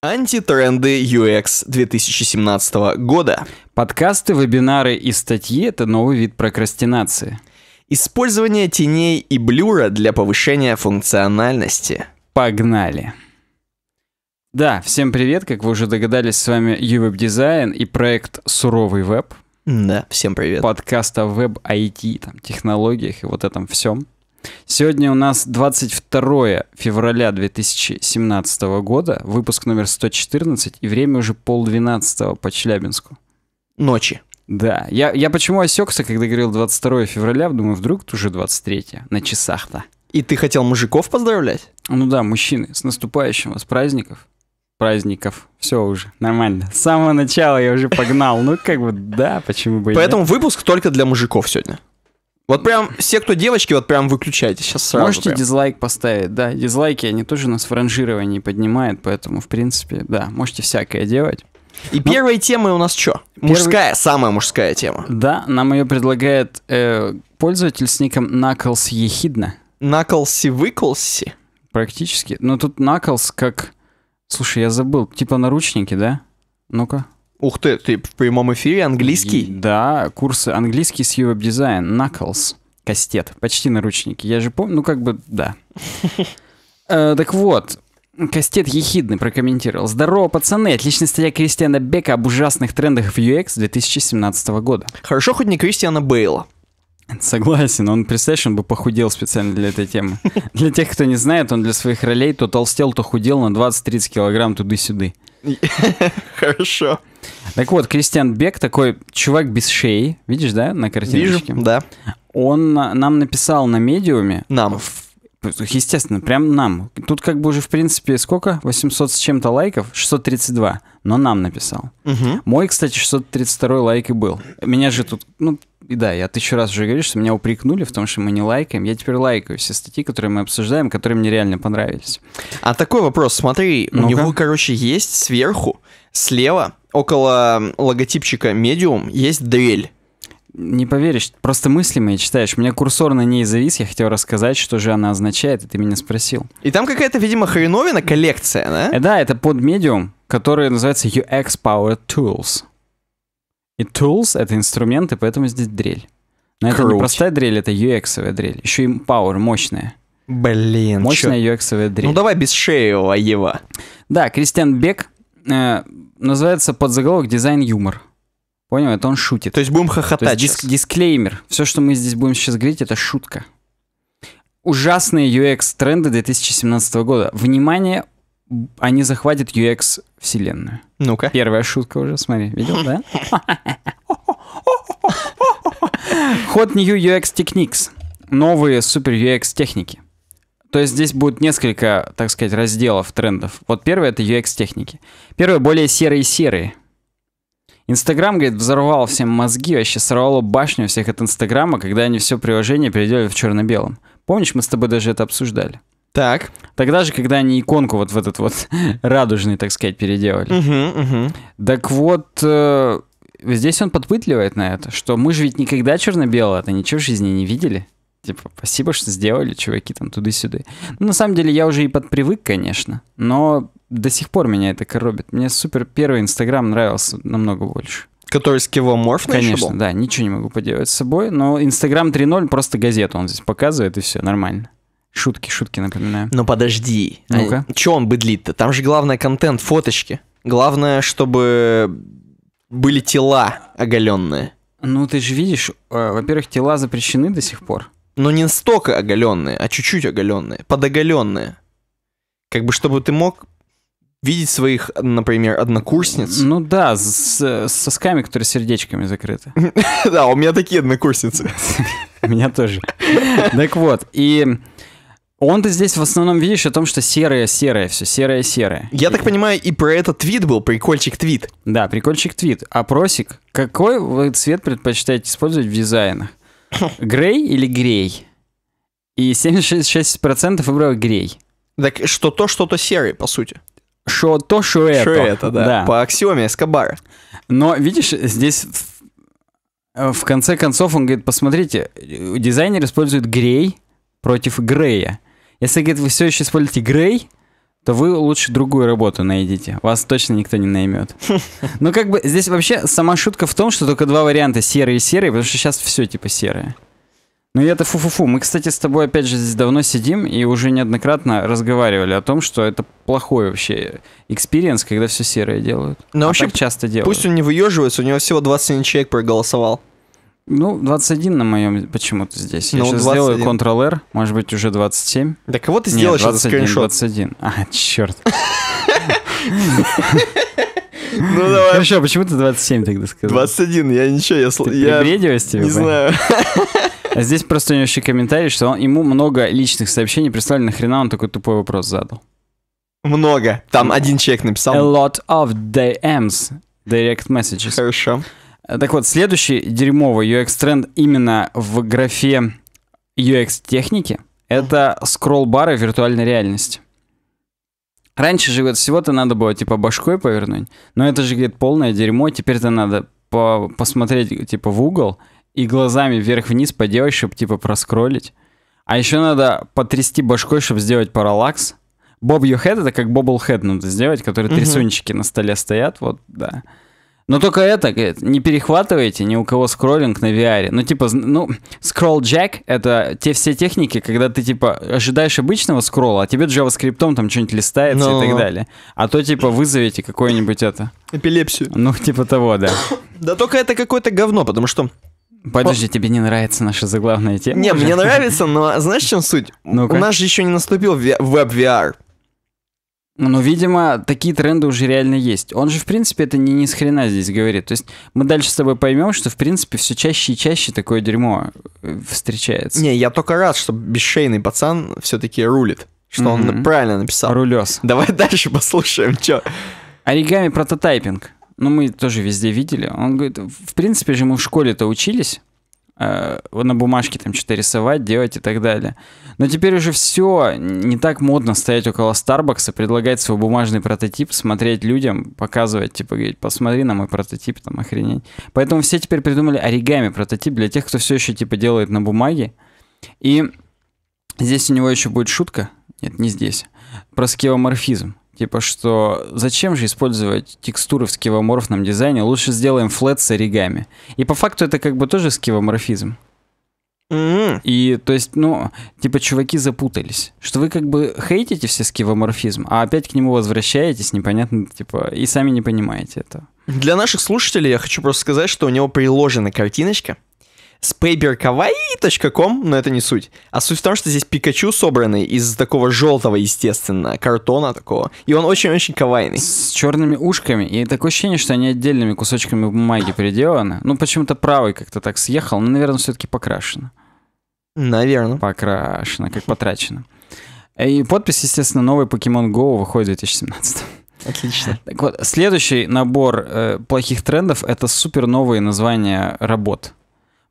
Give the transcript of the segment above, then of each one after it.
Антитренды UX 2017 года. Подкасты, вебинары и статьи – это новый вид прокрастинации. Использование теней и блюра для повышения функциональности. Погнали! Да, всем привет, как вы уже догадались, с вами UWeb Design и проект «Суровый веб». Да, всем привет. Подкаст о веб-IT, там, технологиях и вот этом всем. Сегодня у нас 22 февраля 2017 года, выпуск номер 114, и время уже полдвенадцатого по Челябинску. Ночи. Да, я, я почему осекся, когда говорил 22 февраля, думаю, вдруг это уже 23 на часах-то. И ты хотел мужиков поздравлять? Ну да, мужчины, с наступающим вас праздников. Праздников. Все уже, нормально. С самого начала я уже погнал. Ну, как бы, да, почему бы и Поэтому нет. выпуск только для мужиков сегодня. Вот прям все, кто девочки, вот прям выключайте сейчас сразу. Можете прям. дизлайк поставить, да. Дизлайки, они тоже нас в ранжировании поднимают, поэтому, в принципе, да, можете всякое делать. И Но... Ну, первая тема у нас что? Первый... Мужская, самая мужская тема. Да, нам ее предлагает э, пользователь с ником Knuckles Ехидна. Knuckles и Практически. Но тут Knuckles как... Слушай, я забыл. Типа наручники, да? Ну-ка. Ух ты, ты в прямом эфире английский? Да, курсы английский с веб дизайн, Knuckles, кастет, почти наручники. Я же помню, ну как бы, да. Э, так вот, Кастет Ехидный прокомментировал. Здорово, пацаны. Отличная статья Кристиана Бека об ужасных трендах в UX 2017 года. Хорошо, хоть не Кристиана Бейла. Согласен, он, представляешь, он бы похудел специально для этой темы. Для тех, кто не знает, он для своих ролей то толстел, то худел на 20-30 килограмм туды-сюды. Хорошо. Так вот, Кристиан Бек, такой чувак без шеи, видишь, да, на картинке. Вижу, да. Он нам написал на медиуме. Нам. Естественно, прям нам. Тут как бы уже, в принципе, сколько? 800 с чем-то лайков? 632. Но нам написал. Угу. Мой, кстати, 632 лайк и был. Меня же тут, ну, и да, я тысячу раз уже говорил, что меня упрекнули в том, что мы не лайкаем. Я теперь лайкаю все статьи, которые мы обсуждаем, которые мне реально понравились. А такой вопрос, смотри, ну у него, короче, есть сверху, слева около логотипчика Medium есть дрель. Не поверишь, просто мыслимые читаешь. У меня курсор на ней завис, я хотел рассказать, что же она означает, и ты меня спросил. И там какая-то, видимо, хреновина, коллекция, да? Э, да, это под Medium, который называется UX Power Tools. И tools — это инструменты, поэтому здесь дрель. Но Круть. это не простая дрель, это ux дрель. Еще и Power, мощная. Блин, Мощная чё? ux дрель. Ну давай без шеи, Аева. Да, Кристиан Бек э, называется подзаголовок «Дизайн юмор». Понял? Это он шутит. То есть будем хохотать То есть диск, Дисклеймер. Все, что мы здесь будем сейчас говорить, это шутка. Ужасные UX-тренды 2017 года. Внимание, они захватят UX-вселенную. Ну-ка. Первая шутка уже, смотри. Видел, да? ход New UX Techniques. Новые супер UX техники. То есть здесь будет несколько, так сказать, разделов трендов. Вот первое это UX-техники. Первое более серые-серые. Инстаграм, говорит, взорвал всем мозги, вообще сорвало башню всех от Инстаграма, когда они все приложение переделали в черно-белом. Помнишь, мы с тобой даже это обсуждали? Так. Тогда же, когда они иконку вот в этот вот радужный, так сказать, переделали. Угу, угу. Так вот, э, здесь он подпытливает на это, что мы же ведь никогда черно белого то ничего в жизни не видели. Типа, спасибо, что сделали, чуваки, там, туда-сюда. Ну, на самом деле, я уже и подпривык, конечно, но до сих пор меня это коробит. Мне супер первый Инстаграм нравился намного больше. Который с скивоморфный Конечно, да, ничего не могу поделать с собой, но Инстаграм 3.0 просто газету он здесь показывает, и все, нормально. Шутки, шутки, напоминаю. Но ну, подожди. Э, Ну-ка. А, Че он быдлит-то? Там же главное контент, фоточки. Главное, чтобы были тела оголенные. Ну, ты же видишь, э, во-первых, тела запрещены до сих пор но не настолько оголенные, а чуть-чуть оголенные, подоголенные. Как бы чтобы ты мог видеть своих, например, однокурсниц. Ну да, с, с сосками, которые сердечками закрыты. Да, у меня такие однокурсницы. У меня тоже. Так вот, и он-то здесь в основном видишь о том, что серое-серое, все серое-серое. Я так понимаю, и про этот твит был, прикольчик-твит. Да, прикольчик-твит. Опросик, а какой вы цвет предпочитаете использовать в дизайнах? Грей или Грей? И 76% выбрал Грей. Так что то, что то серый, по сути. Что то, что это. Что это, да. да. По аксиоме Эскобара. Но, видишь, здесь э, в конце концов он говорит, посмотрите, дизайнер использует грей против грея. Если, говорит, вы все еще используете грей, то вы лучше другую работу найдите. Вас точно никто не наймет. Ну, как бы здесь вообще сама шутка в том, что только два варианта серые и серые, потому что сейчас все типа серое. Ну и это фу-фу-фу. Мы, кстати, с тобой опять же здесь давно сидим и уже неоднократно разговаривали о том, что это плохой вообще экспириенс, когда все серое делают. ну а вообще так часто делают. Пусть он не выеживается, у него всего 27 человек проголосовал. Ну, 21 на моем почему-то здесь. Ну, Я сейчас 21. сделаю Ctrl-R, может быть, уже 27. Да кого ты сделал Нет, сейчас 21, скриншот? 21. А, черт. Ну давай. Хорошо, а почему ты 27 тогда сказал? 21, я ничего, я... Ты я... тебе? Не знаю. А здесь просто у него еще комментарий, что он, ему много личных сообщений прислали, нахрена он такой тупой вопрос задал. Много. Там один человек написал. A lot of DMs, direct messages. Хорошо. Так вот, следующий дерьмовый UX-тренд именно в графе UX-техники — это скролл-бары виртуальной реальности. Раньше же вот всего-то надо было типа башкой повернуть, но это же, говорит, полное дерьмо, теперь-то надо по посмотреть типа в угол и глазами вверх-вниз поделать, чтобы типа проскролить. А еще надо потрясти башкой, чтобы сделать параллакс. Боб Йохед — это как бобл хед надо сделать, которые угу. трясунчики на столе стоят, вот, да. Но ну, только это, э, не перехватывайте ни у кого скроллинг на VR. Ну, типа, ну, scroll jack — это те все техники, когда ты, типа, ожидаешь обычного скролла, а тебе JavaScript там что-нибудь листается Но... и так ну. далее. А то, типа, вызовите какое-нибудь это... Эпилепсию. Ну, типа того, да. Да только это какое-то говно, потому что Подожди, По... тебе не нравится наша заглавная тема? Не, мне нравится, но знаешь, в чем суть? ну У нас же еще не наступил веб-VR. Ну, видимо, такие тренды уже реально есть. Он же, в принципе, это не ни с хрена здесь говорит. То есть мы дальше с тобой поймем, что, в принципе, все чаще и чаще такое дерьмо э, встречается. Не, я только рад, что бесшейный пацан все-таки рулит. Что mm-hmm. он правильно написал. Рулес. Давай дальше послушаем, что. Оригами прототайпинг. Ну, мы тоже везде видели. Он говорит, в принципе же мы в школе-то учились Э, на бумажке там что-то рисовать, делать и так далее. Но теперь уже все не так модно стоять около Старбакса, предлагать свой бумажный прототип, смотреть людям, показывать, типа, говорить, посмотри на мой прототип, там, охренеть. Поэтому все теперь придумали оригами прототип для тех, кто все еще, типа, делает на бумаге. И здесь у него еще будет шутка, нет, не здесь, про скеоморфизм. Типа что, зачем же использовать текстуры в скивоморфном дизайне? Лучше сделаем флет с оригами. И по факту это как бы тоже скивоморфизм. Mm-hmm. М-м. И то есть, ну, типа чуваки запутались, что вы как бы хейтите все скивоморфизм, а опять к нему возвращаетесь, непонятно, типа, и сами не понимаете это Для наших слушателей я хочу просто сказать, что у него приложена картиночка, с paperkawaii.com, но это не суть. А суть в том, что здесь Пикачу собранный из такого желтого, естественно, картона такого. И он очень-очень кавайный. С черными ушками. И такое ощущение, что они отдельными кусочками бумаги переделаны. Ну, почему-то правый как-то так съехал, но, наверное, все-таки покрашено. Наверное. Покрашено, как потрачено. И подпись, естественно, новый Pokemon Go выходит в 2017. Отлично. Так вот, следующий набор э, плохих трендов это супер новые названия работ.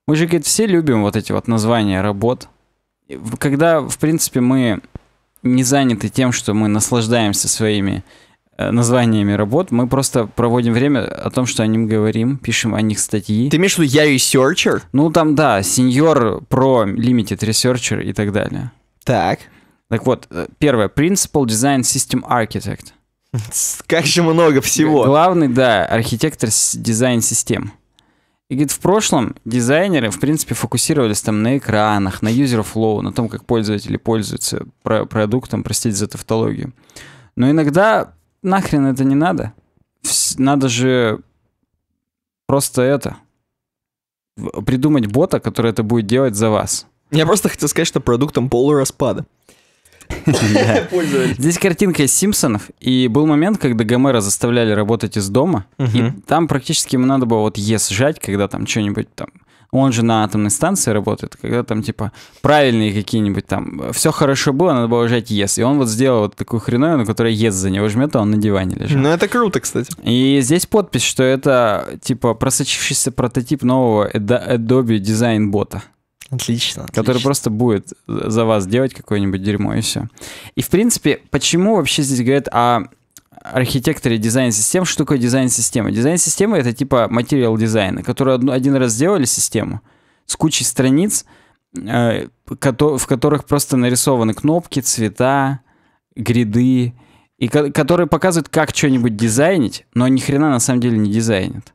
Мы же, говорит, все любим вот эти вот названия работ. Когда, в принципе, мы не заняты тем, что мы наслаждаемся своими э, названиями работ, мы просто проводим время о том, что о них говорим, пишем о них статьи. Ты имеешь в виду я ресерчер? Ну там, да, сеньор, про limited researcher и так далее. Так. Так вот, э, первое, principal design system architect. Как же много всего. Главный, да, архитектор дизайн систем. И говорит, в прошлом дизайнеры, в принципе, фокусировались там на экранах, на user flow, на том, как пользователи пользуются про продуктом, простите за тавтологию. Но иногда нахрен это не надо. Надо же просто это, придумать бота, который это будет делать за вас. Я просто хотел сказать, что продуктом полураспада. Здесь картинка из Симпсонов, и был момент, когда Гомера заставляли работать из дома, и там практически ему надо было вот Е сжать, когда там что-нибудь там он же на атомной станции работает, когда там, типа, правильные какие-нибудь там, все хорошо было, надо было жать ЕС. Yes. И он вот сделал вот такую хреновину, которая ЕС yes за него жмет, а он на диване лежит. Ну, это круто, кстати. И здесь подпись, что это, типа, просочившийся прототип нового Adobe Design бота. Отлично. Который отлично. просто будет за вас делать какое-нибудь дерьмо и все. И в принципе, почему вообще здесь говорят о архитекторе дизайн-систем, что такое дизайн-система? Дизайн-система это типа материал дизайна, который один раз сделали систему с кучей страниц, э, в которых просто нарисованы кнопки, цвета, гриды, и которые показывают, как что-нибудь дизайнить, но ни хрена на самом деле не дизайнит.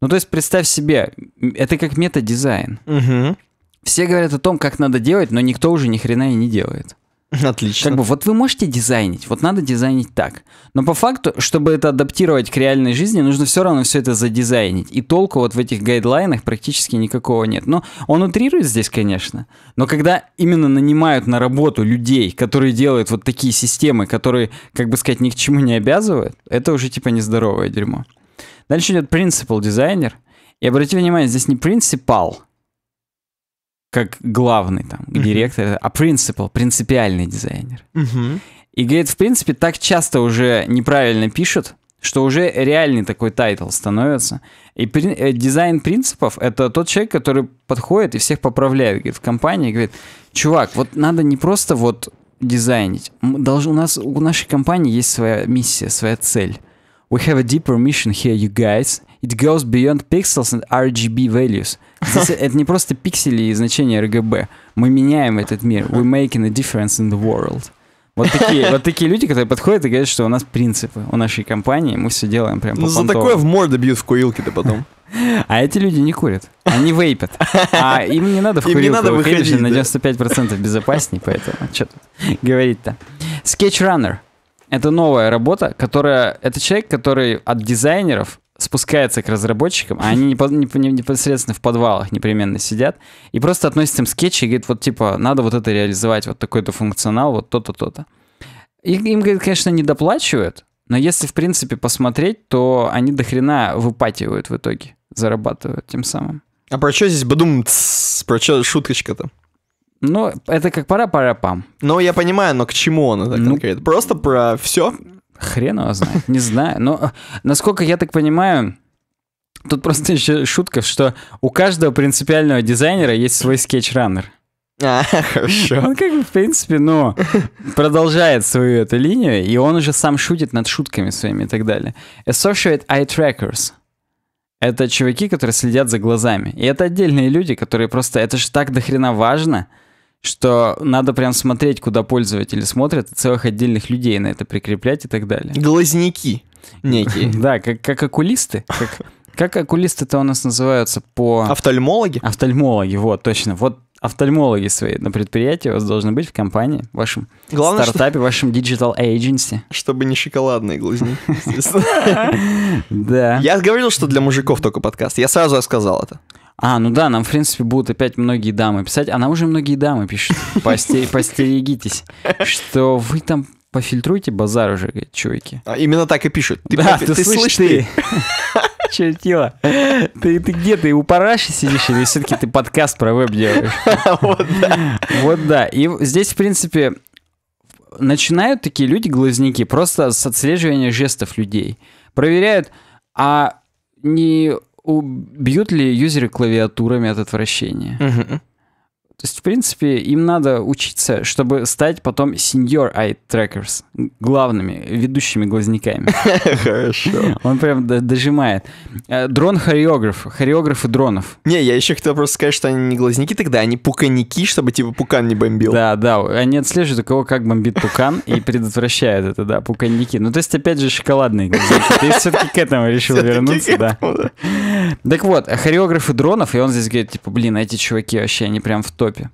Ну, то есть представь себе, это как метадизайн. Угу. Все говорят о том, как надо делать, но никто уже ни хрена и не делает. Отлично. Как бы вот вы можете дизайнить, вот надо дизайнить так. Но по факту, чтобы это адаптировать к реальной жизни, нужно все равно все это задизайнить. И толку вот в этих гайдлайнах практически никакого нет. Но он утрирует здесь, конечно. Но когда именно нанимают на работу людей, которые делают вот такие системы, которые, как бы сказать, ни к чему не обязывают, это уже типа нездоровое дерьмо. Дальше идет принципал дизайнер. И обратите внимание, здесь не принципал, как главный там mm-hmm. директор, а принципал, принципиальный дизайнер. Mm-hmm. И говорит, в принципе, так часто уже неправильно пишут, что уже реальный такой тайтл становится. И при, э, дизайн принципов — это тот человек, который подходит и всех поправляет. Говорит, в компании говорит, чувак, вот надо не просто вот дизайнить. Долж, у нас у нашей компании есть своя миссия, своя цель. We have a deeper mission here, you guys, It goes beyond pixels and RGB values. Здесь это не просто пиксели и значения RGB. Мы меняем этот мир. We're making a difference in the world. Вот такие, вот такие люди, которые подходят и говорят, что у нас принципы, у нашей компании, мы все делаем прям по Ну за такое в морду бьют в курилке-то потом. А эти люди не курят, они вейпят. А им не надо в курилку надо выходить, на 95% безопаснее, поэтому что тут говорить-то. Sketch Runner — это новая работа, которая... Это человек, который от дизайнеров спускается к разработчикам, а они непосредственно в подвалах непременно сидят, и просто относятся им скетчи и говорит, вот типа, надо вот это реализовать, вот такой-то функционал, вот то-то, то-то. И им, говорит, конечно, не доплачивают, но если, в принципе, посмотреть, то они дохрена выпативают в итоге, зарабатывают тем самым. А про что здесь Бадум? Про что шуточка-то? Ну, это как пара-пара-пам. Ну, я понимаю, но к чему он это ну, конкретно? Просто про все? Хрен его знает, не знаю. Но, насколько я так понимаю, тут просто еще шутка, что у каждого принципиального дизайнера есть свой скетч-раннер. А, хорошо. Он как бы, в принципе, ну, продолжает свою эту линию, и он уже сам шутит над шутками своими и так далее. Associate Eye Trackers. Это чуваки, которые следят за глазами. И это отдельные люди, которые просто... Это же так дохрена важно что надо прям смотреть, куда пользователи смотрят, и целых отдельных людей на это прикреплять и так далее. Глазники некие. Да, как, как окулисты. Как, окулисты-то у нас называются по... Офтальмологи? Офтальмологи, вот, точно. Вот офтальмологи свои на предприятии у вас должны быть в компании, в вашем Главное, стартапе, в вашем digital agency. Чтобы не шоколадные глазни, Да. Я говорил, что для мужиков только подкаст. Я сразу сказал это. А, ну да, нам, в принципе, будут опять многие дамы писать, а нам уже многие дамы пишут. Постерегитесь, что вы там пофильтруйте базар уже, чуваки. А именно так и пишут. Ты, да, ты, ты, ты слышишь, ты. Чертила. Ты, ты где? Ты у параши сидишь или все-таки ты подкаст про веб делаешь? Вот да. Вот да. И здесь, в принципе, начинают такие люди, глазники, просто с отслеживания жестов людей. Проверяют, а не Убьют ли юзеры клавиатурами от отвращения? Угу. То есть, в принципе, им надо учиться, чтобы стать потом senior eye trackers, главными, ведущими глазниками. Хорошо. Он прям дожимает. Э, дрон хореограф, хореографы дронов. Не, я еще хотел просто сказать, что они не глазники тогда, они пуканики, чтобы типа пукан не бомбил. Да, да, они отслеживают у кого как бомбит пукан и предотвращают это, да, пуканики. Ну, то есть, опять же, шоколадные глазники. Ты все-таки к этому решил вернуться, да. Так вот, хореографы дронов, и он здесь говорит, типа, блин, а эти чуваки вообще, они прям в топе Европе.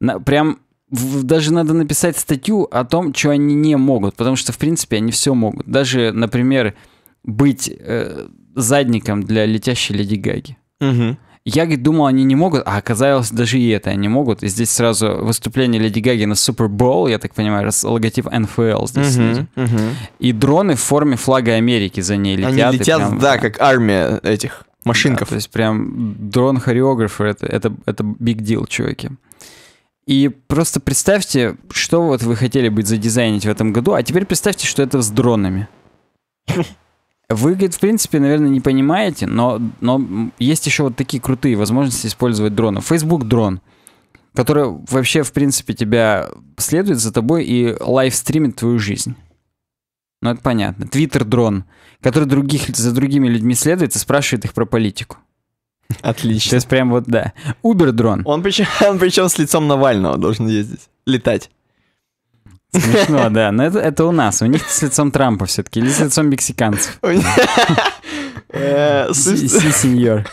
На, прям в, даже надо написать статью о том, что они не могут, потому что, в принципе, они все могут. Даже, например, быть э, задником для летящей Леди Гаги. Угу. Я говорит, думал, они не могут, а оказалось, даже и это они могут. И здесь сразу выступление Леди Гаги на Супер Боул, я так понимаю, раз логотип NFL здесь uh-huh, снизу. Uh-huh. И дроны в форме флага Америки за ней летят. Они летят, прям, да, как армия этих Машинков. Да, то есть прям дрон-хореографы, это, это, это big deal, чуваки. И просто представьте, что вот вы хотели бы задизайнить в этом году, а теперь представьте, что это с дронами. Вы, говорит, в принципе, наверное, не понимаете, но, но есть еще вот такие крутые возможности использовать дроны. Facebook дрон, который вообще, в принципе, тебя следует за тобой и лайвстримит твою жизнь. Ну, это понятно. Твиттер дрон — который других, за другими людьми следует и спрашивает их про политику. Отлично. То есть прям вот, да. Убер-дрон. Он причем, он причем с лицом Навального должен ездить, летать. Смешно, да. Но это, это у нас. У них с лицом Трампа все-таки. Или с лицом мексиканцев. Э, си, сеньор.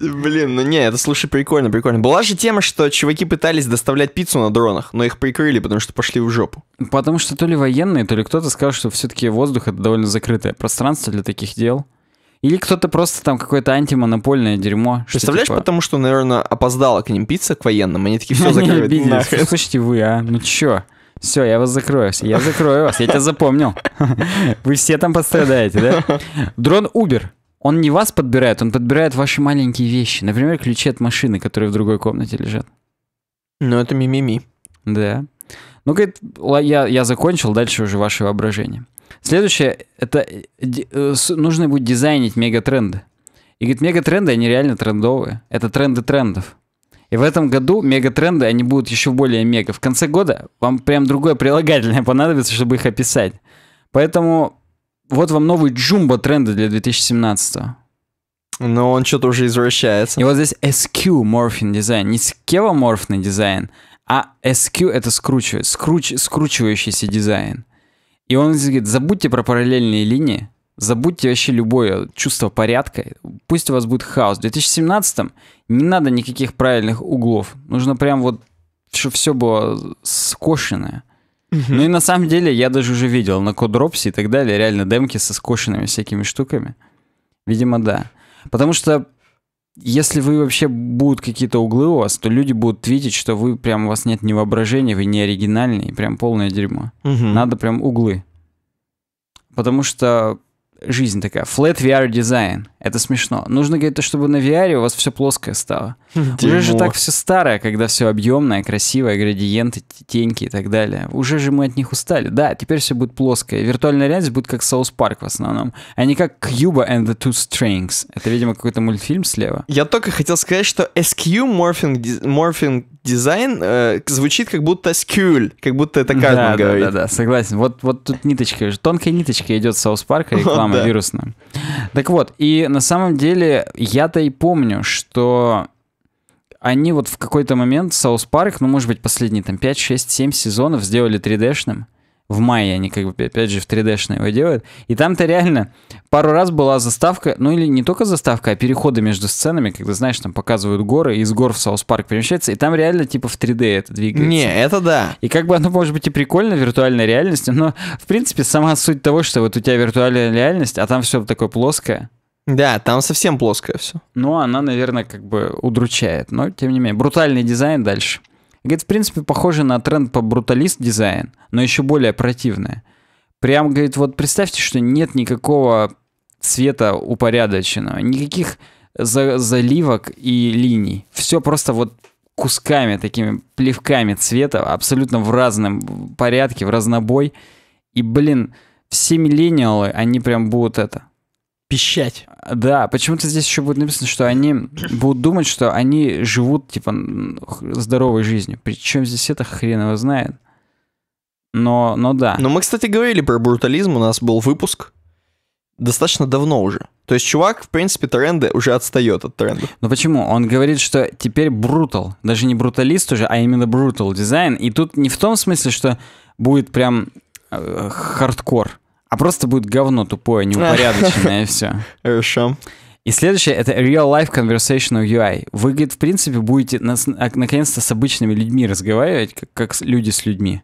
Блин, ну не, это слушай, прикольно, прикольно. Была же тема, что чуваки пытались доставлять пиццу на дронах, но их прикрыли, потому что пошли в жопу. Потому что то ли военные, то ли кто-то сказал, что все-таки воздух это довольно закрытое пространство для таких дел. Или кто-то просто там какое-то антимонопольное дерьмо. Представляешь, что, типа... потому что, наверное, опоздала к ним пицца к военным, они такие все закрыли. Слушайте вы, а, ну чё? Все, я вас закрою, я закрою вас, я тебя запомнил. Вы все там пострадаете, да? Дрон Uber он не вас подбирает, он подбирает ваши маленькие вещи. Например, ключи от машины, которые в другой комнате лежат. Ну, это мимими. Да. Ну, говорит, я, я закончил, дальше уже ваше воображение. Следующее, это э, э, нужно будет дизайнить мегатренды. И говорит, мегатренды, они реально трендовые. Это тренды трендов. И в этом году мегатренды, они будут еще более мега. В конце года вам прям другое прилагательное понадобится, чтобы их описать. Поэтому вот вам новый джумбо тренды для 2017 -го. Но он что-то уже извращается. И вот здесь SQ морфин дизайн. Не скевоморфный дизайн, а SQ это скручивает, скруч, скручивающийся дизайн. И он говорит, забудьте про параллельные линии, забудьте вообще любое чувство порядка, пусть у вас будет хаос. В 2017 не надо никаких правильных углов, нужно прям вот, чтобы все было скошенное. Ну и на самом деле я даже уже видел на Кодропсе и так далее реально демки со скошенными всякими штуками. Видимо, да. Потому что если вы вообще будут какие-то углы у вас, то люди будут твитить, что вы прям у вас нет ни воображения, вы не оригинальные, прям полное дерьмо. Угу. Надо прям углы. Потому что жизнь такая. Flat VR design. Это смешно. Нужно, где то, чтобы на VR у вас все плоское стало. Дерьмо. Уже же так все старое, когда все объемное, красивое, градиенты, теньки и так далее. Уже же мы от них устали. Да, теперь все будет плоское. Виртуальная реальность будет как Саус Park в основном, а не как Cuba and the Two Strings. Это, видимо, какой-то мультфильм слева. Я только хотел сказать, что SQ Morphing, morphing Design э, звучит как будто SQL, как будто это Картман да, говорит. Да, да, да, согласен. Вот, вот тут ниточка, тонкая ниточка идет с Park Парка, реклама вот, да. вирусная. Так вот, и на самом деле, я-то и помню, что они вот в какой-то момент Саус Парк, ну, может быть, последние там 5, 6, 7 сезонов сделали 3D-шным. В мае они как бы, опять же, в 3D-шное его делают. И там-то реально пару раз была заставка, ну или не только заставка, а переходы между сценами, когда, знаешь, там показывают горы, и из гор в Саус Парк перемещается, и там реально типа в 3D это двигается. Не, это да. И как бы оно может быть и прикольно, виртуальная реальность, но, в принципе, сама суть того, что вот у тебя виртуальная реальность, а там все такое плоское, да, там совсем плоское все. Ну, она, наверное, как бы удручает, но тем не менее. Брутальный дизайн дальше. Говорит, в принципе, похоже на тренд по бруталист дизайн, но еще более противное. Прям, говорит, вот представьте, что нет никакого цвета упорядоченного, никаких за заливок и линий. Все просто вот кусками, такими плевками цвета, абсолютно в разном порядке, в разнобой. И, блин, все миллениалы, они прям будут это пищать. Да, почему-то здесь еще будет написано, что они будут думать, что они живут, типа, здоровой жизнью. Причем здесь это хрен его знает. Но, но да. Но мы, кстати, говорили про брутализм, у нас был выпуск достаточно давно уже. То есть чувак, в принципе, тренды уже отстает от тренда. Но почему? Он говорит, что теперь брутал. Даже не бруталист уже, а именно брутал дизайн. И тут не в том смысле, что будет прям э, хардкор. А просто будет говно тупое, неупорядоченное все. Хорошо. Э, и следующее — это Real Life Conversational UI. Вы, говорит, в принципе, будете а, наконец-то с обычными людьми разговаривать, как, как люди с людьми.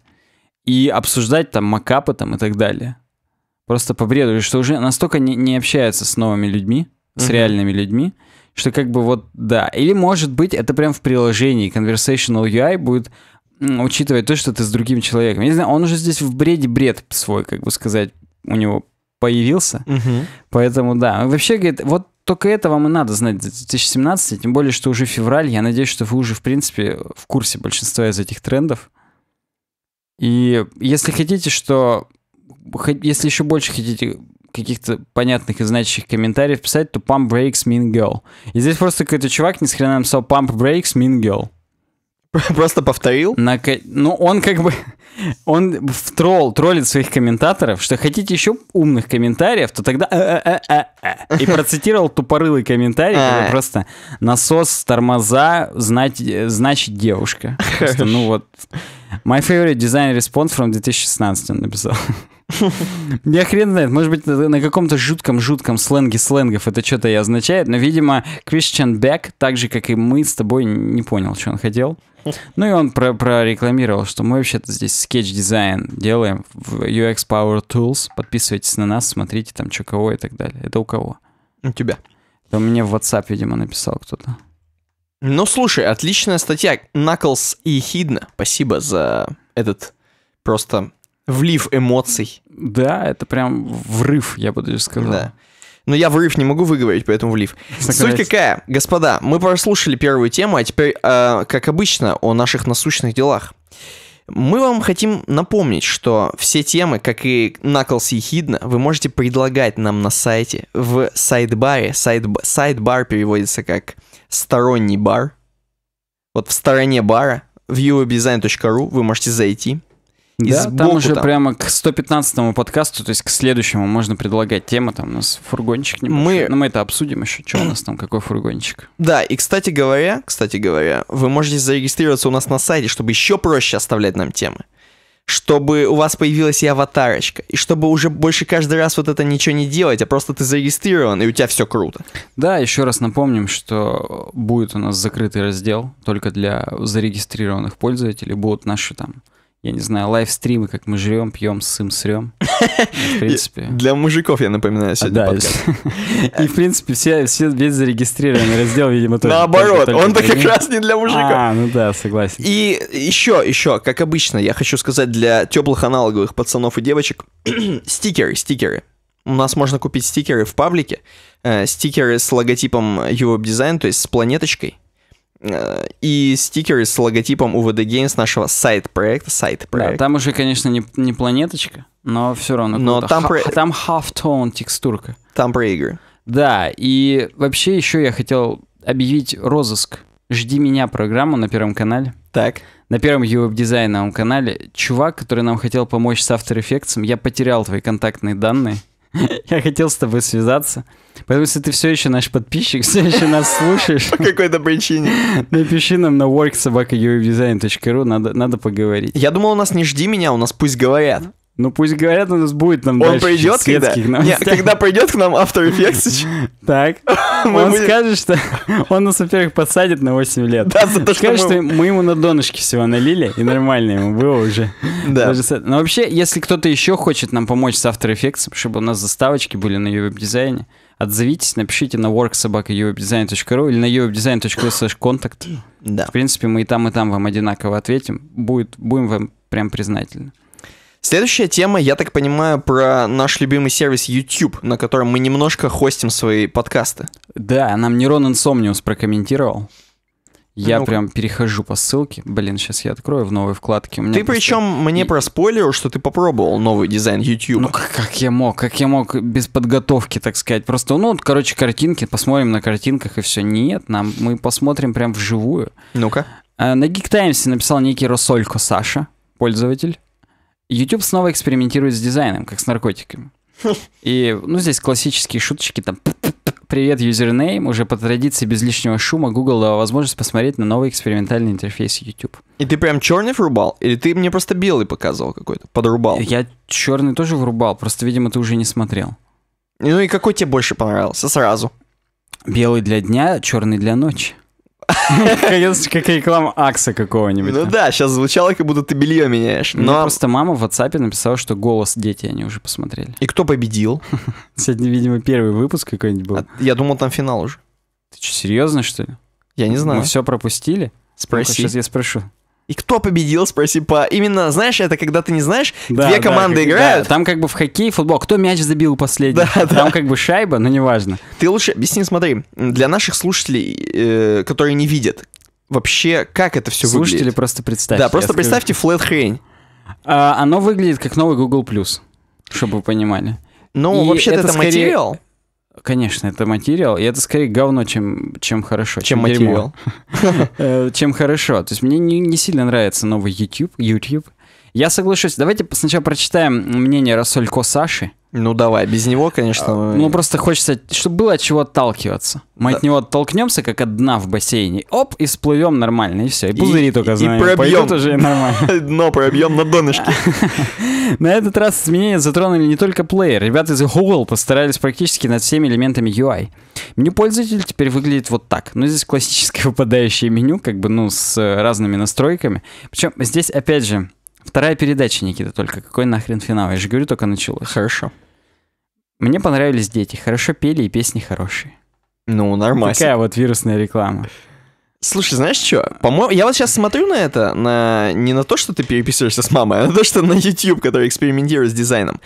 И обсуждать там макапы там и так далее. Просто по бреду, что уже настолько не, не общаются с новыми людьми, mm-hmm. с реальными людьми, что как бы вот да. Или может быть это прям в приложении Conversational UI будет учитывать то, что ты с другим человеком. Я не знаю, он уже здесь в бреде бред свой, как бы сказать, у него появился. Угу. Поэтому да. Вообще, говорит, вот только это вам и надо знать 2017, тем более, что уже февраль. Я надеюсь, что вы уже, в принципе, в курсе большинства из этих трендов. И если хотите, что... Если еще больше хотите каких-то понятных и значащих комментариев писать, то Pump Breaks Mean Girl. И здесь просто какой-то чувак ни с хрена написал Pump Breaks Mean Girl. Просто повторил? На, ну, он как бы... Он в тролл, троллит своих комментаторов, что хотите еще умных комментариев, то тогда... Э, э, э, И процитировал тупорылый комментарий, который а. просто насос, тормоза, знать, значит девушка. Просто, ну вот. My favorite design response from 2016 он написал. Я хрен знает, может быть, на каком-то жутком-жутком сленге сленгов это что-то и означает, но, видимо, Кристиан Бек, так же, как и мы с тобой, не понял, что он хотел. Ну и он про прорекламировал, что мы вообще-то здесь скетч-дизайн делаем в UX Power Tools. Подписывайтесь на нас, смотрите там, что кого и так далее. Это у кого? У тебя. Это мне в WhatsApp, видимо, написал кто-то. Ну, слушай, отличная статья. Knuckles и Хидна. Спасибо за этот просто влив эмоций. Да, это прям врыв, я бы даже сказал. Да. Но я врыв не могу выговорить, поэтому влив. Сокрасть. Суть какая, господа, мы прослушали первую тему, а теперь, э, как обычно, о наших насущных делах. Мы вам хотим напомнить, что все темы, как и Knuckles и Хидна, вы можете предлагать нам на сайте в сайдбаре. Сайдбар сайд переводится как сторонний бар. Вот в стороне бара, viewdesign.ru, вы можете зайти, и да? Сбоку, там уже там. прямо к 115-му подкасту, то есть к следующему, можно предлагать тему. Там у нас фургончик небольшой. Мы... Но ну, мы это обсудим еще. Что у нас там, какой фургончик? Да, и кстати говоря, кстати говоря, вы можете зарегистрироваться у нас на сайте, чтобы еще проще оставлять нам темы чтобы у вас появилась и аватарочка, и чтобы уже больше каждый раз вот это ничего не делать, а просто ты зарегистрирован, и у тебя все круто. Да, еще раз напомним, что будет у нас закрытый раздел только для зарегистрированных пользователей, будут наши там я не знаю, лайвстримы, как мы жрем, пьем, сым, срем. Ну, в принципе. Для мужиков, я напоминаю, а, сегодня да, подкаст. И, в принципе, все, все весь зарегистрированный раздел, видимо, тоже. Наоборот, он-то как раз не для мужиков. А, ну да, согласен. И еще, еще, как обычно, я хочу сказать для теплых аналоговых пацанов и девочек, стикеры, стикеры. У нас можно купить стикеры в паблике, э, стикеры с логотипом Europe Design, то есть с планеточкой, Э, и стикеры с логотипом УВД Games нашего сайт-проекта. Сайт проекта. Да, там уже, конечно, не, не планеточка, но все равно Но там, про... там half-tone текстурка. Там про игры. Да, и вообще еще я хотел объявить розыск. «Жди меня» программу на Первом канале. Так. На первом веб-дизайновом канале чувак, который нам хотел помочь с After Effects, я потерял твои контактные данные. Я хотел с тобой связаться. Поэтому, если ты все еще наш подписчик, все еще нас слушаешь... По какой-то причине. Напиши нам на worksobaka.uwebdesign.ru, надо, надо поговорить. Я думал, у нас не жди меня, у нас пусть говорят. Ну пусть говорят, у нас будет нам Он придет, когда... Нет, когда придет к нам After Effects. Так. Он скажет, что... Он нас, во-первых, подсадит на 8 лет. Скажет, что мы ему на донышке всего налили, и нормально ему было уже. Да. Но вообще, если кто-то еще хочет нам помочь с After Effects, чтобы у нас заставочки были на ее дизайне отзовитесь, напишите на worksobaka.uwebdesign.ru или на uwebdesign.ru/contact. Да. В принципе, мы и там, и там вам одинаково ответим. Будет, будем вам прям признательны. Следующая тема, я так понимаю, про наш любимый сервис YouTube, на котором мы немножко хостим свои подкасты. Да, нам Нерон Инсомниус прокомментировал. Я ну прям перехожу по ссылке. Блин, сейчас я открою в новой вкладке. ты просто... причем мне и... проспойлерил, что ты попробовал новый дизайн YouTube. Ну как, как я мог, как я мог без подготовки, так сказать. Просто, ну, вот, короче, картинки, посмотрим на картинках и все. Нет, нам мы посмотрим прям вживую. Ну-ка. Э, на Geek Times написал некий Росолько Саша, пользователь. YouTube снова экспериментирует с дизайном, как с наркотиками. И, ну, здесь классические шуточки, там, привет, юзернейм, уже по традиции без лишнего шума Google дала возможность посмотреть на новый экспериментальный интерфейс YouTube. И ты прям черный врубал? Или ты мне просто белый показывал какой-то, подрубал? Я черный тоже врубал, просто, видимо, ты уже не смотрел. Ну и какой тебе больше понравился сразу? Белый для дня, черный для ночи. Конец, как реклама Акса какого-нибудь. Ну да, сейчас звучало, как будто ты белье меняешь. Но... просто мама в WhatsApp написала, что голос дети они уже посмотрели. И кто победил? Сегодня, видимо, первый выпуск какой-нибудь был. А, я думал, там финал уже. Ты что, серьезно, что ли? Я не знаю. Мы все пропустили? Спроси. сейчас я спрошу. И кто победил, спроси по... Именно, знаешь, это когда ты не знаешь, да, две да, команды как, играют. Да, там как бы в хоккей, футбол, кто мяч забил последний. Да, там да. как бы шайба, но неважно. Ты лучше объясни, смотри, для наших слушателей, э, которые не видят, вообще, как это все Слушатели выглядит. Слушатели просто представьте. Да, просто представьте флэт хрень. А, оно выглядит как новый Google+, чтобы вы понимали. Ну, вообще-то это, это скорее... материал. Конечно, это материал. И это скорее говно, чем, чем хорошо. Чем, чем материал. Э, чем хорошо. То есть мне не, сильно нравится новый YouTube. YouTube. Я соглашусь. Давайте сначала прочитаем мнение Рассолько Саши. Ну давай, без него, конечно. А, ну просто хочется, чтобы было от чего отталкиваться. Мы да. от него оттолкнемся, как от дна в бассейне. Оп, и сплывем нормально, и все. И пузыри и, только и знаем. И пробьем. уже нормально. Дно пробьем на донышке. На этот раз изменения затронули не только плеер. Ребята из Google постарались практически над всеми элементами UI. Меню пользователя теперь выглядит вот так. Ну, здесь классическое выпадающее меню, как бы, ну, с разными настройками. Причем здесь, опять же, Вторая передача, Никита, только. Какой нахрен финал? Я же говорю, только началось. Хорошо. Мне понравились дети. Хорошо пели и песни хорошие. Ну, нормально. Такая вот вирусная реклама. Слушай, знаешь что? По-моему, я вот сейчас смотрю на это, на не на то, что ты переписываешься с мамой, а на то, что на YouTube, который экспериментирует с дизайном.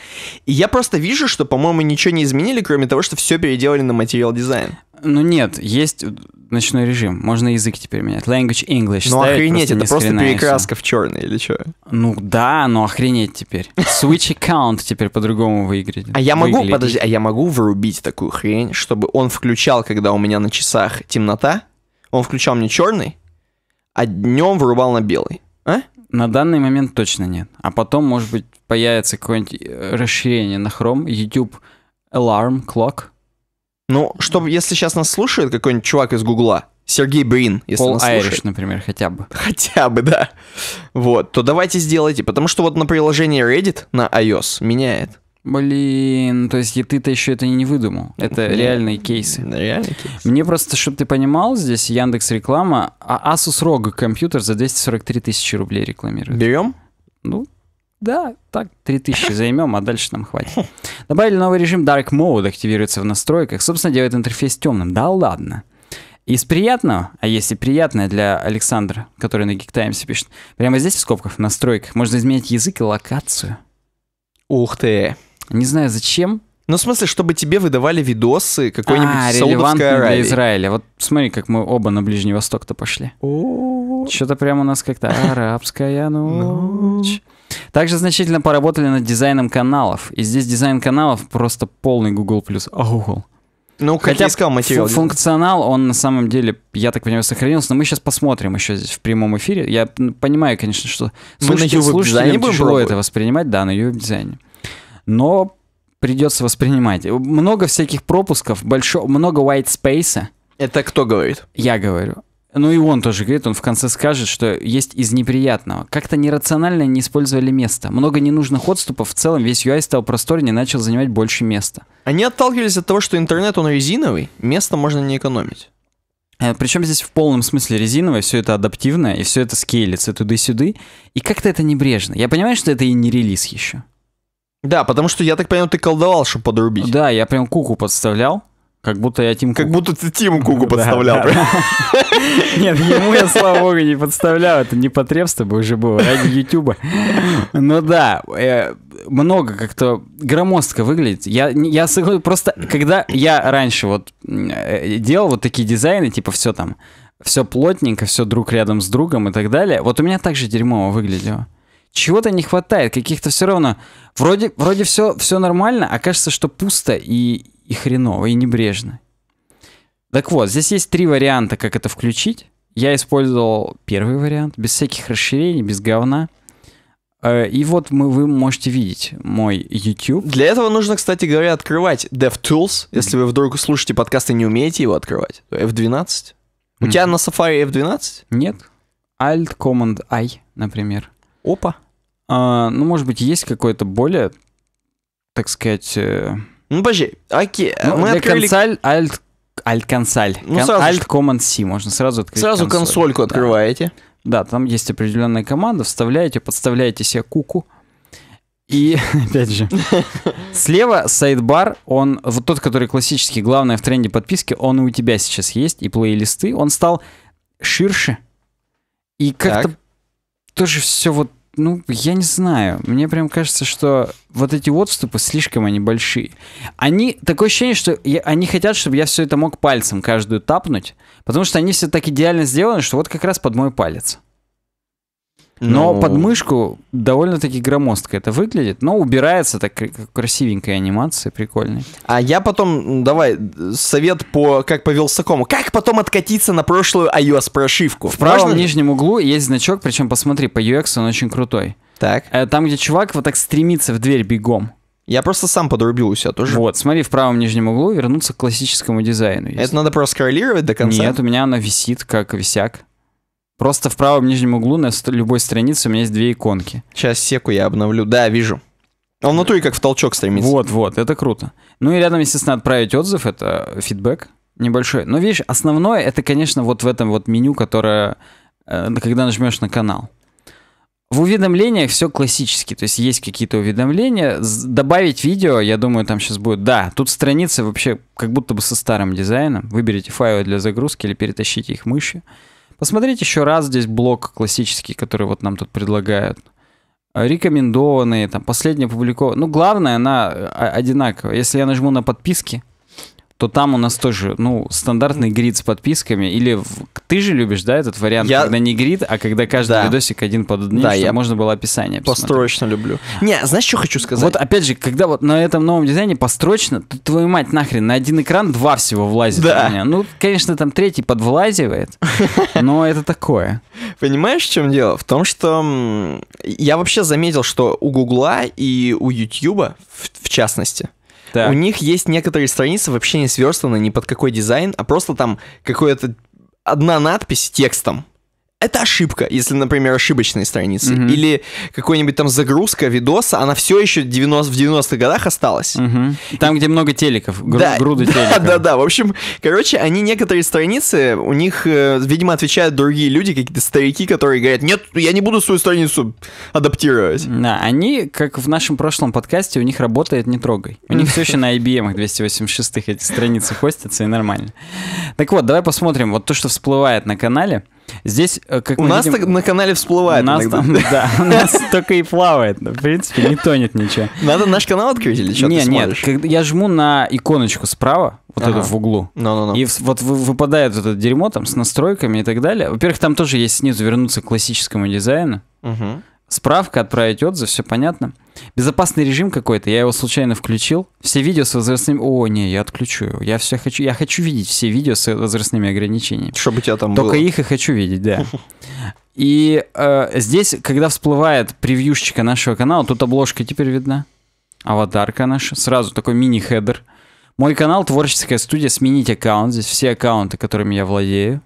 И я просто вижу, что, по-моему, ничего не изменили, кроме того, что все переделали на материал дизайн. Ну нет, есть ночной режим. Можно язык теперь менять. Language English. Ну ставить, охренеть, просто это просто перекраска в черный или что? Ну да, но охренеть теперь. Switch account теперь по-другому выиграть. А я могу, выглядеть. подожди, а я могу вырубить такую хрень, чтобы он включал, когда у меня на часах темнота, он включал мне черный, а днем вырубал на белый. А? На данный момент точно нет. А потом, может быть, появится какое-нибудь э, расширение на Chrome, YouTube Alarm Clock, ну, чтобы, если сейчас нас слушает какой-нибудь чувак из Гугла, Сергей Брин, если Пол нас Айриш, слушает. например, хотя бы. Хотя бы, да. Вот, то давайте сделайте, потому что вот на приложении Reddit на iOS меняет. Блин, то есть и ты-то еще это не выдумал. Это Нет. реальные кейсы. Реальные кейсы. Мне просто, чтобы ты понимал, здесь Яндекс реклама, а Asus ROG компьютер за 243 тысячи рублей рекламирует. Берем? Ну, да, так, 3000 займем, а дальше нам хватит. Добавили новый режим Dark Mode, активируется в настройках. Собственно, делает интерфейс темным. Да ладно. Из приятного, а если приятное для Александра, который на Geek пишет, прямо здесь в скобках, в настройках, можно изменить язык и локацию. Ух ты. Не знаю зачем. Ну, в смысле, чтобы тебе выдавали видосы какой-нибудь а, релевантный для Израиля. Вот смотри, как мы оба на Ближний Восток-то пошли. Что-то прям у нас как-то арабская ночь. Также значительно поработали над дизайном каналов. И здесь дизайн каналов просто полный Google плюс а, Google. Ну, как Хотя я искал материал. функционал, он на самом деле, я так понимаю, сохранился, но мы сейчас посмотрим еще здесь в прямом эфире. Я понимаю, конечно, что слушателям, не тяжело пробовать. это воспринимать, да, на ее дизайне Но придется воспринимать. Много всяких пропусков, большо, много white space. Это кто говорит? Я говорю. Ну и он тоже говорит, он в конце скажет, что есть из неприятного. Как-то нерационально не использовали место. Много ненужных отступов, в целом весь UI стал просторнее начал занимать больше места. Они отталкивались от того, что интернет он резиновый, место можно не экономить. Э, Причем здесь в полном смысле резиновое, все это адаптивное, и все это скейлится туда-сюды. И как-то это небрежно. Я понимаю, что это и не релиз еще. Да, потому что, я так понимаю, ты колдовал, чтобы подрубить. Да, я прям куку подставлял. Как будто я Тим Как будто ты Тим Куку подставлял. Нет, ему я, слава богу, не подставлял. Это не непотребство бы уже было ради Ютуба. Ну да, э, много как-то громоздко выглядит. Я, я просто, когда я раньше вот э, делал вот такие дизайны, типа все там, все плотненько, все друг рядом с другом и так далее, вот у меня также дерьмово выглядело чего-то не хватает, каких-то все равно. Вроде, вроде все, все нормально, а кажется, что пусто и, и хреново, и небрежно. Так вот, здесь есть три варианта, как это включить. Я использовал первый вариант, без всяких расширений, без говна. Э, и вот мы, вы можете видеть мой YouTube. Для этого нужно, кстати говоря, открывать DevTools, если вы вдруг слушаете подкаст и не умеете его открывать. F12. Mm-hmm. У тебя на Safari F12? Нет. Alt Command I, например. Опа. А, ну, может быть, есть какой то более, так сказать, э, ну, подожди, окей. Ну, мы для открыли... консоль, альт, альт-консоль. Ну, сразу... Alt Command C, можно сразу открыть Сразу консоль. консольку да. открываете. Да, там есть определенная команда, вставляете, подставляете себе куку. И, опять же, слева сайдбар, он, вот тот, который классический, главное в тренде подписки, он и у тебя сейчас есть, и плейлисты, он стал ширше. И как-то тоже все вот ну, я не знаю. Мне прям кажется, что вот эти отступы слишком они большие. Они, такое ощущение, что я, они хотят, чтобы я все это мог пальцем каждую тапнуть, потому что они все так идеально сделаны, что вот как раз под мой палец. Но ну... подмышку довольно-таки громоздко это выглядит, но убирается так красивенькая анимация прикольная. А я потом, давай, совет по как по Вилсакому. Как потом откатиться на прошлую iOS-прошивку? В правом Можно? нижнем углу есть значок, причем посмотри, по UX он очень крутой. Так. Э, там, где чувак вот так стремится в дверь бегом. Я просто сам подрубил у себя тоже. Вот, смотри, в правом нижнем углу вернуться к классическому дизайну. Есть. Это надо просто скоррелировать до конца? Нет, у меня она висит, как висяк. Просто в правом нижнем углу на любой странице у меня есть две иконки. Сейчас секу я обновлю. Да, вижу. Он на натуре как в толчок стремится. Вот, вот, это круто. Ну и рядом, естественно, отправить отзыв, это фидбэк небольшой. Но видишь, основное это, конечно, вот в этом вот меню, которое, э, когда нажмешь на канал. В уведомлениях все классически, то есть есть какие-то уведомления. Добавить видео, я думаю, там сейчас будет. Да, тут страницы вообще как будто бы со старым дизайном. Выберите файлы для загрузки или перетащите их мышью. Посмотреть еще раз здесь блок классический, который вот нам тут предлагают. А, рекомендованные, там, последние публикована. Ну, главное, она э, одинаковая. Если я нажму на подписки, то там у нас тоже, ну, стандартный грид с подписками. Или в... ты же любишь, да, этот вариант, я... когда не грид, а когда каждый да. видосик один под одним, да, чтобы я можно было описание посмотреть. Построчно люблю. Не, знаешь, что хочу сказать? Вот опять же, когда вот на этом новом дизайне построчно, то, твою мать, нахрен, на один экран два всего влазит. Да. Меня. Ну, конечно, там третий подвлазивает, но это такое. Понимаешь, в чем дело? В том, что я вообще заметил, что у Гугла и у Ютьюба, в частности, так. У них есть некоторые страницы вообще не сверстаны ни под какой дизайн, а просто там какое-то одна надпись текстом это ошибка, если, например, ошибочные страницы. mm Или какой-нибудь там загрузка видоса, она все еще 90, в 90-х годах осталась. mm Там, И... где много телеков, гру- да, груды да, телеков. Да, да, да. В общем, короче, они некоторые страницы, у них, э, видимо, отвечают другие люди, какие-то старики, которые говорят, нет, я не буду свою страницу адаптировать. Да, они, как в нашем прошлом подкасте, у них работает «Не трогай». У них все еще на IBM 286 эти страницы хостятся, и нормально. Так вот, давай посмотрим вот то, что всплывает на канале. Здесь, э, как У нас видим, на канале всплывает. У нас там, да, у нас только и плавает. В принципе, не тонет ничего. Надо наш канал открыть или что Нет, нет, я жму на иконочку справа, вот ага. эту в углу. И вот выпадает вот это дерьмо там с настройками и так далее. Во-первых, там тоже есть снизу вернуться к классическому дизайну. Справка, отправить отзыв, все понятно. Безопасный режим какой-то, я его случайно включил. Все видео с возрастными... О, не, я отключу его. Я все хочу... Я хочу видеть все видео с возрастными ограничениями. Чтобы тебя там Только было. их и хочу видеть, да. И э, здесь, когда всплывает превьюшечка нашего канала, тут обложка теперь видна. Аватарка наша. Сразу такой мини-хедер. Мой канал «Творческая студия». Сменить аккаунт. Здесь все аккаунты, которыми я владею.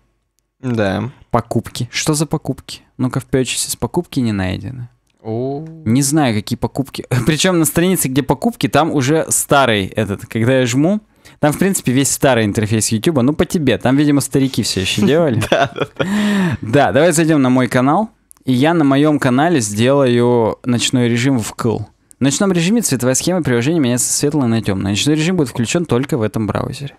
Да. Покупки. Что за покупки? Ну-ка, в Purchases покупки не найдены. О. Не знаю, какие покупки. Причем на странице, где покупки, там уже старый этот. Когда я жму, там, в принципе, весь старый интерфейс YouTube. Ну, по тебе. Там, видимо, старики все еще делали. Да, Да. давай зайдем на мой канал. И я на моем канале сделаю ночной режим в кл. В ночном режиме цветовая схема приложения меняется светлое на темное. Ночной режим будет включен только в этом браузере.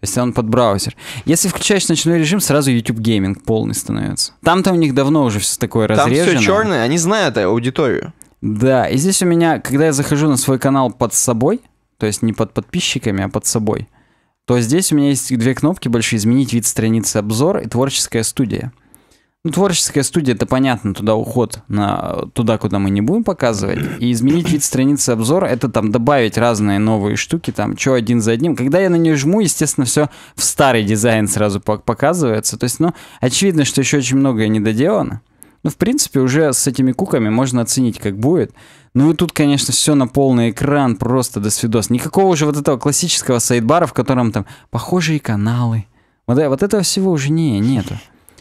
То есть он под браузер. Если включаешь ночной режим, сразу YouTube гейминг полный становится. Там-то у них давно уже все такое Там разрежено. Там все черное, они знают аудиторию. Да, и здесь у меня, когда я захожу на свой канал под собой, то есть не под подписчиками, а под собой, то здесь у меня есть две кнопки большие «Изменить вид страницы обзор» и «Творческая студия». Ну, творческая студия, это понятно, туда уход, на туда, куда мы не будем показывать. И изменить вид страницы обзора, это там добавить разные новые штуки, там, что один за одним. Когда я на нее жму, естественно, все в старый дизайн сразу показывается. То есть, ну, очевидно, что еще очень многое не доделано. Ну, в принципе, уже с этими куками можно оценить, как будет. Ну и тут, конечно, все на полный экран, просто до свидос. Никакого уже вот этого классического сайдбара, в котором там похожие каналы. Вот, э, вот этого всего уже не, нету.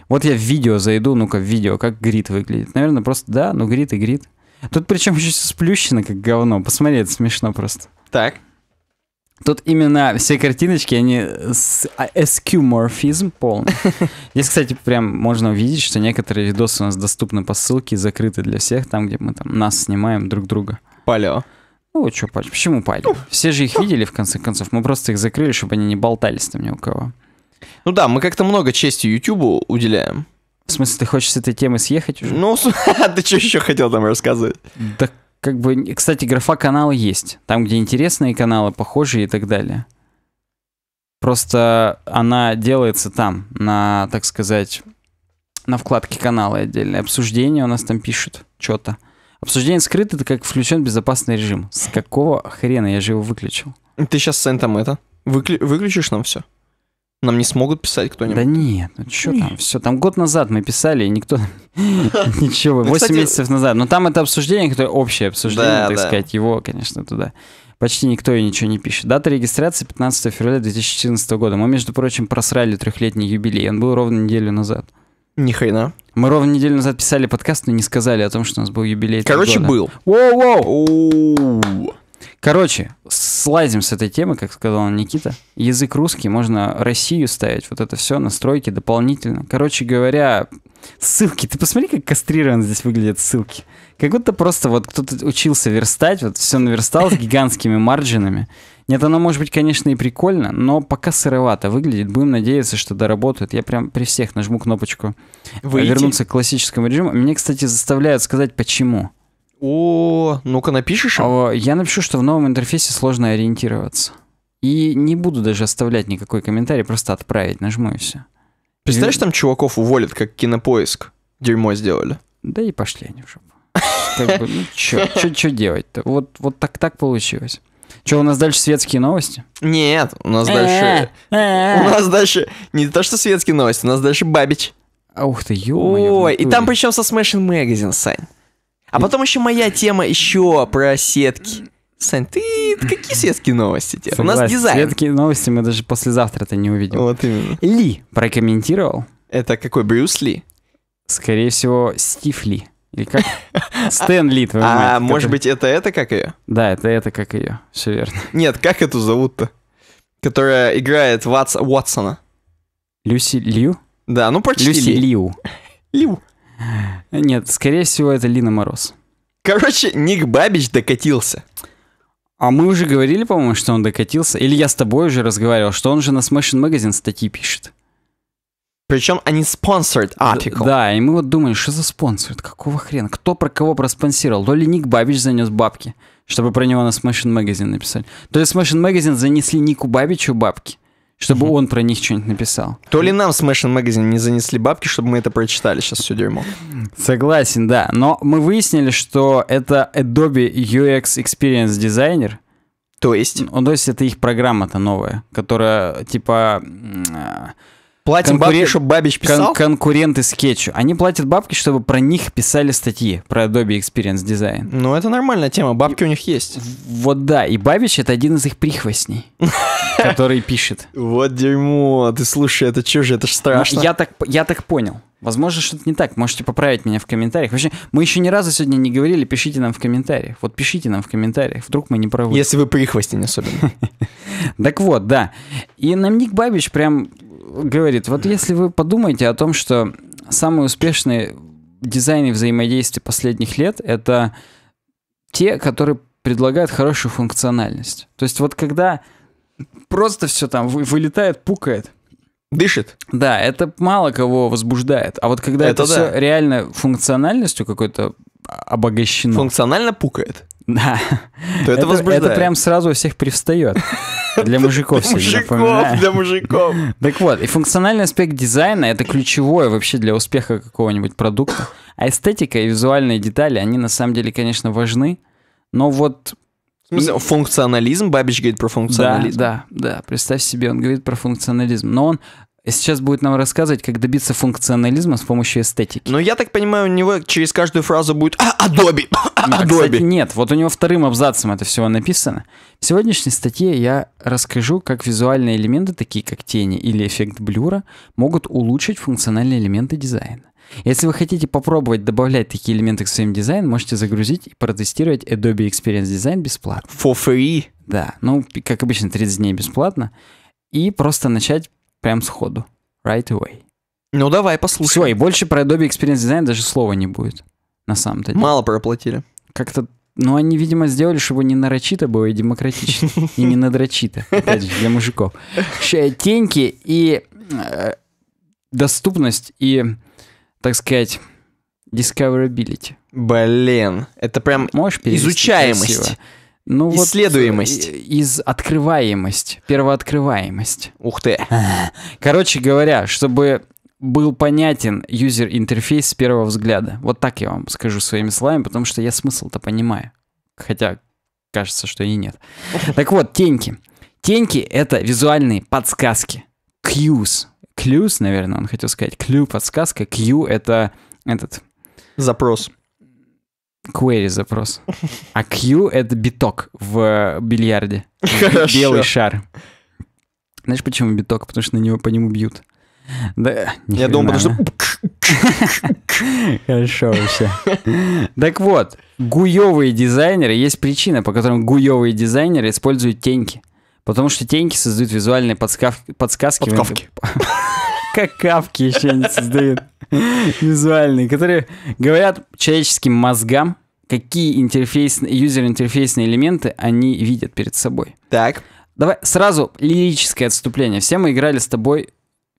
Вот я в видео зайду, ну-ка, в видео, как Грит выглядит. Наверное, просто да, ну Грит и Грит. Тут причем еще все сплющено, как говно. Посмотри, это смешно просто. Так. Тут именно все картиночки, они с а, эскюморфизм полный. Здесь, кстати, прям можно увидеть, что некоторые видосы у нас доступны по ссылке закрыты для всех, там, где мы там нас снимаем друг друга. Палео. Ну, что, почему палео? Ну, все же их ну. видели, в конце концов. Мы просто их закрыли, чтобы они не болтались там ни у кого. Ну да, мы как-то много чести Ютубу уделяем. В смысле, ты хочешь с этой темы съехать уже? Ну, ты что еще хотел там рассказывать? Да как бы, кстати, графа канала есть. Там, где интересные каналы, похожие и так далее. Просто она делается там, на, так сказать, на вкладке канала отдельное Обсуждение у нас там пишут что-то. Обсуждение скрыто, это как включен безопасный режим. С какого хрена я же его выключил? Ты сейчас с это Выкли- выключишь нам все? Нам не смогут писать кто-нибудь? Да нет, ну что там, все, там год назад мы писали, и никто... Ничего, 8 ну, месяцев назад. Но там это обсуждение, которое общее обсуждение, так сказать, его, конечно, туда. Почти никто и ничего не пишет. Дата регистрации 15 февраля 2014 года. Мы, между прочим, просрали трехлетний юбилей. Он был ровно неделю назад. Ни хрена. Мы ровно неделю назад писали подкаст, но не сказали о том, что у нас был юбилей. Короче, был. Воу-воу! Короче, слазим с этой темы, как сказал Никита. Язык русский, можно Россию ставить, вот это все, настройки дополнительно. Короче говоря, ссылки. Ты посмотри, как кастрирован здесь выглядят ссылки. Как будто просто вот кто-то учился верстать, вот все наверстал с гигантскими маржинами. Нет, оно может быть, конечно, и прикольно, но пока сыровато выглядит. Будем надеяться, что доработают. Я прям при всех нажму кнопочку Выйти. вернуться к классическому режиму. Мне, кстати, заставляют сказать, почему. О, ну-ка напишешь? Им? А, я напишу, что в новом интерфейсе сложно ориентироваться. И не буду даже оставлять никакой комментарий, просто отправить, нажму и все. Представляешь, там чуваков уволят, как кинопоиск. Дерьмо сделали. Да и пошли они в жопу. Как бы, ну, что делать-то? Вот, вот так так получилось. Что, у нас дальше светские новости? Нет, у нас дальше... У нас дальше не то, что светские новости, у нас дальше бабич. А ух ты, ё Ой, и там причем со Smashing Magazine, Сань. А потом еще моя тема еще про сетки. Сань, ты какие светские новости тебе? У нас дизайн. Светские новости мы даже послезавтра это не увидим. Вот именно. Ли прокомментировал. Это какой, Брюс Ли? Скорее всего, Стив Ли. Или как? Стэн Ли, твою а, мать. А, может быть, это это как ее? Да, это это как ее, все верно. Нет, как эту зовут-то? Которая играет Ватс... Уотсона. Люси Лью? Да, ну почти. Люси Лиу. Лиу. Нет, скорее всего, это Лина Мороз. Короче, Ник Бабич докатился. А мы уже говорили, по-моему, что он докатился. Или я с тобой уже разговаривал, что он же на Smashing Magazine статьи пишет. Причем они sponsored article. Да, и мы вот думали, что за спонсорит, какого хрена, кто про кого проспонсировал. То ли Ник Бабич занес бабки, чтобы про него на Smashing Magazine написали. То ли Smashing Magazine занесли Нику Бабичу бабки, чтобы он про них что-нибудь написал. То ли нам с Magazine не занесли бабки, чтобы мы это прочитали сейчас все дерьмо. Согласен, да. Но мы выяснили, что это Adobe UX Experience Designer. То есть? Ну, то есть это их программа-то новая, которая типа а, Платим Конкурен... бабки, чтобы Бабич писал? Кон- конкуренты скетчу. Они платят бабки, чтобы про них писали статьи про Adobe Experience Design. Ну, это нормальная тема, бабки и... у них есть. Вот да, и Бабич — это один из их прихвостней, который пишет. Вот дерьмо, ты слушай, это что же, это же страшно. Я так, я так понял. Возможно, что-то не так. Можете поправить меня в комментариях. Вообще, мы еще ни разу сегодня не говорили, пишите нам в комментариях. Вот пишите нам в комментариях, вдруг мы не правы. Если вы прихвостень особенно. Так вот, да. И нам Ник Бабич прям говорит, вот если вы подумаете о том, что самые успешные дизайны взаимодействия последних лет — это те, которые предлагают хорошую функциональность. То есть вот когда просто все там вылетает, пукает. Дышит. Да, это мало кого возбуждает. А вот когда это, это да. все реально функциональностью какой-то а, обогащено. Функционально пукает. Да. То это, это возбуждает. Это прям сразу у всех привстает. А для мужиков для мужиков, напоминаю. для мужиков. Так вот, и функциональный аспект дизайна — это ключевое вообще для успеха какого-нибудь продукта. А эстетика и визуальные детали, они на самом деле, конечно, важны, но вот... Функционализм? Бабич говорит про функционализм? Да, да, да. Представь себе, он говорит про функционализм. Но он сейчас будет нам рассказывать, как добиться функционализма с помощью эстетики. Но ну, я так понимаю, у него через каждую фразу будет а, Adobe. Adobe. Кстати, нет, вот у него вторым абзацем это всего написано. В сегодняшней статье я расскажу, как визуальные элементы, такие как тени или эффект блюра, могут улучшить функциональные элементы дизайна. Если вы хотите попробовать добавлять такие элементы к своим дизайн, можете загрузить и протестировать Adobe Experience Design бесплатно. For free? Да, ну, как обычно, 30 дней бесплатно. И просто начать прям сходу. Right away. Ну давай, послушай. Все, и больше про Adobe Experience Design даже слова не будет. На самом-то деле. Мало проплатили. Как-то ну, они, видимо, сделали, чтобы не нарочито было и демократично. И не надрочито, опять же, для мужиков. Теньки и э, доступность и, так сказать, discoverability. Блин, это прям Можешь изучаемость. Красиво? Ну, Исследуемость. Вот, э, из открываемость, первооткрываемость. Ух ты. Короче говоря, чтобы был понятен юзер-интерфейс с первого взгляда. Вот так я вам скажу своими словами, потому что я смысл-то понимаю. Хотя кажется, что и нет. Так вот, теньки. Теньки — это визуальные подсказки. Cues. Clues, наверное, он хотел сказать. Clue — подсказка. Кью это этот... Запрос. Query запрос. А Q — это биток в бильярде. Белый шар. Знаешь, почему биток? Потому что на него по нему бьют. Да, Я думал, потому что... Хорошо вообще. Так вот, гуевые дизайнеры, есть причина, по которой гуевые дизайнеры используют теньки. Потому что теньки создают визуальные подскав... подсказки. Подсказки. Как какавки еще не создают визуальные, которые говорят человеческим мозгам, какие интерфейсные, юзер-интерфейсные элементы они видят перед собой. Так. Давай сразу лирическое отступление. Все мы играли с тобой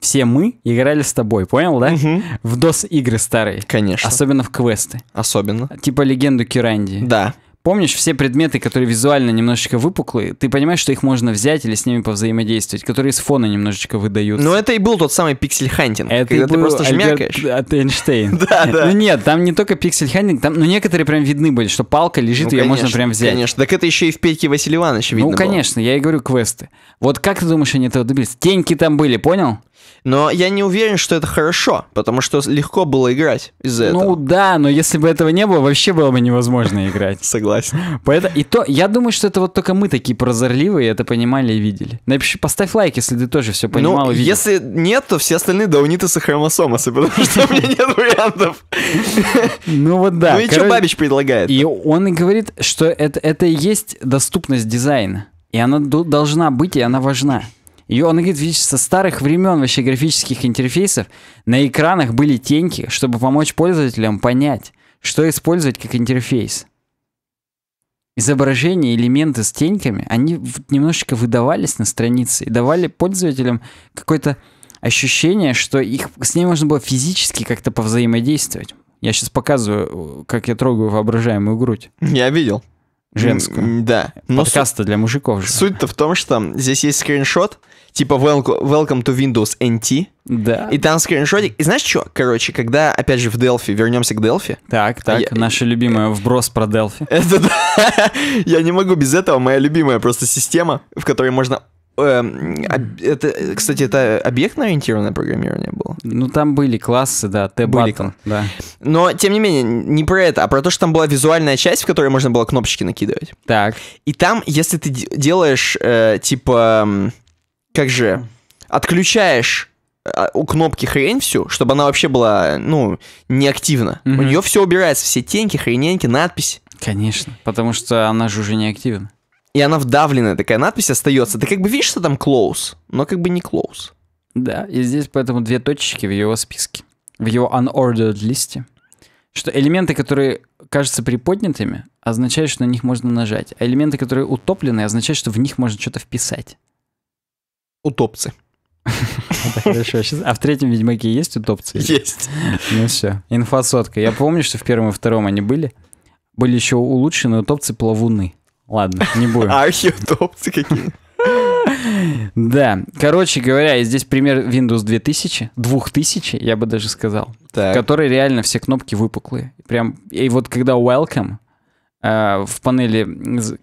все мы играли с тобой, понял, да? Угу. В DOS игры старые. Конечно. Особенно в квесты. Особенно. Типа легенду Киранди. Да. Помнишь все предметы, которые визуально немножечко выпуклые? Ты понимаешь, что их можно взять или с ними повзаимодействовать, которые с фона немножечко выдают. Но ну, это и был тот самый пиксель-хантинг, это когда ты просто Альберт жмякаешь. от а, Эйнштейн. да, да. Ну нет, там не только пиксель-хантинг, там, ну некоторые прям видны были, что палка лежит, ну, ее можно прям взять. Конечно, так это еще и в Петьке Василий Иванович ну, видно Ну, конечно, я и говорю квесты. Вот как ты думаешь, они этого добились? Теньки там были, понял? Но я не уверен, что это хорошо, потому что легко было играть из-за ну этого. Ну да, но если бы этого не было, вообще было бы невозможно играть. Согласен. Поэтому, и то, я думаю, что это вот только мы такие прозорливые это понимали и видели. Напиши, поставь лайк, если ты тоже все ну, понимал ну, и видел. если нет, то все остальные даунитосы хромосомасы, потому что у меня нет вариантов. Ну вот да. Ну и что Бабич предлагает? И он и говорит, что это и есть доступность дизайна. И она должна быть, и она важна. И он говорит, что со старых времен вообще графических интерфейсов на экранах были теньки, чтобы помочь пользователям понять, что использовать как интерфейс. Изображения, элементы с теньками, они немножечко выдавались на странице и давали пользователям какое-то ощущение, что их, с ней можно было физически как-то повзаимодействовать. Я сейчас показываю, э, как я трогаю воображаемую грудь. Я видел. Женскую. Да. Подкаста для мужиков же. Суть-то в том, что здесь есть скриншот, типа Welcome welcome to Windows NT. Да. И там скриншотик. И знаешь что? Короче, когда, опять же, в Delphi, вернемся к Delphi. Так, а так, я... наша любимая вброс про Delphi. Это да. Я не могу без этого. Моя любимая просто система, в которой можно эм, это, кстати, это объектно-ориентированное программирование было? Ну, там были классы, да, т были да. Но, тем не менее, не про это, а про то, что там была визуальная часть, в которой можно было кнопочки накидывать. Так. И там, если ты делаешь, э, типа, как же, отключаешь э, у кнопки хрень всю, чтобы она вообще была, ну, неактивна. Угу. У нее все убирается, все теньки, хрененьки, надпись. Конечно, потому что она же уже неактивна. И она вдавленная, такая надпись остается. Ты как бы видишь, что там close, но как бы не close. Да, и здесь поэтому две точечки в его списке, в его unordered листе. Что элементы, которые кажутся приподнятыми, означают, что на них можно нажать. А элементы, которые утоплены, означают, что в них можно что-то вписать. Утопцы. Хорошо. А, а в третьем Ведьмаке есть утопцы? Есть. Ну все, Инфосотка. Я помню, что в первом и втором они были. Были еще улучшены утопцы плавуны. Ладно, не будем. Архиутопцы какие. Да, короче говоря, и здесь пример Windows 2000, 2000, я бы даже сказал, так. в которой реально все кнопки выпуклые. Прям, и вот когда welcome, Э, в панели,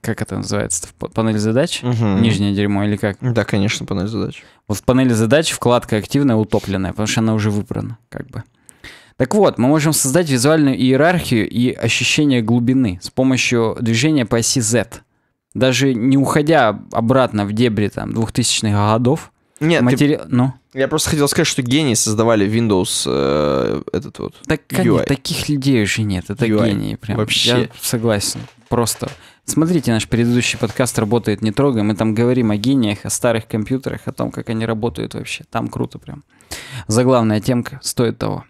как это называется, в панели задач, угу. нижнее дерьмо или как? Да, конечно, панель задач. Вот в панели задач вкладка активная утопленная, потому что она уже выбрана, как бы. Так вот, мы можем создать визуальную иерархию и ощущение глубины с помощью движения по оси Z. Даже не уходя обратно в дебри там 2000-х годов. Нет, матери... ты... ну? Я просто хотел сказать, что гении создавали Windows э, этот вот. Так UI. Нет, таких людей уже нет. Это UI. гении. Прям. Вообще. Я согласен. Просто. Смотрите, наш предыдущий подкаст работает не трогай. Мы там говорим о гениях, о старых компьютерах, о том, как они работают вообще. Там круто прям. Заглавная темка стоит того.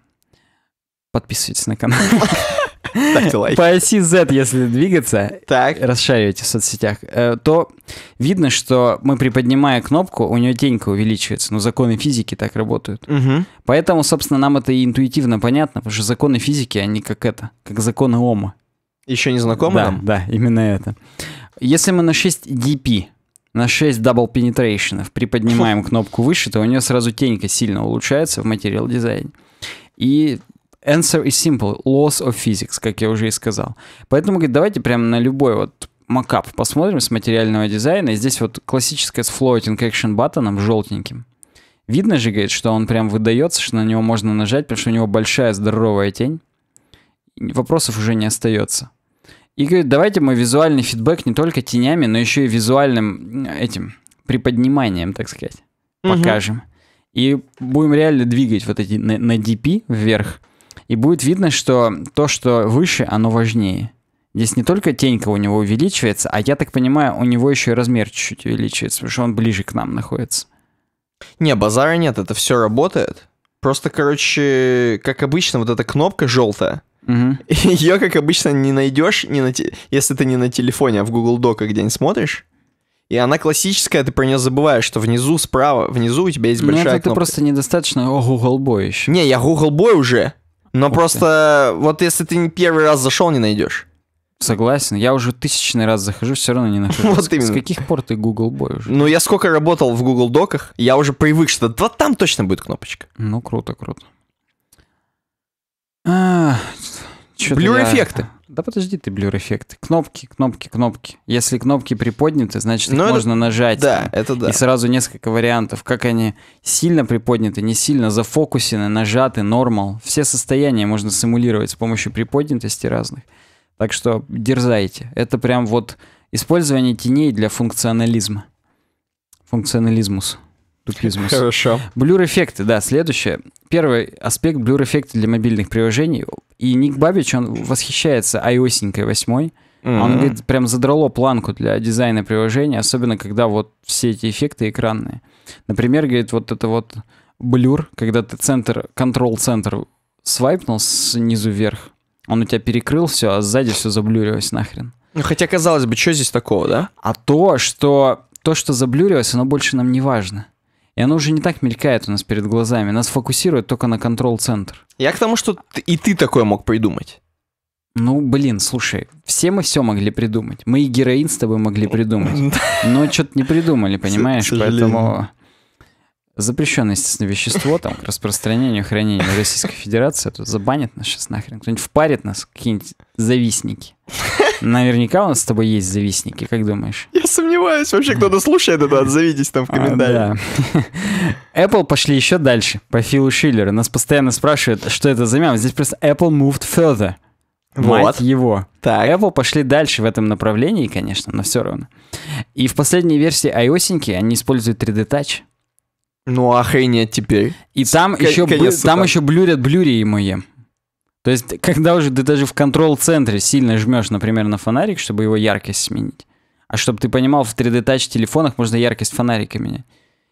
Подписывайтесь на канал. Ставьте лайк. По оси Z, если двигаться, так. расшаривайте в соцсетях, э, то видно, что мы, приподнимая кнопку, у нее тенька увеличивается. Но законы физики так работают. Угу. Поэтому, собственно, нам это и интуитивно понятно, потому что законы физики, они как это, как законы Ома. Еще не знакомы да, нам? Да, именно это. Если мы на 6 DP, на 6 Double Penetration, приподнимаем кнопку выше, то у нее сразу тенька сильно улучшается в материал дизайне. И Answer is simple. Laws of physics, как я уже и сказал. Поэтому, говорит, давайте прямо на любой вот макап посмотрим с материального дизайна. И здесь вот классическая с floating action button желтеньким. Видно же, говорит, что он прям выдается, что на него можно нажать, потому что у него большая здоровая тень. Вопросов уже не остается. И говорит, давайте мы визуальный фидбэк не только тенями, но еще и визуальным этим приподниманием, так сказать, угу. покажем. И будем реально двигать вот эти на, на DP вверх. И будет видно, что то, что выше, оно важнее. Здесь не только тенька у него увеличивается, а я так понимаю, у него еще и размер чуть-чуть увеличивается, потому что он ближе к нам находится. Не, базара нет, это все работает. Просто, короче, как обычно, вот эта кнопка желтая, угу. ее, как обычно, не найдешь, не на те... если ты не на телефоне, а в Google Doc где-нибудь смотришь. И она классическая, ты про нее забываешь, что внизу справа, внизу у тебя есть ну, большая Нет, это просто недостаточно, о, Google Boy еще. Не, я Google Boy уже. Но просто вот если ты не первый раз зашел, не найдешь. Согласен, я уже тысячный раз захожу, все равно не нахожу. Вот с, именно. С каких пор ты Google Boy уже? Ну, я сколько работал в Google Доках, я уже привык, что да, там точно будет кнопочка. Ну, круто, круто. А, Блю-эффекты. Да подожди ты, блюр-эффекты. Кнопки, кнопки, кнопки. Если кнопки приподняты, значит, их ну, можно это... нажать. Да, это да. И сразу несколько вариантов, как они сильно приподняты, не сильно, зафокусены, нажаты, нормал. Все состояния можно симулировать с помощью приподнятости разных. Так что дерзайте. Это прям вот использование теней для функционализма. Функционализмус тупизмус. Хорошо. Блюр-эффекты, да, следующее. Первый аспект блюр эффекты для мобильных приложений. И Ник Бабич, он восхищается iOS 8 Mm-hmm. Он говорит, прям задрало планку для дизайна приложения, особенно когда вот все эти эффекты экранные. Например, говорит, вот это вот блюр, когда ты центр, контрол-центр свайпнул снизу вверх, он у тебя перекрыл все, а сзади все заблюрилось нахрен. Ну, хотя, казалось бы, что здесь такого, да? А то, что то, что заблюрилось, оно больше нам не важно. И оно уже не так мелькает у нас перед глазами. Нас фокусирует только на контрол-центр. Я к тому, что и ты такое мог придумать. Ну, блин, слушай, все мы все могли придумать. Мы и героин с тобой могли придумать. Но что-то не придумали, понимаешь? Поэтому запрещенное, естественно, вещество, там, к распространению, хранению Российской Федерации, а забанят нас сейчас нахрен, кто-нибудь впарит нас, какие-нибудь завистники. Наверняка у нас с тобой есть завистники, как думаешь? Я сомневаюсь, вообще кто-то слушает это, отзовитесь там в а, комментариях. А, да. Apple пошли еще дальше, по Филу Шиллеру. Нас постоянно спрашивают, что это за мем. Здесь просто Apple moved further. Вот. Мать его. Так. Apple пошли дальше в этом направлении, конечно, но все равно. И в последней версии iOS они используют 3D Touch. Ну, а нет теперь. И там К- еще, бл- там еще блюрят блюри мои. То есть, когда уже ты даже в контрол-центре сильно жмешь, например, на фонарик, чтобы его яркость сменить. А чтобы ты понимал, в 3D-тач телефонах можно яркость фонарика менять.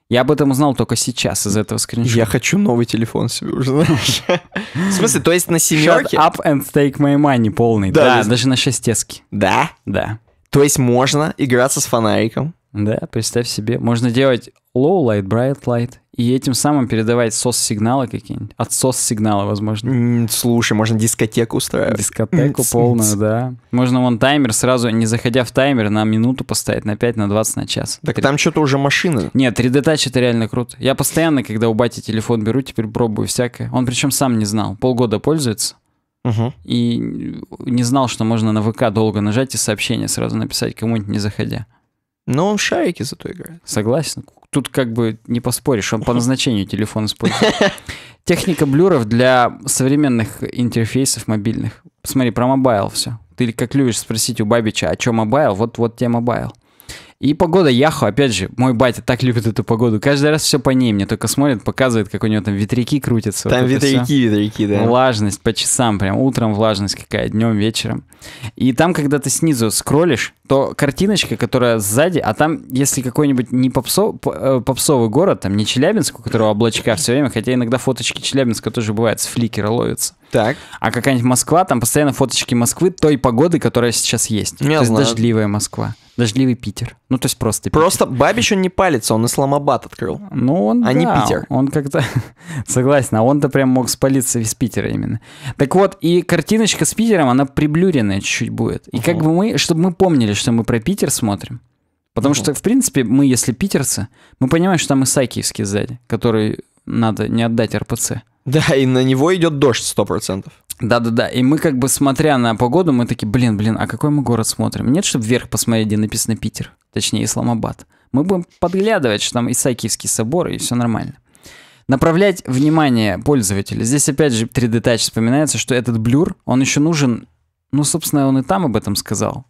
Я об этом узнал только сейчас из этого скриншота. Я хочу новый телефон себе уже, знаешь. В смысле, то есть на семерке? up and take my money полный. Да, даже на шестеске. Да? Да. То есть можно играться с фонариком, да, представь себе. Можно делать low light, bright light, и этим самым передавать сос-сигналы какие-нибудь. От сос-сигнала, возможно. Mm, слушай, можно дискотеку устраивать. Дискотеку mm, полную, mm, да. Можно вон таймер сразу, не заходя в таймер, на минуту поставить, на 5, на 20, на час. Так 3... там что-то уже машины? Нет, 3D Touch это реально круто. Я постоянно, когда у бати телефон беру, теперь пробую всякое. Он причем сам не знал. Полгода пользуется. Угу. И не знал, что можно на ВК долго нажать и сообщение сразу написать кому-нибудь, не заходя. Но он шарики зато играет. Согласен. Тут как бы не поспоришь, он по назначению телефон использует. Техника блюров для современных интерфейсов мобильных. Посмотри, про мобайл все. Ты как любишь спросить у Бабича, а что мобайл? Вот, вот тебе мобайл. И погода Яху, опять же, мой батя так любит эту погоду. Каждый раз все по ней, мне только смотрит, показывает, как у него там ветряки крутятся. Там вот ветряки, ветряки, да. Влажность по часам, прям утром влажность какая, днем, вечером. И там, когда ты снизу скроллишь, то картиночка, которая сзади, а там, если какой-нибудь не попсов, э, попсовый город, там не Челябинск, у которого облачка все время, хотя иногда фоточки Челябинска тоже бывает, с фликера ловится. Так. А какая-нибудь Москва, там постоянно фоточки Москвы той погоды, которая сейчас есть. Я то знаю. есть дождливая Москва. Дождливый Питер. Ну, то есть просто Питер. Просто Бабич, он не палится, он Исламабад открыл. Ну, он, А да, не Питер. Он как-то... Согласен, а он-то прям мог спалиться из Питера именно. Так вот, и картиночка с Питером, она приблюренная чуть-чуть будет. И угу. как бы мы, чтобы мы помнили, что мы про Питер смотрим. Потому угу. что, в принципе, мы, если питерцы, мы понимаем, что там и Сайкиевский сзади, который надо не отдать РПЦ. Да, и на него идет дождь 100%. Да-да-да, и мы как бы, смотря на погоду, мы такие, блин, блин, а какой мы город смотрим? Нет, чтобы вверх посмотреть, где написано Питер, точнее Исламабад. Мы будем подглядывать, что там Исаакиевский собор, и все нормально. Направлять внимание пользователя. Здесь опять же 3D Touch вспоминается, что этот блюр, он еще нужен, ну, собственно, он и там об этом сказал.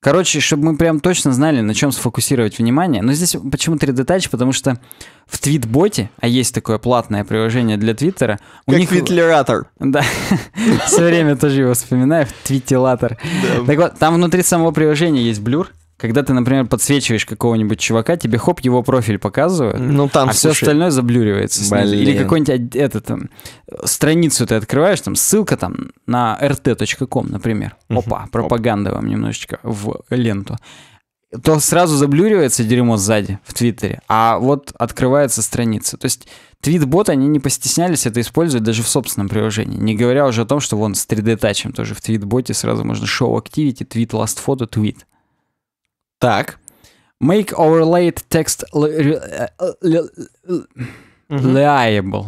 Короче, чтобы мы прям точно знали, на чем сфокусировать внимание. Но здесь почему 3D Touch, потому что в твитботе, а есть такое платное приложение для твиттера. У них... твитлератор. Да, все время тоже его вспоминаю, твитилатор. Так вот, там внутри самого приложения есть блюр, когда ты, например, подсвечиваешь какого-нибудь чувака, тебе хоп, его профиль показывают. Ну там а слушай, все остальное заблюривается. Блин. Или какой-нибудь этот там, эм, страницу ты открываешь, там ссылка там на rt.com, например. Угу. Опа, пропаганда Оп. вам немножечко в ленту. То сразу заблюривается дерьмо сзади в Твиттере, а вот открывается страница. То есть твит-бот, они не постеснялись это использовать даже в собственном приложении. Не говоря уже о том, что вон с 3D-тачем тоже в твит-боте сразу можно шоу активити, твит last photo, твит. Так. Make overlaid text э, э, liable.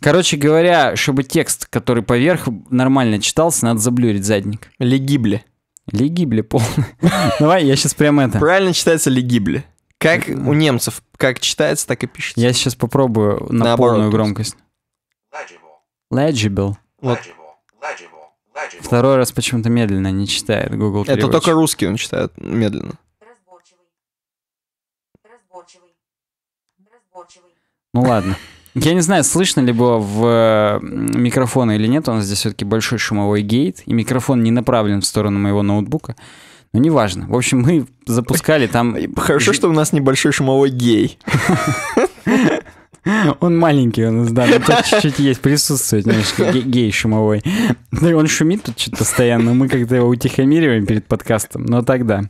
Короче говоря, чтобы текст, который поверх, нормально читался, надо заблюрить задник. Легибли. Легибли полный. Давай, я сейчас прям это... Правильно читается легибли. Как у немцев, как читается, так и пишется. Я сейчас попробую на полную громкость. Legible. Legible. Legible. Второй раз почему-то медленно не читает Google Это только русский он читает медленно. Ну ладно. Я не знаю, слышно ли было в микрофон или нет. У нас здесь все-таки большой шумовой гейт, и микрофон не направлен в сторону моего ноутбука. Ну, неважно. В общем, мы запускали там... Хорошо, что у нас небольшой шумовой гей. Он маленький он нас, да, но тут чуть-чуть есть, присутствует немножко гей шумовой. Ну, он шумит тут что-то постоянно, мы как-то его утихомириваем перед подкастом, но тогда.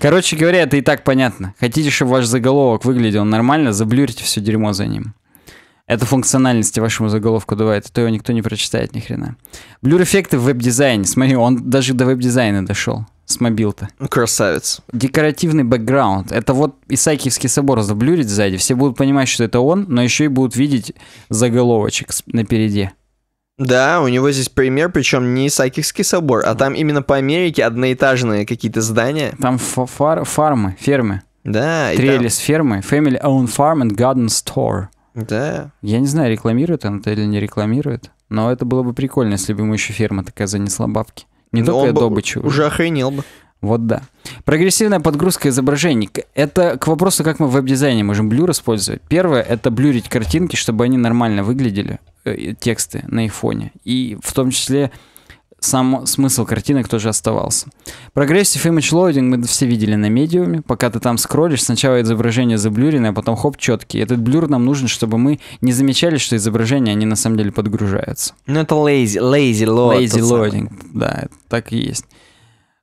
Короче говоря, это и так понятно. Хотите, чтобы ваш заголовок выглядел нормально, заблюрите все дерьмо за ним. Это функциональности вашему заголовку Давай, а то его никто не прочитает ни хрена. Блюр-эффекты в веб-дизайне. Смотри, он даже до веб-дизайна дошел с то Красавец. Декоративный бэкграунд. Это вот Исаакиевский собор заблюрит сзади. Все будут понимать, что это он, но еще и будут видеть заголовочек напереди. Да, у него здесь пример, причем не Исаакиевский собор, а там именно по Америке одноэтажные какие-то здания. Там фар фармы, фермы. Да. Трели там... фермы. Family Owned Farm and Garden Store. Да. Я не знаю, рекламирует он это или не рекламирует, но это было бы прикольно, если бы ему еще ферма такая занесла бабки. Не Но только добычу. Уже охренел бы. Вот да. Прогрессивная подгрузка изображений. Это к вопросу, как мы в веб-дизайне можем блюр использовать. Первое — это блюрить картинки, чтобы они нормально выглядели, э, тексты на их фоне. И в том числе сам смысл картинок тоже оставался. Прогрессив image loading мы все видели на медиуме. Пока ты там скроллишь, сначала изображение заблюренное, а потом хоп, четкий. Этот блюр нам нужен, чтобы мы не замечали, что изображение, они на самом деле подгружаются. Ну это lazy, lazy load. Lazy loading, самый. да, так и есть.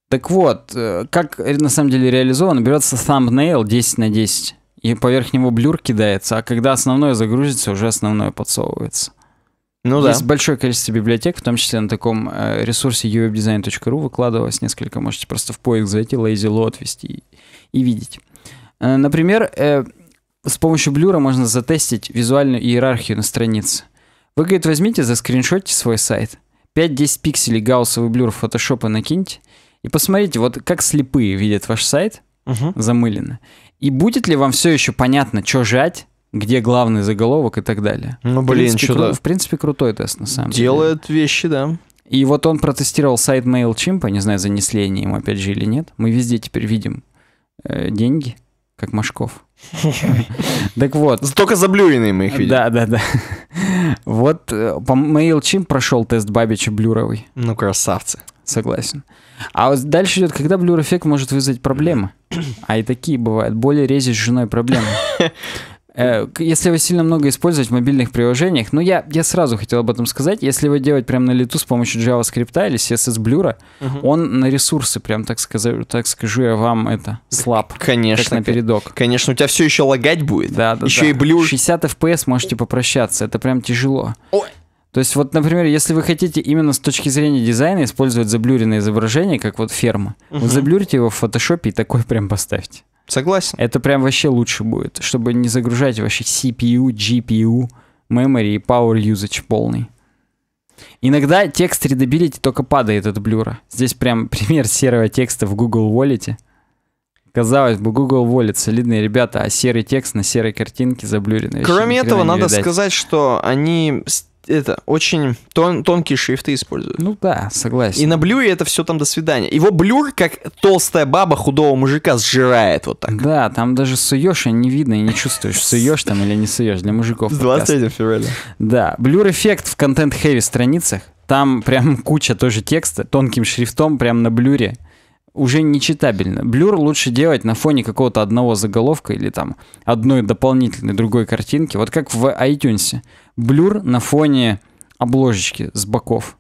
Так вот, э, как на самом деле реализовано, берется thumbnail 10 на 10, и поверх него блюр кидается, а когда основное загрузится, уже основное подсовывается. Ну, да. Есть большое количество библиотек, в том числе на таком э, ресурсе uwebdesign.ru выкладывалось несколько. Можете просто в поиск зайти, lazy load ввести и, и видеть. Э, например, э, с помощью блюра можно затестить визуальную иерархию на странице. Вы, говорит, возьмите, заскриншотите свой сайт. 5-10 пикселей гауссовый блюр фотошопа накиньте и посмотрите, вот как слепые видят ваш сайт, угу. замылено. И будет ли вам все еще понятно, что жать, где главный заголовок и так далее. Ну, блин, в принципе, что кру... В принципе, крутой тест, на самом Делает деле. Делает вещи, да. И вот он протестировал сайт MailChimp, не знаю, занесли они ему опять же или нет. Мы везде теперь видим э, деньги, как Машков. Так вот. Только заблюренные мы их видим. Да, да, да. Вот э, по MailChimp прошел тест Бабича Блюровой. Ну, красавцы. Согласен. А вот дальше идет, когда блюр эффект может вызвать проблемы. А и такие бывают. Более рези с женой проблемы. Э, если его сильно много использовать в мобильных приложениях, ну я, я сразу хотел об этом сказать, если его делать прямо на лету с помощью JavaScript или CSS Blur, угу. он на ресурсы, прям так сказать, так скажу я вам это, слаб. Конечно. Как передок. Конечно, у тебя все еще лагать будет. Да, да, Еще да. и Blur. 60 FPS можете попрощаться, это прям тяжело. Ой. То есть вот, например, если вы хотите именно с точки зрения дизайна использовать заблюренное изображение, как вот ферма, угу. вы заблюрите его в фотошопе и такой прям поставьте. Согласен. Это прям вообще лучше будет, чтобы не загружать вообще CPU, GPU, memory и power usage полный. Иногда текст редабилити только падает от блюра. Здесь прям пример серого текста в Google Wallet. Казалось бы, Google Wallet солидные ребята, а серый текст на серой картинке заблюренный. Кроме этого, надо видать. сказать, что они это, очень тон, тонкие шрифты используют. Ну да, согласен. И на блюре это все там до свидания. Его блюр, как толстая баба худого мужика, сжирает вот так. Да, там даже суешь, и не видно, и не чувствуешь, суешь там или не суешь для мужиков. С 23 февраля. Да, блюр-эффект в контент-хэви страницах. Там прям куча тоже текста, тонким шрифтом, прям на блюре уже нечитабельно. Блюр лучше делать на фоне какого-то одного заголовка или там одной дополнительной другой картинки. Вот как в iTunes. Блюр на фоне обложечки с боков.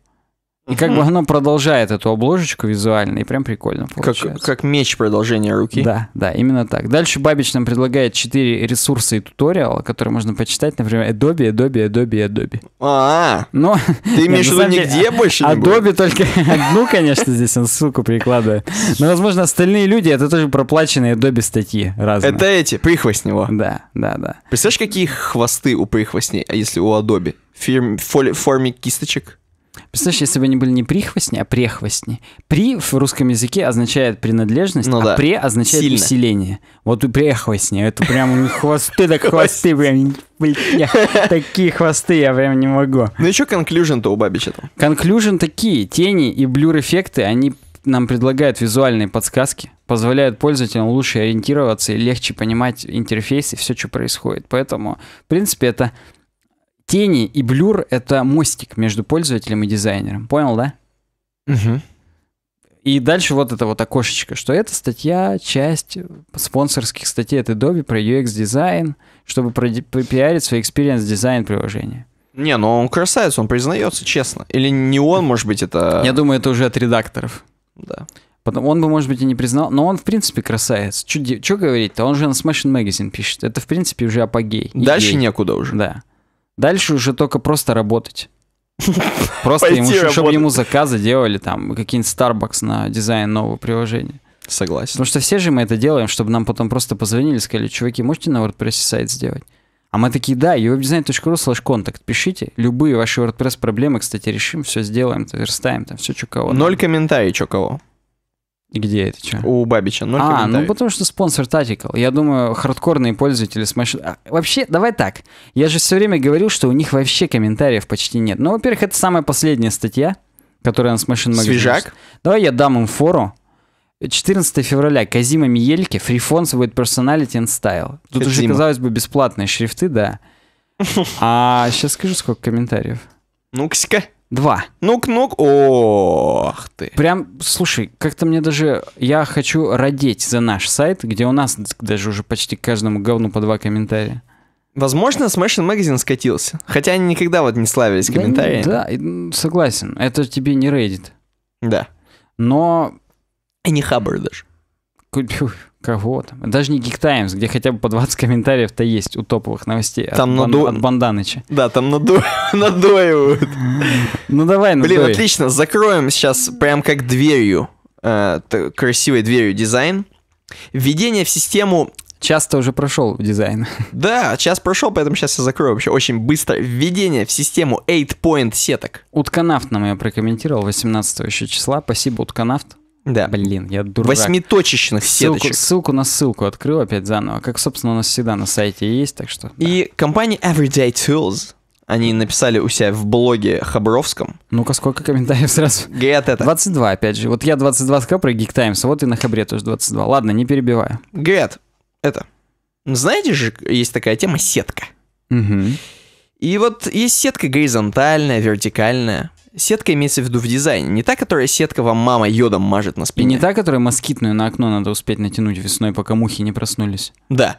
И как бы оно продолжает эту обложечку визуально, и прям прикольно получается. Как, как меч продолжение руки. Да, да, именно так. Дальше Бабич нам предлагает 4 ресурса и туториала, которые можно почитать, например, Adobe, Adobe, Adobe, Adobe. А, Но, ну, ты имеешь в виду нигде больше не Adobe только одну, конечно, здесь он ссылку прикладывает. Но, возможно, остальные люди, это тоже проплаченные Adobe статьи разные. Это эти, прихвост него. Да, да, да. Представляешь, какие хвосты у прихвостней, а если у Adobe? Фирм, фоли, форме кисточек? Представляешь, если бы они были не прихвостни, а прехвостни. При в русском языке означает принадлежность, ну, а да. пре означает Сильно. усиление. Вот и прехвостни, это прям хвосты, так хвосты, прям такие хвосты, я прям не могу. Ну и что, конклюжен-то у Бабича там. Конклюжен такие, тени и блюр-эффекты, они нам предлагают визуальные подсказки, позволяют пользователям лучше ориентироваться и легче понимать интерфейс и все, что происходит. Поэтому, в принципе, это тени и блюр — это мостик между пользователем и дизайнером. Понял, да? Угу. И дальше вот это вот окошечко, что эта статья, часть спонсорских статей от Adobe про UX-дизайн, чтобы пропиарить свой экспириенс-дизайн приложения. Не, но ну он красавец, он признается, честно. Или не он, может быть, это... Я думаю, это уже от редакторов. Да. Потом, он бы, может быть, и не признал, но он, в принципе, красавец. Что говорить-то? Он же на Smashing Magazine пишет. Это, в принципе, уже апогей. Дальше некуда уже. Да. Дальше уже только просто работать. Просто ему, чтобы ему заказы делали там какие-нибудь Starbucks на дизайн нового приложения. Согласен. Потому что все же мы это делаем, чтобы нам потом просто позвонили, сказали, чуваки, можете на WordPress сайт сделать? А мы такие, да, uwebdesign.ru slash контакт, пишите. Любые ваши WordPress проблемы, кстати, решим, все сделаем, верстаем, там все, что кого. Ноль комментариев, что кого. Где это что? У Бабича. а, ну потому что спонсор Tactical. Я думаю, хардкорные пользователи Smash... А, вообще, давай так. Я же все время говорил, что у них вообще комментариев почти нет. Ну, во-первых, это самая последняя статья, которая на Smash Magazine. Свежак? Давай я дам им фору. 14 февраля. Казима Миельки. Free fonts with and style. Тут Казима. уже, казалось бы, бесплатные шрифты, да. А сейчас скажу, сколько комментариев. Ну-ка. Два. Нук-нук. Ох ты. Прям, слушай, как-то мне даже... Я хочу родить за наш сайт, где у нас даже уже почти каждому говну по два комментария. Возможно, Smash Magazine скатился. Хотя они никогда вот не славились комментариями. Да, да, согласен. Это тебе не Reddit. Да. Но... И не Хаббер даже. Кого там? Даже не Geek Times, где хотя бы по 20 комментариев-то есть у топовых новостей там от, наду... от Банданыча. Да, там наду... надоевают. Ну давай, надуй. Блин, отлично, закроем сейчас прям как дверью, э, красивой дверью дизайн. Введение в систему Час-то уже прошел дизайн. Да, час прошел, поэтому сейчас я закрою вообще очень быстро. Введение в систему 8-point сеток. Утконавт нам ее прокомментировал 18 еще числа. Спасибо, Утконавт. Да. Блин, я дурак. Восьмиточечных ссылку, сеточек. Ссылку на ссылку открыл опять заново, как, собственно, у нас всегда на сайте есть, так что... И компания Everyday Tools, они написали у себя в блоге Хабровском. Ну-ка, сколько комментариев сразу? Говорят это. 22, опять же. Вот я 22 сказал про Geek Times, а вот и на Хабре тоже 22. Ладно, не перебиваю. Говорят, это. Знаете же, есть такая тема сетка. Угу. И вот есть сетка горизонтальная, вертикальная. Сетка имеется в виду в дизайне. Не та, которая сетка вам мама йодом мажет на спине. И не та, которая москитную на окно надо успеть натянуть весной, пока мухи не проснулись. Да.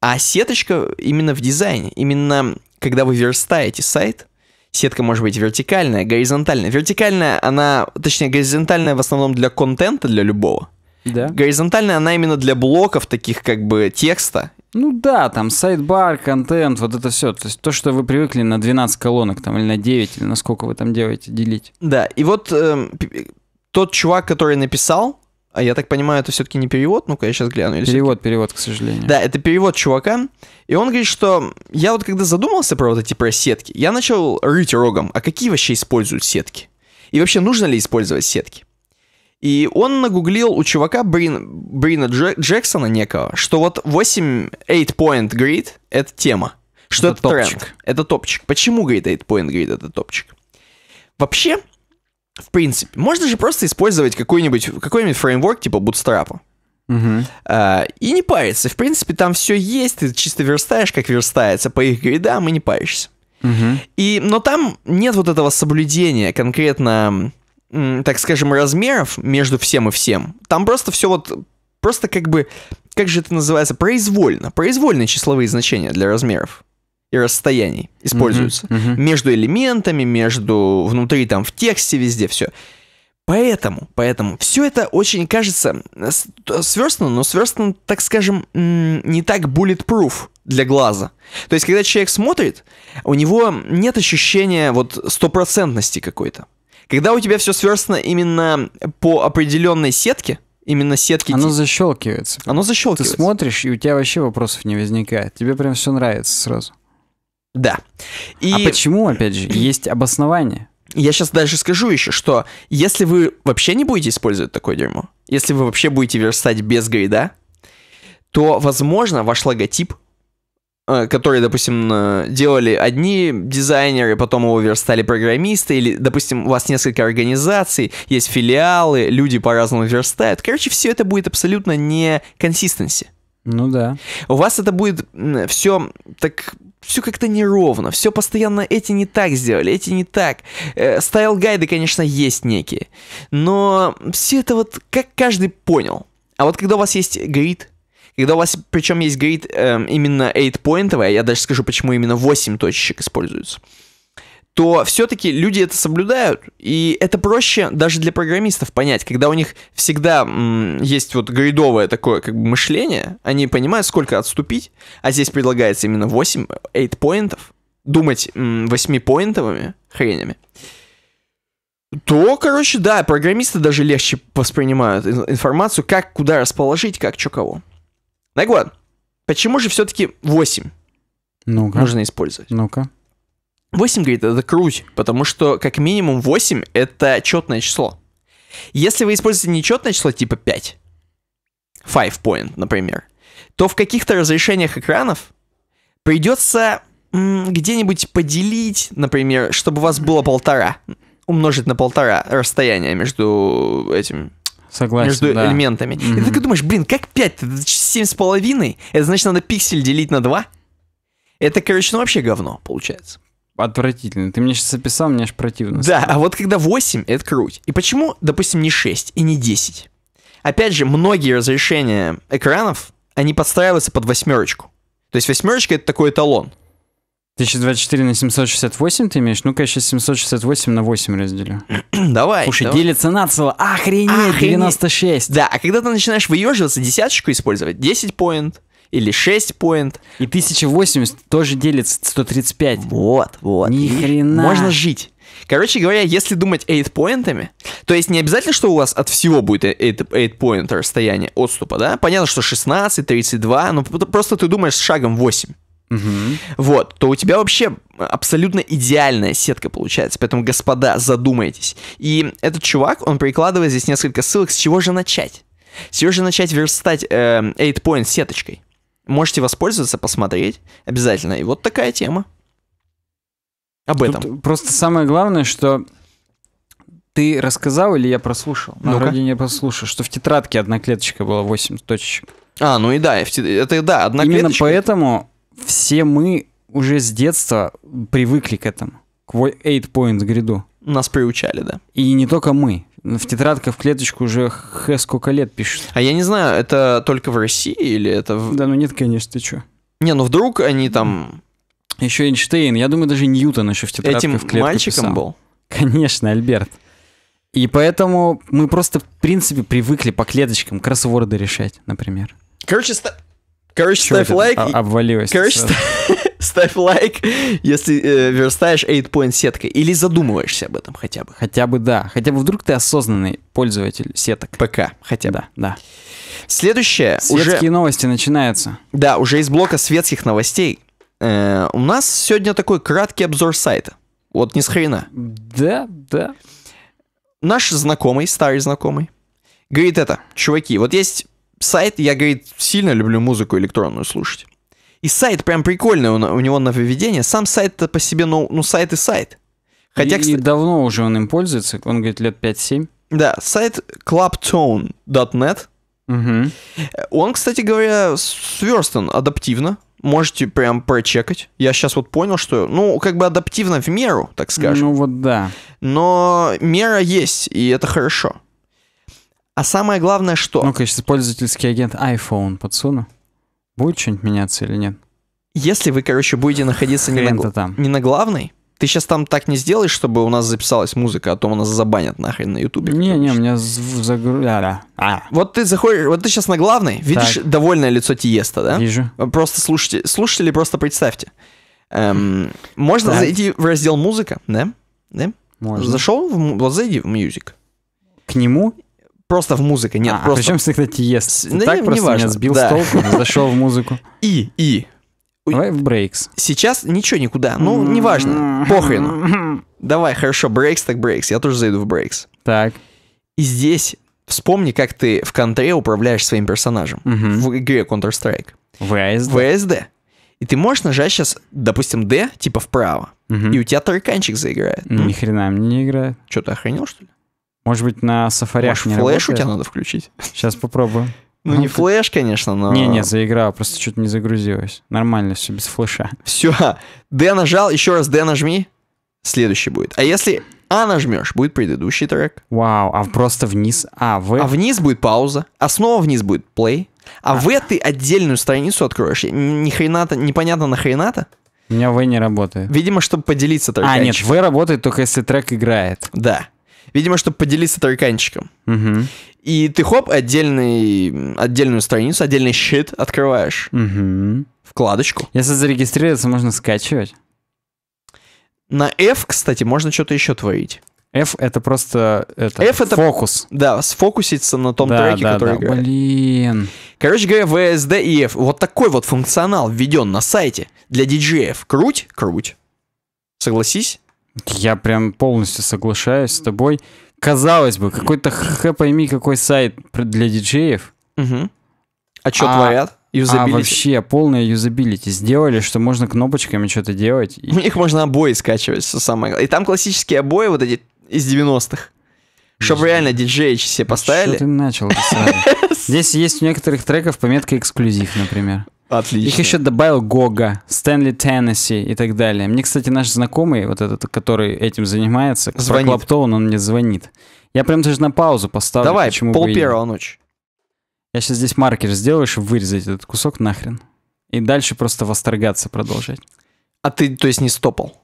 А сеточка именно в дизайне. Именно когда вы верстаете сайт, сетка может быть вертикальная, горизонтальная. Вертикальная, она, точнее, горизонтальная в основном для контента, для любого. Да. Горизонтальная она именно для блоков таких как бы текста ну да, там сайт-бар, контент, вот это все. То есть то, что вы привыкли на 12 колонок там или на 9, или на сколько вы там делаете, делить. Да, и вот э, тот чувак, который написал, а я так понимаю, это все-таки не перевод, ну-ка я сейчас гляну. перевод, перевод, к сожалению. Да, это перевод чувака. И он говорит, что я вот когда задумался про вот эти просетки, я начал рыть рогом, а какие вообще используют сетки? И вообще нужно ли использовать сетки? И он нагуглил у чувака Брин, Брина Джек, Джексона некого, что вот 8 8-point grid — это тема. Что это, это топчик. тренд. Это топчик. Почему, говорит, 8-point grid — это топчик? Вообще, в принципе, можно же просто использовать какой-нибудь какой фреймворк типа Bootstrap. Угу. А, и не париться. В принципе, там все есть, ты чисто верстаешь, как верстается, по их гридам и не паришься. Угу. И, но там нет вот этого соблюдения конкретно так скажем, размеров между всем и всем. Там просто все вот, просто как бы, как же это называется, произвольно. Произвольные числовые значения для размеров и расстояний используются. Mm-hmm, mm-hmm. Между элементами, между внутри, там, в тексте, везде все. Поэтому, поэтому, все это очень кажется э, э, сверстано, но сверстано, так скажем, не так bulletproof для глаза. То есть, когда человек смотрит, у него нет ощущения вот стопроцентности какой-то. Когда у тебя все сверстано именно по определенной сетке, именно сетки... Оно защелкивается. Оно защелкивается. Ты смотришь, и у тебя вообще вопросов не возникает. Тебе прям все нравится сразу. Да. И... А почему, опять же, есть обоснование? Я сейчас дальше скажу еще, что если вы вообще не будете использовать такое дерьмо, если вы вообще будете верстать без грида, то, возможно, ваш логотип Э, которые, допустим, э, делали одни дизайнеры, потом его верстали программисты, или, допустим, у вас несколько организаций, есть филиалы, люди по-разному верстают. Короче, все это будет абсолютно не консистенси. Ну да. У вас это будет все так все как-то неровно, все постоянно эти не так сделали, эти не так. Э, стайл-гайды, конечно, есть некие, но все это вот как каждый понял. А вот когда у вас есть грид, когда у вас, причем есть грид э, эм, именно 8-поинтовый, я даже скажу, почему именно 8 точечек используется, то все-таки люди это соблюдают, и это проще даже для программистов понять, когда у них всегда есть вот гридовое такое как бы мышление, они понимают, сколько отступить, а здесь предлагается именно 8, 8 поинтов, думать 8-поинтовыми хренями, то, короче, да, программисты даже легче воспринимают информацию, как, куда расположить, как, что, кого. Найгуан, почему же все-таки 8 ну нужно использовать? Ну-ка. 8, говорит, это круть, потому что как минимум 8 это четное число. Если вы используете нечетное число типа 5, 5 point, например, то в каких-то разрешениях экранов придется где-нибудь поделить, например, чтобы у вас было полтора, умножить на полтора расстояние между этим Согласен, между да. элементами. Mm-hmm. И ты такой думаешь, блин, как 5? Это 7,5? Это значит, надо пиксель делить на 2? Это, короче, ну вообще говно получается. Отвратительно. Ты мне сейчас описал, мне аж противно. Да, а вот когда 8, это круть. И почему, допустим, не 6 и не 10? Опять же, многие разрешения экранов, они подстраиваются под восьмерочку. То есть восьмерочка это такой эталон. 1024 на 768 ты имеешь? Ну-ка, я сейчас 768 на 8 разделю. давай. Слушай, делится на цело. Охренеть, Охренеть, 96. Да, а когда ты начинаешь выеживаться, десяточку использовать, 10 поинт или 6 поинт. И 1080 тоже делится 135. Вот, вот. Ни хрена. Можно жить. Короче говоря, если думать 8-поинтами, то есть не обязательно, что у вас от всего будет 8-поинт э, расстояние отступа, да? Понятно, что 16, 32, но просто ты думаешь с шагом 8. Угу. Вот, то у тебя вообще абсолютно идеальная сетка получается. Поэтому, господа, задумайтесь. И этот чувак, он прикладывает здесь несколько ссылок, с чего же начать. С чего же начать верстать э, 8-point сеточкой. Можете воспользоваться, посмотреть обязательно. И вот такая тема. Об Тут этом. просто самое главное, что ты рассказал или я прослушал? Ну вроде не прослушал, что в тетрадке одна клеточка была 8 точек. А, ну и да, это да, одна Именно клеточка. Именно поэтому все мы уже с детства привыкли к этому, к 8-point гряду. Нас приучали, да. И не только мы. В тетрадках в клеточку уже х сколько лет пишут. А я не знаю, это только в России или это... В... Да ну нет, конечно, ты чё. Не, ну вдруг они там... Еще Эйнштейн, я думаю, даже Ньютон еще в тетрадках Этим в клетку мальчиком писал. был? Конечно, Альберт. И поэтому мы просто, в принципе, привыкли по клеточкам кроссворды решать, например. Короче, Короче, ставь лайк. Обвалилось. Короче, ставь, ставь лайк, если э, верстаешь 8-point сеткой. Или задумываешься об этом хотя бы. Хотя бы да. Хотя бы вдруг ты осознанный пользователь сеток. ПК. Хотя бы. Да, да. Следующее. Светские уже... новости начинаются. Да, уже из блока светских новостей. Э, у нас сегодня такой краткий обзор сайта. Вот ни с хрена. Да, да. Наш знакомый, старый знакомый, говорит это. Чуваки, вот есть сайт, я, говорит, сильно люблю музыку электронную слушать. И сайт прям прикольный у него нововведение. Сам сайт-то по себе, ну, ну сайт и сайт. Хотя, и, кстати, и давно уже он им пользуется, он говорит лет 5-7. Да, сайт clubtone.net. Угу. Он, кстати говоря, сверстан адаптивно. Можете прям прочекать. Я сейчас вот понял, что, ну, как бы адаптивно в меру, так скажем. Ну вот да. Но мера есть, и это хорошо. А самое главное, что... Ну-ка, сейчас пользовательский агент iPhone подсуну. Будет что-нибудь меняться или нет? Если вы, короче, будете находиться не на, там. не на главной, ты сейчас там так не сделаешь, чтобы у нас записалась музыка, а то у нас забанят нахрен на Ютубе. Не, не, у меня загрузка. А. Вот ты заходишь, вот ты сейчас на главной, видишь так. довольное лицо Тиеста, да? Вижу. Просто слушайте, слушатели просто представьте. Эм, можно так. зайти в раздел музыка, да? Да? Можно. Зашел, в, вот зайди в мьюзик. К нему Просто в музыке, нет, а, просто... А причем всегда Тиест? Да ну, так не, просто не важно. меня сбил да. с толку, зашел в музыку. И, и. Давай в брейкс. Сейчас ничего никуда, ну, м-м-м. неважно, похрену. Давай, хорошо, брейкс так брейкс, я тоже зайду в брейкс. Так. И здесь вспомни, как ты в контре управляешь своим персонажем в игре Counter-Strike. ВСД. ВСД. И ты можешь нажать сейчас, допустим, D, типа вправо, и у тебя тараканчик заиграет. Ни хрена мне не играет. Что, ты охренел, что ли? Может быть, на сафарях не флеш у тебя надо включить? Сейчас попробую. Ну, ну, не флеш, конечно, но... Не-не, заиграл, просто что-то не загрузилось. Нормально все, без флеша. Все, Д нажал, еще раз Д нажми, следующий будет. А если А нажмешь, будет предыдущий трек. Вау, а просто вниз А, В... А вниз будет пауза, а снова вниз будет плей. А, а. В ты отдельную страницу откроешь. Ни хрена-то, непонятно на хрена-то. У меня В не работает. Видимо, чтобы поделиться треком. А, нет, В работает только если трек играет. Да. Видимо, чтобы поделиться тараканчиком. Угу. И ты хоп, отдельный, отдельную страницу, отдельный щит открываешь. Угу. Вкладочку. Если зарегистрироваться, можно скачивать. На F, кстати, можно что-то еще творить. F это просто это, F это фокус. Да, сфокуситься на том да, треке, да, который да. Блин. Короче говоря, VSD и F. Вот такой вот функционал введен на сайте для диджеев. Круть, круть. Согласись? Я прям полностью соглашаюсь с тобой. Казалось бы, какой-то хэ пойми какой сайт для диджеев. Угу. А что а, творят? А вообще полное юзабилити. Сделали, что можно кнопочками что-то делать. У них можно обои скачивать, все самое И там классические обои вот эти из 90-х. Чтобы реально диджеи себе поставили. Что ты начал? Здесь есть у некоторых треков пометка эксклюзив, например. Отлично. Их еще добавил Гога, Стэнли Теннесси и так далее. Мне, кстати, наш знакомый, вот этот, который этим занимается, звонит. про Клаптоун, он мне звонит. Я прям даже на паузу поставлю. Давай, почему пол первого ночи. Я сейчас здесь маркер сделаю, чтобы вырезать этот кусок нахрен. И дальше просто восторгаться продолжать. А ты, то есть, не стопал?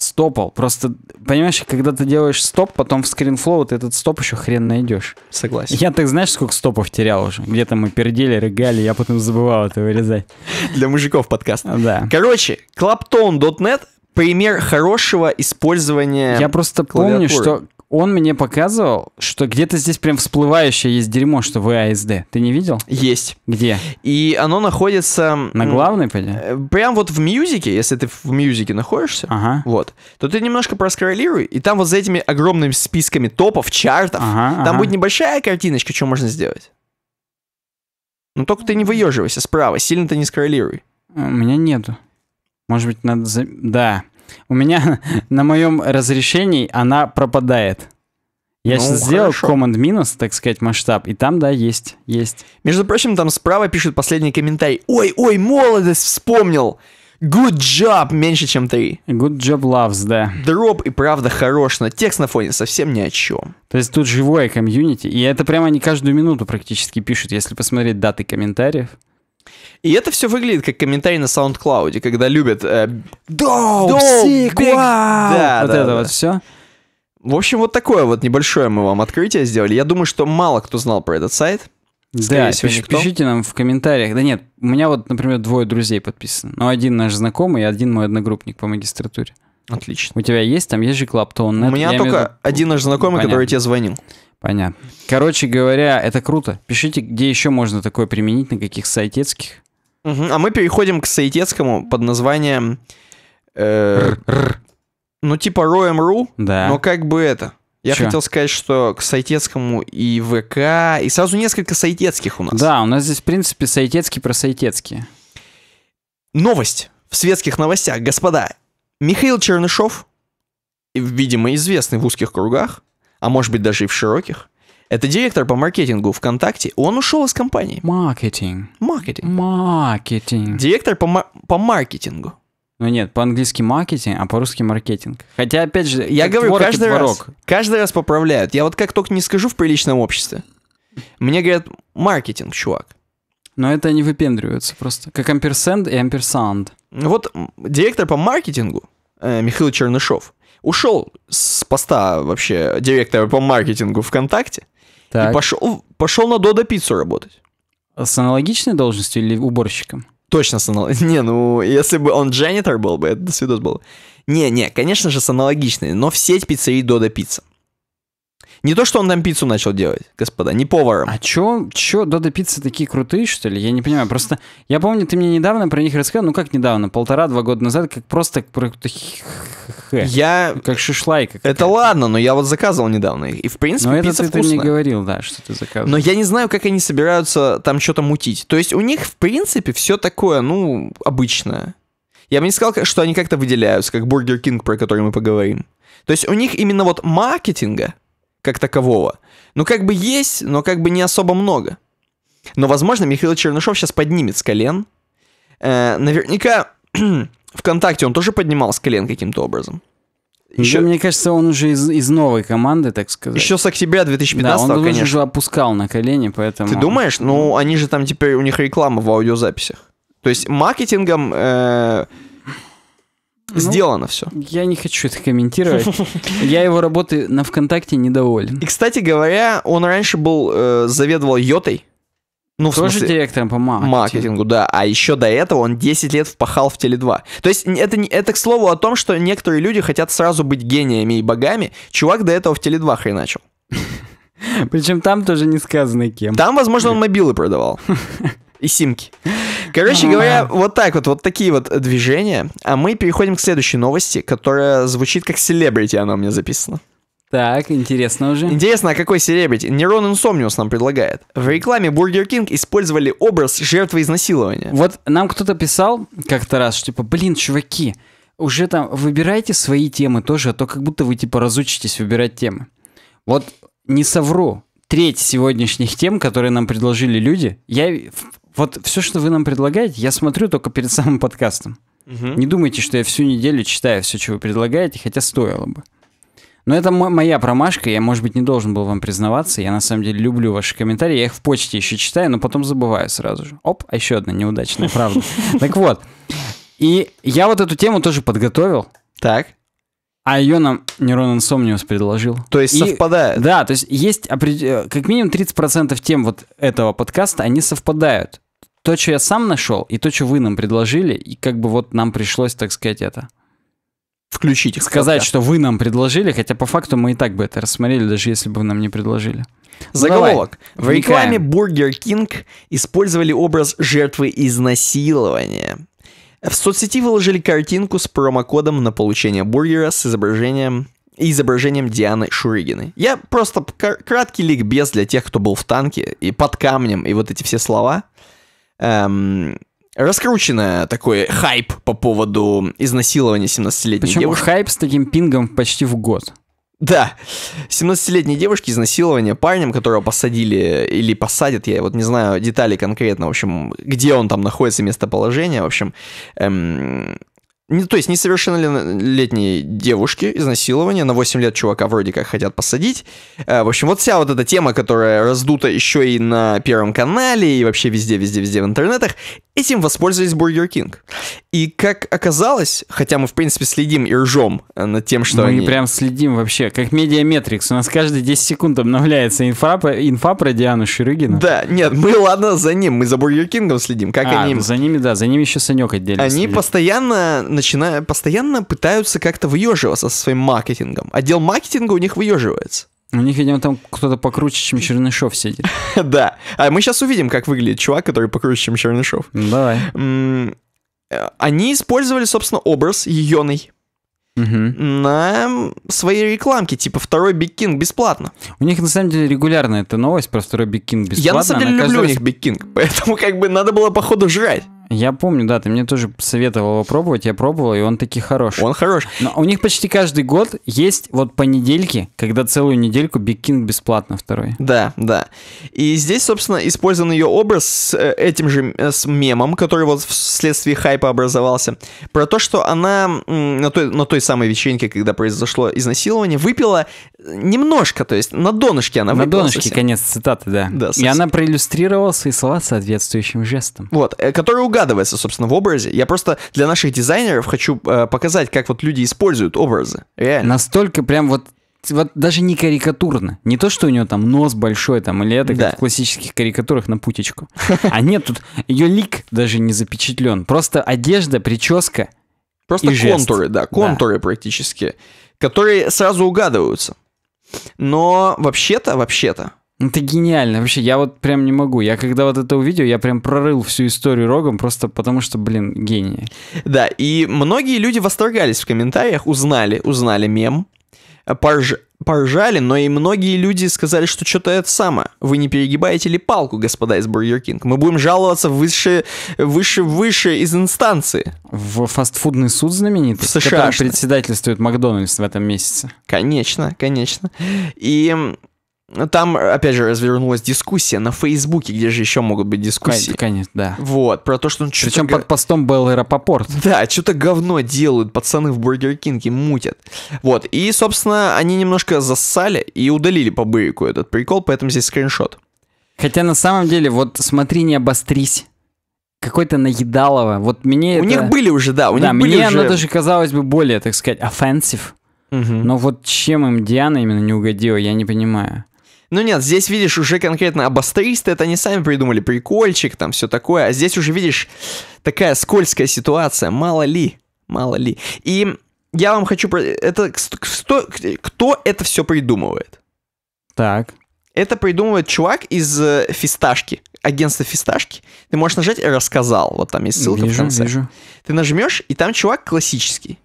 стопал. Просто, понимаешь, когда ты делаешь стоп, потом в скринфлоу ты этот стоп еще хрен найдешь. Согласен. Я так знаешь, сколько стопов терял уже? Где-то мы передели, рыгали, я потом забывал это вырезать. Для мужиков подкаст. А, да. Короче, claptone.net пример хорошего использования Я просто помню, что он мне показывал, что где-то здесь прям всплывающее есть дерьмо, что вы АСД. Ты не видел? Есть. Где? И оно находится... На главной, понятно? Э, прям вот в мьюзике, если ты в мьюзике находишься, ага. вот, то ты немножко проскроллируй, и там вот за этими огромными списками топов, чартов, ага, там ага. будет небольшая картиночка, что можно сделать. Но ну, только ты не выеживайся справа, сильно ты не скроллируй. Э, у меня нету. Может быть, надо... За... Да, у меня на моем разрешении она пропадает. Я ну, сейчас сделал command минус, так сказать, масштаб, и там, да, есть, есть. Между прочим, там справа пишет последний комментарий. Ой, ой, молодость вспомнил. Good job, меньше чем ты. Good job loves, да. Дроп и правда хорош, но текст на фоне совсем ни о чем. То есть тут живое комьюнити, и это прямо не каждую минуту практически пишут, если посмотреть даты комментариев. И это все выглядит как комментарий на SoundCloud, когда любят... Э, Dope, Да, вот да, это да. вот все. В общем, вот такое вот небольшое мы вам открытие сделали. Я думаю, что мало кто знал про этот сайт. Скорее да, всего, пиш, никто. пишите нам в комментариях. Да нет, у меня вот, например, двое друзей подписаны. Ну, один наш знакомый и один мой одногруппник по магистратуре. Отлично. У тебя есть? Там есть же Клаптон? У меня Я только виду... Ну, один наш знакомый, Понятно. который тебе звонил. Понятно. Короче говоря, это круто. Пишите, где еще можно такое применить, на каких сайтецких Угу. А мы переходим к Саитецкому под названием... Э, ну, типа Roem.ru, да. но как бы это... Я Чё? хотел сказать, что к Сайтецкому и ВК, и сразу несколько сайтецких у нас. Да, у нас здесь, в принципе, сайтецкий про сайтецкие. Новость в светских новостях, господа. Михаил Чернышов, видимо, известный в узких кругах, а может быть даже и в широких, это директор по маркетингу ВКонтакте. Он ушел из компании. Маркетинг. Маркетинг. Маркетинг. Директор по, ма- по маркетингу. Ну нет, по-английски маркетинг, а по-русски маркетинг. Хотя, опять же, я говорю, каждый раз, каждый раз поправляют. Я вот как только не скажу в приличном обществе. Мне говорят, маркетинг, чувак. Но это не выпендриваются просто. Как амперсенд и амперсанд. Ну вот директор по маркетингу э, Михаил Чернышов ушел с поста вообще директора по маркетингу ВКонтакте. Так. И пошел, пошел на Додо пиццу работать. С аналогичной должностью или уборщиком? Точно с аналогичной. Не, ну, если бы он джанитор был бы, это свидос был. Не, не, конечно же, с аналогичной, но в сеть пиццерий Додо Пицца. Не то, что он там пиццу начал делать, господа, не поваром. А чё, чё, Додо пиццы такие крутые, что ли? Я не понимаю, просто... Я помню, ты мне недавно про них рассказал, ну как недавно, полтора-два года назад, как просто... Я... Как шишлайка. Это ладно, но я вот заказывал недавно их, и в принципе но это пицца ты, вкусная. ты мне говорил, да, что ты заказывал. Но я не знаю, как они собираются там что-то мутить. То есть у них, в принципе, все такое, ну, обычное. Я бы не сказал, что они как-то выделяются, как Бургер Кинг, про который мы поговорим. То есть у них именно вот маркетинга как такового. Ну, как бы есть, но как бы не особо много. Но, возможно, Михаил Чернышов сейчас поднимет с колен. Э, наверняка ВКонтакте он тоже поднимал с колен каким-то образом. Ну, Еще, да, мне кажется, он уже из, из новой команды, так сказать. Еще с октября 2015 да, он конечно. уже опускал на колени, поэтому... Ты думаешь? Ну, они же там теперь, у них реклама в аудиозаписях. То есть маркетингом э, ну, Сделано ну, все. Я не хочу это комментировать. Я его работы на ВКонтакте недоволен. И, кстати говоря, он раньше был, э, заведовал йотой. Ну, Тоже смысле, директором по маркетингу. маркетингу, да. А еще до этого он 10 лет впахал в Теле2. То есть это, это к слову о том, что некоторые люди хотят сразу быть гениями и богами. Чувак до этого в Теле2 хреначил. Причем там тоже не сказано кем. Там, возможно, он мобилы продавал. И симки. Короче говоря, вот так вот, вот такие вот движения. А мы переходим к следующей новости, которая звучит как селебрити, она у меня записана. Так, интересно уже. Интересно, а какой селебрити? Нерон Инсомниус нам предлагает. В рекламе Бургер Кинг использовали образ жертвы изнасилования. Вот нам кто-то писал как-то раз, что типа, блин, чуваки, уже там выбирайте свои темы тоже, а то как будто вы типа разучитесь выбирать темы. Вот не совру, треть сегодняшних тем, которые нам предложили люди, я вот все, что вы нам предлагаете, я смотрю только перед самым подкастом. Угу. Не думайте, что я всю неделю читаю все, что вы предлагаете, хотя стоило бы. Но это моя промашка, я, может быть, не должен был вам признаваться. Я на самом деле люблю ваши комментарии, я их в почте еще читаю, но потом забываю сразу же. Оп, а еще одна неудачная, правда. Так вот. И я вот эту тему тоже подготовил. Так. А ее нам нерон Инсомниус предложил. То есть и, совпадает. Да, то есть есть э, как минимум 30% тем вот этого подкаста, они совпадают. То, что я сам нашел, и то, что вы нам предложили, и как бы вот нам пришлось, так сказать, это... Включить их. Сказать, подкаст. что вы нам предложили, хотя по факту мы и так бы это рассмотрели, даже если бы вы нам не предложили. Заголовок. Давай, в рекламе Burger King использовали образ жертвы изнасилования. В соцсети выложили картинку с промокодом на получение бургера с изображением изображением Дианы Шуригины. Я просто краткий ликбез для тех, кто был в танке и под камнем, и вот эти все слова. Эм, раскручено такой хайп по поводу изнасилования 17-летней девушки. хайп с таким пингом почти в год? Да, 17-летней девушки изнасилование парнем, которого посадили или посадят, я вот не знаю деталей конкретно, в общем, где он там находится, местоположение, в общем, эм, не, то есть несовершеннолетней девушки изнасилование, на 8 лет чувака вроде как хотят посадить. Э, в общем, вот вся вот эта тема, которая раздута еще и на Первом канале, и вообще везде-везде-везде в интернетах, этим воспользовались Бургер Кинг. И как оказалось, хотя мы, в принципе, следим и ржем э, над тем, что Мы они... прям следим вообще, как медиаметрикс. У нас каждые 10 секунд обновляется инфа, инфа про Диану Ширыгину. Да, нет, мы, ладно, за ним, мы за Бургер Кингом следим. Как а, они... за ними, да, за ними еще Санек отдельно Они следит. постоянно начинают, постоянно пытаются как-то выеживаться со своим маркетингом. Отдел маркетинга у них выеживается. У них, видимо, там кто-то покруче, чем Чернышов сидит. да. А мы сейчас увидим, как выглядит чувак, который покруче, чем Чернышов. Давай. Э, они использовали, собственно, образ Йоной угу. на своей рекламке, типа второй Биг Кинг бесплатно. У них на самом деле регулярная эта новость про второй Биг Кинг бесплатно. Я на самом деле люблю раз... у них Биг Кинг, поэтому как бы надо было походу жрать. Я помню, да, ты мне тоже советовал его пробовать, я пробовал, и он таки хороший. Он хорош. Но у них почти каждый год есть вот понедельки, когда целую недельку Big King бесплатно второй. Да, да. И здесь, собственно, использован ее образ с э, этим же э, с мемом, который вот вследствие хайпа образовался, про то, что она на той, на той самой вечеринке, когда произошло изнасилование, выпила Немножко, то есть на донышке она На донышке совсем. конец цитаты, да. да и она проиллюстрировала свои слова соответствующим жестом. Вот, э, который угадывается, собственно, в образе. Я просто для наших дизайнеров хочу э, показать, как вот люди используют образы. Реально. Настолько прям вот вот даже не карикатурно. Не то, что у нее там нос большой, там, или это да. как в классических карикатурах на путечку. А нет, тут ее лик даже не запечатлен. Просто одежда, прическа. Просто и контуры, жест. да, контуры да. практически, которые сразу угадываются. Но вообще-то, вообще-то, это ну, гениально. Вообще, я вот прям не могу. Я когда вот это увидел, я прям прорыл всю историю рогом, просто потому что, блин, гений. Да, и многие люди восторгались в комментариях, узнали, узнали мем, порж поржали, но и многие люди сказали, что что-то это самое. Вы не перегибаете ли палку, господа из Бургер Кинг? Мы будем жаловаться выше, выше, выше из инстанции. В фастфудный суд знаменитый, в США, который председательствует Макдональдс в этом месяце. Конечно, конечно. И ну, там, опять же, развернулась дискуссия на Фейсбуке, где же еще могут быть дискуссии. Конечно, да. Вот, про то, что... он Ну, Причем под постом был и Да, что-то говно делают пацаны в Бургер Кинге, мутят. Вот, и, собственно, они немножко зассали и удалили по бырику этот прикол, поэтому здесь скриншот. Хотя на самом деле, вот смотри, не обострись. Какой-то наедалово. Вот мне У это... них были уже, да. У да, них мне были оно уже... даже казалось бы более, так сказать, offensive. Угу. Но вот чем им Диана именно не угодила, я не понимаю. Ну нет, здесь, видишь, уже конкретно обостристы, это они сами придумали, прикольчик, там все такое. А здесь уже, видишь, такая скользкая ситуация, мало ли, мало ли. И я вам хочу... Это, кто, кто это все придумывает? Так. Это придумывает чувак из э, Фисташки, агентства Фисташки. Ты можешь нажать «Рассказал», вот там есть ссылка вижу, в конце. Вижу. Ты нажмешь, и там чувак классический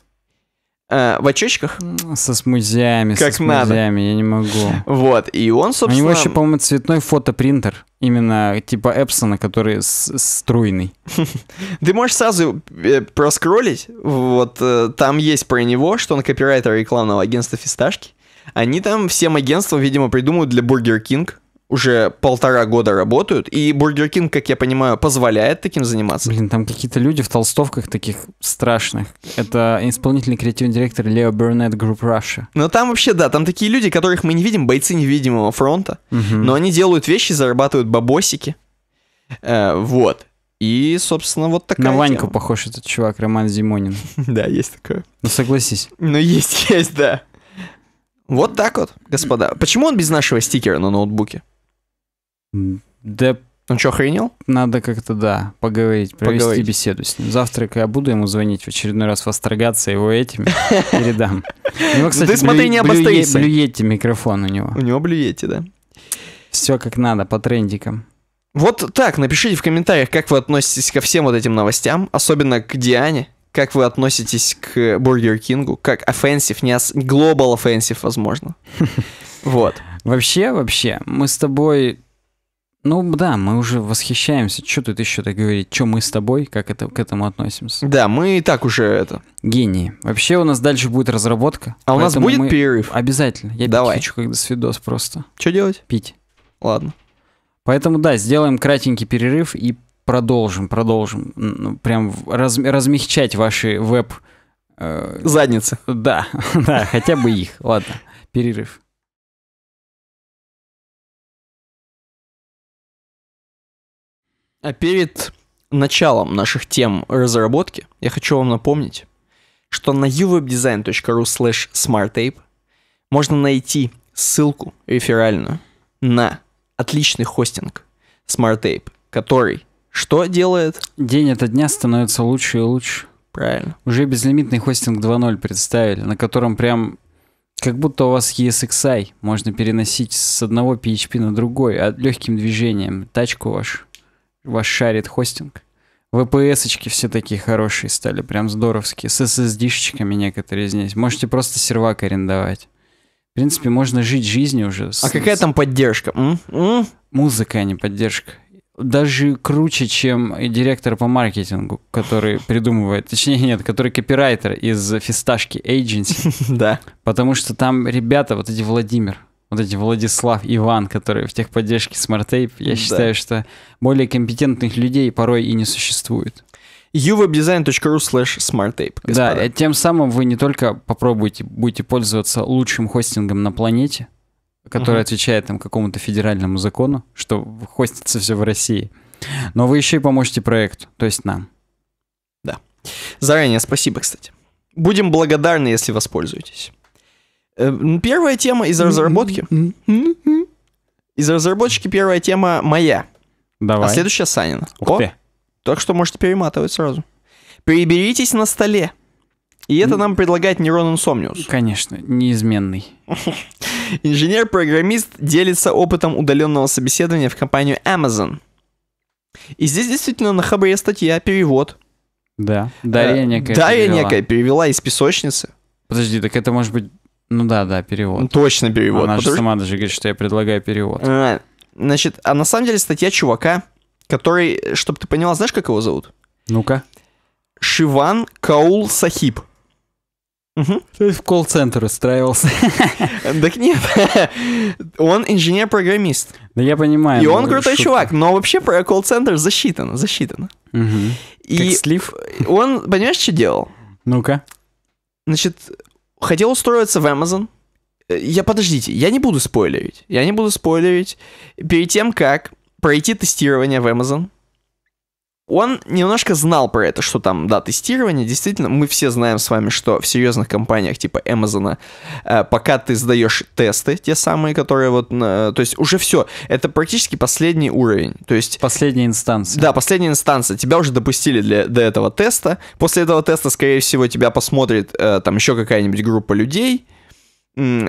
э, в очечках. Со смузями, как со надо. я не могу. Вот, и он, собственно... У него еще, по-моему, цветной фотопринтер, именно типа Эпсона, который с- струйный. Ты можешь сразу э, проскролить, вот э, там есть про него, что он копирайтер рекламного агентства «Фисташки». Они там всем агентствам, видимо, придумают для Бургер Кинг, уже полтора года работают, и Бургер Кинг, как я понимаю, позволяет таким заниматься. Блин, там какие-то люди в толстовках таких страшных. Это исполнительный креативный директор Лео Бернет Групп Раша. Но ну, там вообще, да, там такие люди, которых мы не видим, бойцы невидимого фронта, угу. но они делают вещи, зарабатывают бабосики. Э, вот. И, собственно, вот такая На Ваньку тема. похож этот чувак, Роман Зимонин. да, есть такое. Ну, согласись. Ну, есть, есть, да. Вот так вот, господа. Почему он без нашего стикера на ноутбуке? Да Ну что, охренел? Надо как-то, да, поговорить, провести поговорить. беседу с ним. Завтра я буду ему звонить в очередной раз, восторгаться его этими, передам. У ну, Ты смотри, не обострейся. Блюете микрофон у него. У него блюете, да. Все как надо, по трендикам. Вот так, напишите в комментариях, как вы относитесь ко всем вот этим новостям, особенно к Диане, как вы относитесь к Бургер Кингу, как offensive, не ос... global offensive, возможно. Вот. Вообще, вообще, мы с тобой ну да, мы уже восхищаемся. Что тут еще так говорить? Что мы с тобой? Как это, к этому относимся? Да, мы и так уже это... Гении. Вообще у нас дальше будет разработка. А у нас будет мы... перерыв? Обязательно. Я Давай. пить хочу, когда свидос просто. Что делать? Пить. Ладно. Поэтому да, сделаем кратенький перерыв и продолжим, продолжим. Ну, прям раз, размягчать ваши веб... Э, Задницы. Да, да, хотя бы их. Ладно, перерыв. А перед началом наших тем разработки я хочу вам напомнить, что на uwebdesign.ru slash smarttape можно найти ссылку реферальную на отличный хостинг SmartTape, который что делает? День ото дня становится лучше и лучше. Правильно. Уже безлимитный хостинг 2.0 представили, на котором прям как будто у вас ESXi, можно переносить с одного PHP на другой, а легким движением, тачку вашу вас шарит хостинг. ВПС-очки все такие хорошие стали, прям здоровские. С SSD-шечками некоторые здесь. Можете просто сервак арендовать. В принципе, можно жить жизнью уже. А какая там поддержка? М? М? Музыка, а не поддержка. Даже круче, чем директор по маркетингу, который придумывает, точнее нет, который копирайтер из фисташки Agency. Да. Потому что там ребята, вот эти Владимир, вот эти Владислав, Иван, которые в техподдержке Smart Tape, я да. считаю, что более компетентных людей порой и не существует uwebdesign.ru slash smarttape. Да, э, тем самым вы не только попробуете, будете пользоваться лучшим хостингом на планете, который uh-huh. отвечает там какому-то федеральному закону, что хостится все в России, но вы еще и поможете проекту, то есть нам. Да. Заранее спасибо, кстати. Будем благодарны, если воспользуетесь. Э, первая тема из разработки. М-м-м. Из разработчики первая тема моя. А Давай. А следующая Санина. Ух ты. О, так что можете перематывать сразу. Приберитесь на столе. И это нам предлагает Нерон Инсомниус. Конечно, неизменный. Инженер-программист делится опытом удаленного собеседования в компанию Amazon. И здесь действительно на хабре статья, перевод. Да, Дарья э, некая Дарья перевела. некая перевела из песочницы. Подожди, так это может быть ну да, да, перевод. Ну, точно перевод. Она Подруж... же сама даже говорит, что я предлагаю перевод. А, значит, а на самом деле статья чувака, который, чтобы ты поняла, знаешь, как его зовут? Ну-ка. Шиван Каул Сахиб. Угу. То есть в колл-центр устраивался. Так нет, он инженер-программист. Да я понимаю. И ну, он крутой шутка. чувак, но вообще про колл-центр засчитано, засчитано. Угу. И как слив? Он, понимаешь, что делал? Ну-ка. Значит, хотел устроиться в Amazon. Э, я, подождите, я не буду спойлерить. Я не буду спойлерить. Перед тем, как пройти тестирование в Amazon, он немножко знал про это, что там, да, тестирование, действительно, мы все знаем с вами, что в серьезных компаниях типа Amazon, э, пока ты сдаешь тесты, те самые, которые вот, э, то есть уже все, это практически последний уровень, то есть... Последняя инстанция. Да, последняя инстанция, тебя уже допустили для, до этого теста, после этого теста, скорее всего, тебя посмотрит э, там еще какая-нибудь группа людей,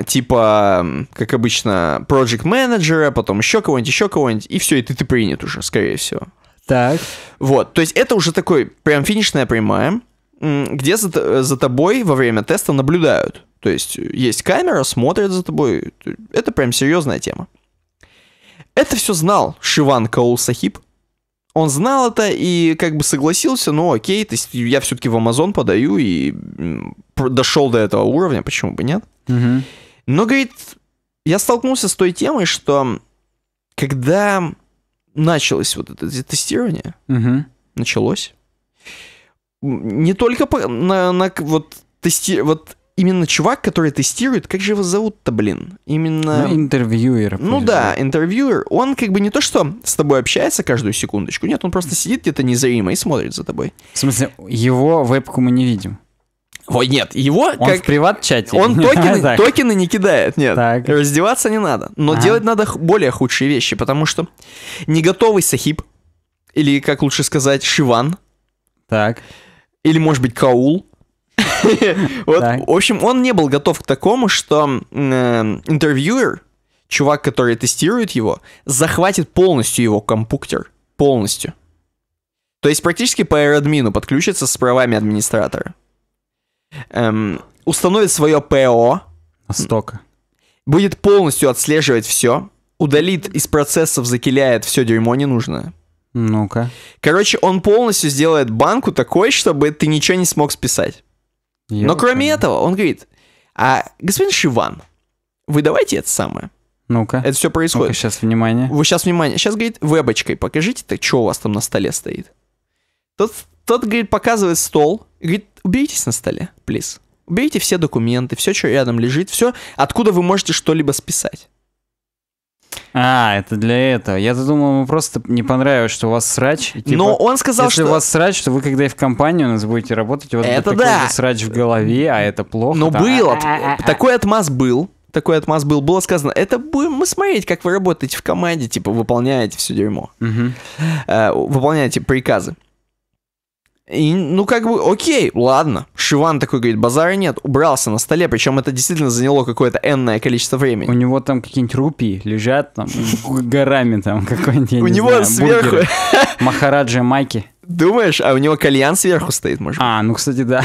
типа, как обычно, project менеджера, потом еще кого-нибудь, еще кого-нибудь, и все, и ты, ты принят уже, скорее всего. Так. Вот, то есть это уже такой прям финишная прямая, где за, э, за тобой во время теста наблюдают. То есть есть камера, смотрят за тобой. Это прям серьезная тема. Это все знал Шиван Каул Сахиб. Он знал это и как бы согласился, ну окей, то есть я все-таки в Амазон подаю и дошел до этого уровня, почему бы нет. Угу. Но, говорит, я столкнулся с той темой, что когда началось вот это тестирование, угу. началось, не только по, на, на вот тести, вот именно чувак, который тестирует, как же его зовут-то, блин? Именно... Ну, интервьюер. Ну да, интервьюер. Он как бы не то, что с тобой общается каждую секундочку, нет, он просто сидит где-то незримо и смотрит за тобой. В смысле, его вебку мы не видим? Ой, нет, его... Он как... в приват-чате. Он токены, токены не кидает, нет. Так. Раздеваться не надо. Но ага. делать надо более худшие вещи, потому что не готовый Сахиб, или, как лучше сказать, Шиван. Так. Или, может быть, Каул. вот, так. в общем, он не был готов к такому, что э, интервьюер, чувак, который тестирует его, захватит полностью его компьютер. Полностью. То есть практически по аэродмину подключится с правами администратора эм, установит свое ПО. Столько. Будет полностью отслеживать все. Удалит из процессов, закиляет все дерьмо ненужное. Ну-ка. Короче, он полностью сделает банку такой, чтобы ты ничего не смог списать. Ёлка. Но кроме этого, он говорит, а господин Шиван, вы давайте это самое. Ну-ка. Это все происходит. ну сейчас внимание. Вы сейчас внимание. Сейчас, говорит, вебочкой покажите, так что у вас там на столе стоит. Тот, тот, говорит, показывает стол. Говорит, Убейтесь на столе, плиз. Убейте все документы, все, что рядом лежит, все, откуда вы можете что-либо списать. А, это для этого. Я думал, ему просто не понравилось, что у вас срач. типа, Но он сказал, если что... Если у вас срач, то вы, когда и в компанию у нас будете работать, у вас это будет да. такой же срач в голове, а это плохо. Но ну, был, а, а, а. такой отмаз был, такой отмаз был. Было сказано, это будем мы смотреть, как вы работаете в команде, типа, выполняете все дерьмо. Угу. Э, выполняете приказы. И, ну, как бы, окей, ладно. Шиван такой говорит, базара нет, убрался на столе, причем это действительно заняло какое-то энное количество времени. У него там какие-нибудь рупии лежат там, горами там какой-нибудь, У него сверху... Махараджа майки. Думаешь, а у него кальян сверху стоит, может А, ну, кстати, да.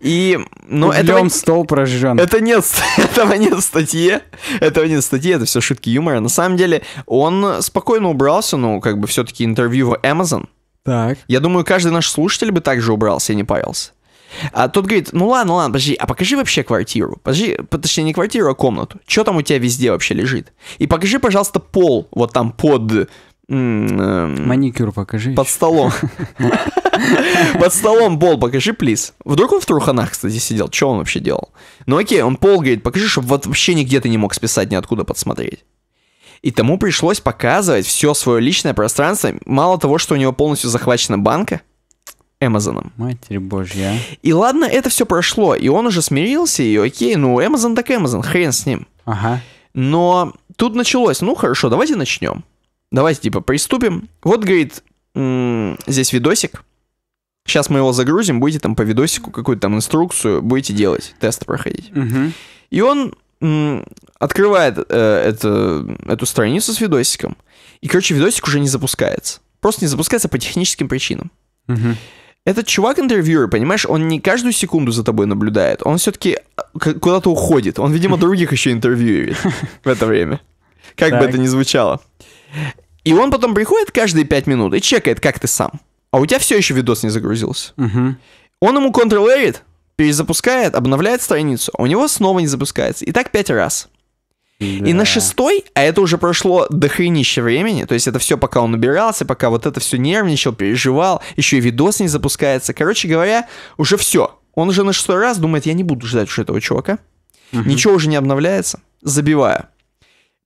И, ну, это... стол прожжен. Это нет, этого нет в статье. Этого нет в статье, это все шутки юмора. На самом деле, он спокойно убрался, ну, как бы все-таки интервью в Amazon так. Я думаю, каждый наш слушатель бы также убрался и не парился. А тот говорит, ну ладно, ладно, подожди, а покажи вообще квартиру. Подожди, точнее, не квартиру, а комнату. Что там у тебя везде вообще лежит? И покажи, пожалуйста, пол вот там под... Эм, Маникюр покажи. Под еще. столом. Под столом пол покажи, плиз. Вдруг он в труханах, кстати, сидел. Что он вообще делал? Ну окей, он пол говорит, покажи, чтобы вот вообще нигде ты не мог списать, ниоткуда подсмотреть. И тому пришлось показывать все свое личное пространство. Мало того, что у него полностью захвачена банка, Эмазоном. Матерь божья. И ладно, это все прошло, и он уже смирился, и окей, ну Эмазон так Эмазон, хрен с ним. Ага. Но тут началось, ну хорошо, давайте начнем. Давайте, типа, приступим. Вот, говорит, здесь видосик. Сейчас мы его загрузим, будете там по видосику какую-то там инструкцию, будете делать, тесты проходить. Угу. И он открывает э, это, эту страницу с видосиком. И, короче, видосик уже не запускается. Просто не запускается по техническим причинам. Угу. Этот чувак-интервьюер, понимаешь, он не каждую секунду за тобой наблюдает. Он все-таки э, куда-то уходит. Он, видимо, других еще интервьюерит в это время. Как так. бы это ни звучало. И он потом приходит каждые пять минут и чекает, как ты сам. А у тебя все еще видос не загрузился. Угу. Он ему контролерит, перезапускает, обновляет страницу, а у него снова не запускается. И так пять раз. Да. И на шестой, а это уже прошло дохренище времени, то есть это все пока он убирался, пока вот это все нервничал, переживал, еще и видос не запускается. Короче говоря, уже все. Он уже на шестой раз думает, я не буду ждать уже этого чувака. Угу. Ничего уже не обновляется. Забиваю.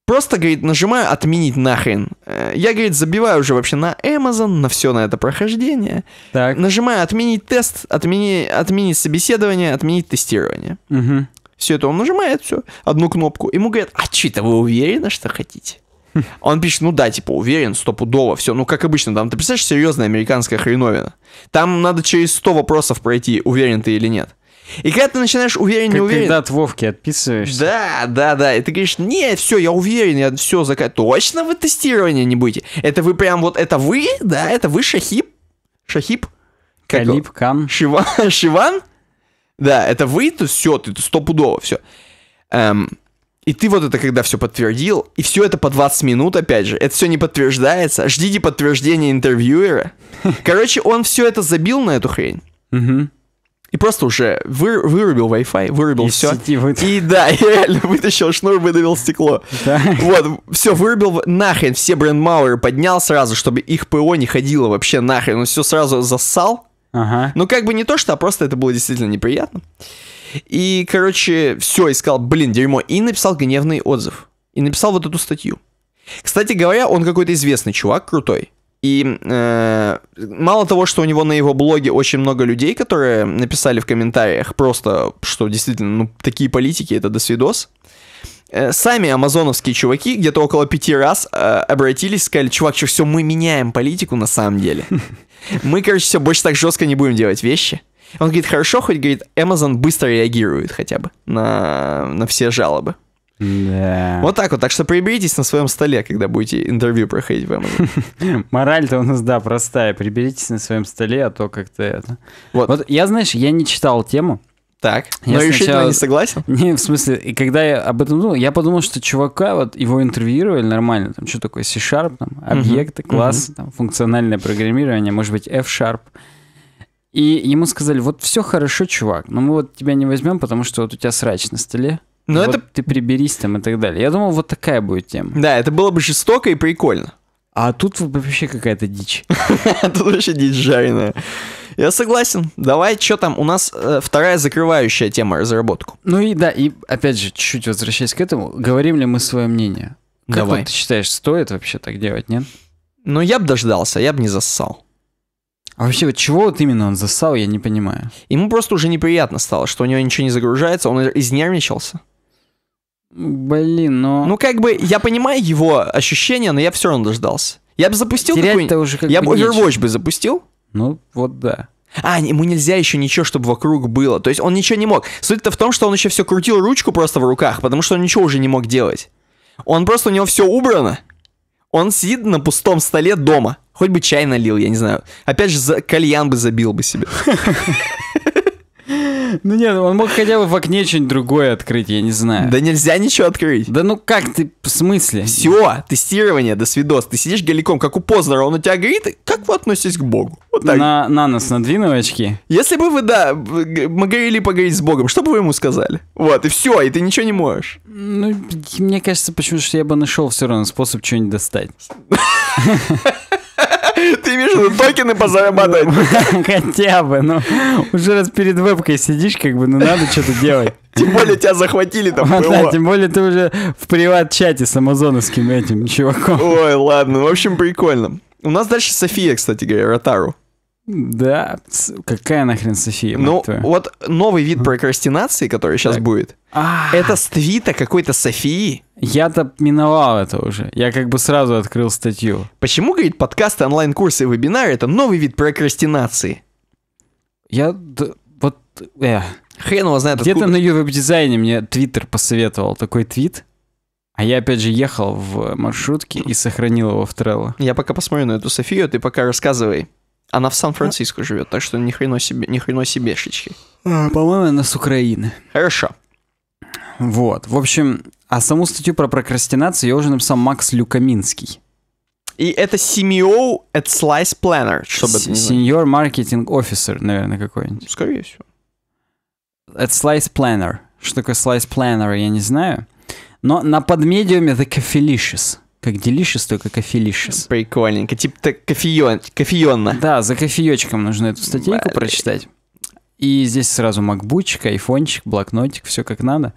Просто, говорит, нажимаю «Отменить нахрен». Э, я, говорит, забиваю уже вообще на Amazon, на все на это прохождение. Так. Нажимаю «Отменить тест», отмени, «Отменить собеседование», «Отменить тестирование». Угу. Все это он нажимает, все, одну кнопку. Ему говорят, а что-то вы уверены, что хотите? Он пишет, ну да, типа, уверен, стопудово, все. Ну, как обычно, там, ты представляешь, серьезная американская хреновина. Там надо через 100 вопросов пройти, уверен ты или нет. И когда ты начинаешь уверен, не уверен... Когда от Вовки отписываешься. Да, да, да. И ты говоришь, нет, все, я уверен, я все закат. Точно вы тестирование не будете? Это вы прям вот, это вы, да, это вы Шахип? Шахип? Как Кан. Шиван? Шиван? Да, это вы, то все, ты стопудово, все. Эм, и ты вот это когда все подтвердил, и все это по 20 минут, опять же, это все не подтверждается. Ждите подтверждения интервьюера. Короче, он все это забил на эту хрень. Угу. И просто уже вы, вырубил Wi-Fi, вырубил Из все. Сети вы... И да, я реально вытащил шнур, выдавил стекло. Да. Вот, все, вырубил нахрен, все бренд брендмауэры поднял сразу, чтобы их ПО не ходило вообще нахрен. Он все сразу зассал. Ага. Ну, как бы не то, что, а просто это было действительно неприятно. И, короче, все, искал, блин, дерьмо. И написал гневный отзыв. И написал вот эту статью. Кстати говоря, он какой-то известный чувак, крутой. И э, мало того, что у него на его блоге очень много людей, которые написали в комментариях просто, что действительно, ну, такие политики, это до свидос. Э, сами амазоновские чуваки где-то около пяти раз э, обратились, сказали, чувак, что все, мы меняем политику на самом деле. Мы, короче, все, больше так жестко не будем делать вещи. Он говорит, хорошо, хоть, говорит, Amazon быстро реагирует хотя бы на, на все жалобы. Да. Вот так вот. Так что приберитесь на своем столе, когда будете интервью проходить в Amazon. Мораль-то у нас, да, простая. Приберитесь на своем столе, а то как-то это... Вот. вот я, знаешь, я не читал тему. Так, я но сначала... решительно не согласен? Не, в смысле, и когда я об этом думал, я подумал, что чувака, вот его интервьюировали нормально, там что такое, C-Sharp, там, объекты, классы, там, функциональное программирование, может быть, F-Sharp. И ему сказали, вот все хорошо, чувак, но мы вот тебя не возьмем, потому что вот у тебя срач на столе. Ну, вот это... ты приберись там и так далее. Я думал, вот такая будет тема. Да, это было бы жестоко и прикольно. А тут вообще какая-то дичь. Тут вообще дичь жареная. Я согласен. Давай, что там? У нас э, вторая закрывающая тема разработку. Ну и да, и опять же, чуть-чуть возвращаясь к этому, говорим ли мы свое мнение? Как Давай. ты считаешь, стоит вообще так делать, нет? Ну, я бы дождался, я бы не зассал. А вообще, вот чего вот именно он зассал, я не понимаю. Ему просто уже неприятно стало, что у него ничего не загружается, он изнервничался. Блин, но... Ну, как бы, я понимаю его ощущения, но я все равно дождался. Я бы запустил Терять-то уже как Я бы Overwatch бы запустил. Ну, вот да. А, ему нельзя еще ничего, чтобы вокруг было. То есть он ничего не мог. Суть-то в том, что он еще все крутил ручку просто в руках, потому что он ничего уже не мог делать. Он просто, у него все убрано. Он сидит на пустом столе дома. Хоть бы чай налил, я не знаю. Опять же, за... кальян бы забил бы себе. Ну нет, он мог хотя бы в окне что-нибудь другое открыть, я не знаю. Да нельзя ничего открыть. Да ну как ты, в смысле? Все, тестирование, до свидос. Ты сидишь голиком, как у Познера, он у тебя говорит, Как вы относитесь к Богу? Вот так. На, на нас надвинули очки. Если бы вы, да, мы горели поговорить с Богом, что бы вы ему сказали? Вот, и все, и ты ничего не можешь. Ну, мне кажется, почему-то я бы нашел все равно способ что-нибудь достать. Ты видишь, токены позарабатывать? Ну, хотя бы, ну, уже раз перед вебкой сидишь, как бы, ну, надо что-то делать. Тем более тебя захватили там. Вот, да, тем более ты уже в приват-чате с амазоновским этим чуваком. Ой, ладно, в общем, прикольно. У нас дальше София, кстати говоря, Ротару. Да, какая нахрен София? Ну, вот новый вид прокрастинации, который сейчас так. будет, а -а -а. это с твита какой-то Софии. Я-то миновал это уже. Я как бы сразу открыл статью. Почему, говорит, подкасты, онлайн-курсы и вебинары — это новый вид прокрастинации? Я... Да, вот... Э. Хрен его знает Где-то на веб-дизайне мне твиттер посоветовал такой твит, а я опять же ехал в маршрутке и сохранил его в Трелло. Я пока посмотрю на эту Софию, ты пока рассказывай. Она в Сан-Франциско а. живет, так что ни хрена себе, ни хрена себешечки. А, по-моему, она с Украины. Хорошо. Вот. В общем, а саму статью про прокрастинацию я уже написал Макс Люкаминский. И это CMO at Slice Planner, чтобы S- это Senior Marketing Officer, наверное, какой-нибудь. Скорее всего. At Slice Planner. Что такое Slice Planner, я не знаю. Но на подмедиуме The Cafelicious. Как делишес, только кофелишес. Прикольненько. Типа так кофеен, кофеенно. Да, за кофеечком нужно эту статейку Блин. прочитать. И здесь сразу макбучик, айфончик, блокнотик, все как надо.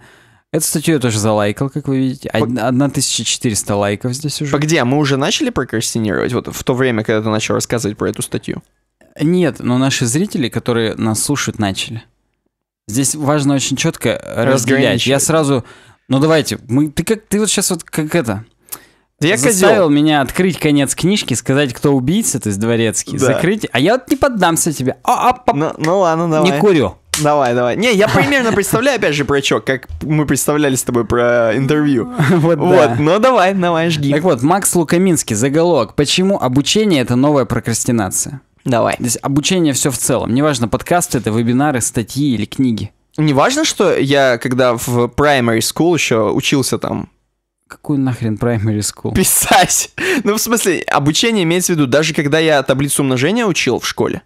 Эту статью я тоже залайкал, как вы видите. По... 1400 лайков здесь уже. Погоди, а мы уже начали прокрастинировать? Вот в то время, когда ты начал рассказывать про эту статью. Нет, но наши зрители, которые нас слушают, начали. Здесь важно очень четко разделять. Я сразу... Ну давайте, мы, ты как ты вот сейчас вот как это, я заставил меня открыть конец книжки, сказать, кто убийца, то есть дворецкий, да. закрыть. А я вот не поддамся тебе. А, а, поп... ну, ну ладно, давай. Не курю. Давай, давай. Не, я примерно представляю, опять же, про чё, как мы представляли с тобой про интервью. Вот, вот ну давай, давай, жги. Так вот, Макс Лукаминский, заголовок. Почему обучение — это новая прокрастинация? Давай. То есть обучение все в целом. Неважно, подкасты это, вебинары, статьи или книги. Неважно, что я, когда в primary school еще учился там какой нахрен primary school? Писать. Ну, в смысле, обучение имеется в виду, даже когда я таблицу умножения учил в школе?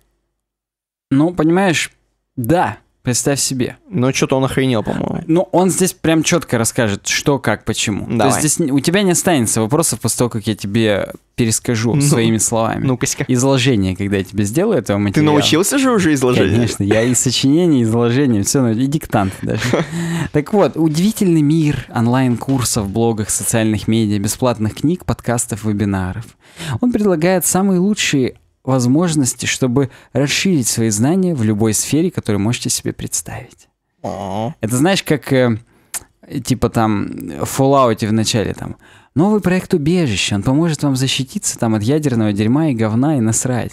Ну, понимаешь, да. Представь себе. Ну, что-то он охренел, по-моему. Ну, он здесь прям четко расскажет, что, как, почему. Давай. То есть здесь у тебя не останется вопросов после того, как я тебе перескажу ну, своими словами. Ну, Кузька. Изложение, когда я тебе сделаю этого материала. Ты научился же уже изложение? Конечно, я и сочинение, и изложение, все, ну, и диктант даже. Так вот, удивительный мир онлайн-курсов, блогах, социальных медиа, бесплатных книг, подкастов, вебинаров. Он предлагает самые лучшие возможности, чтобы расширить свои знания в любой сфере, которую можете себе представить. А. Это знаешь, как э, типа там в Fallout в начале там новый проект убежище, он поможет вам защититься там от ядерного дерьма и говна и насрать.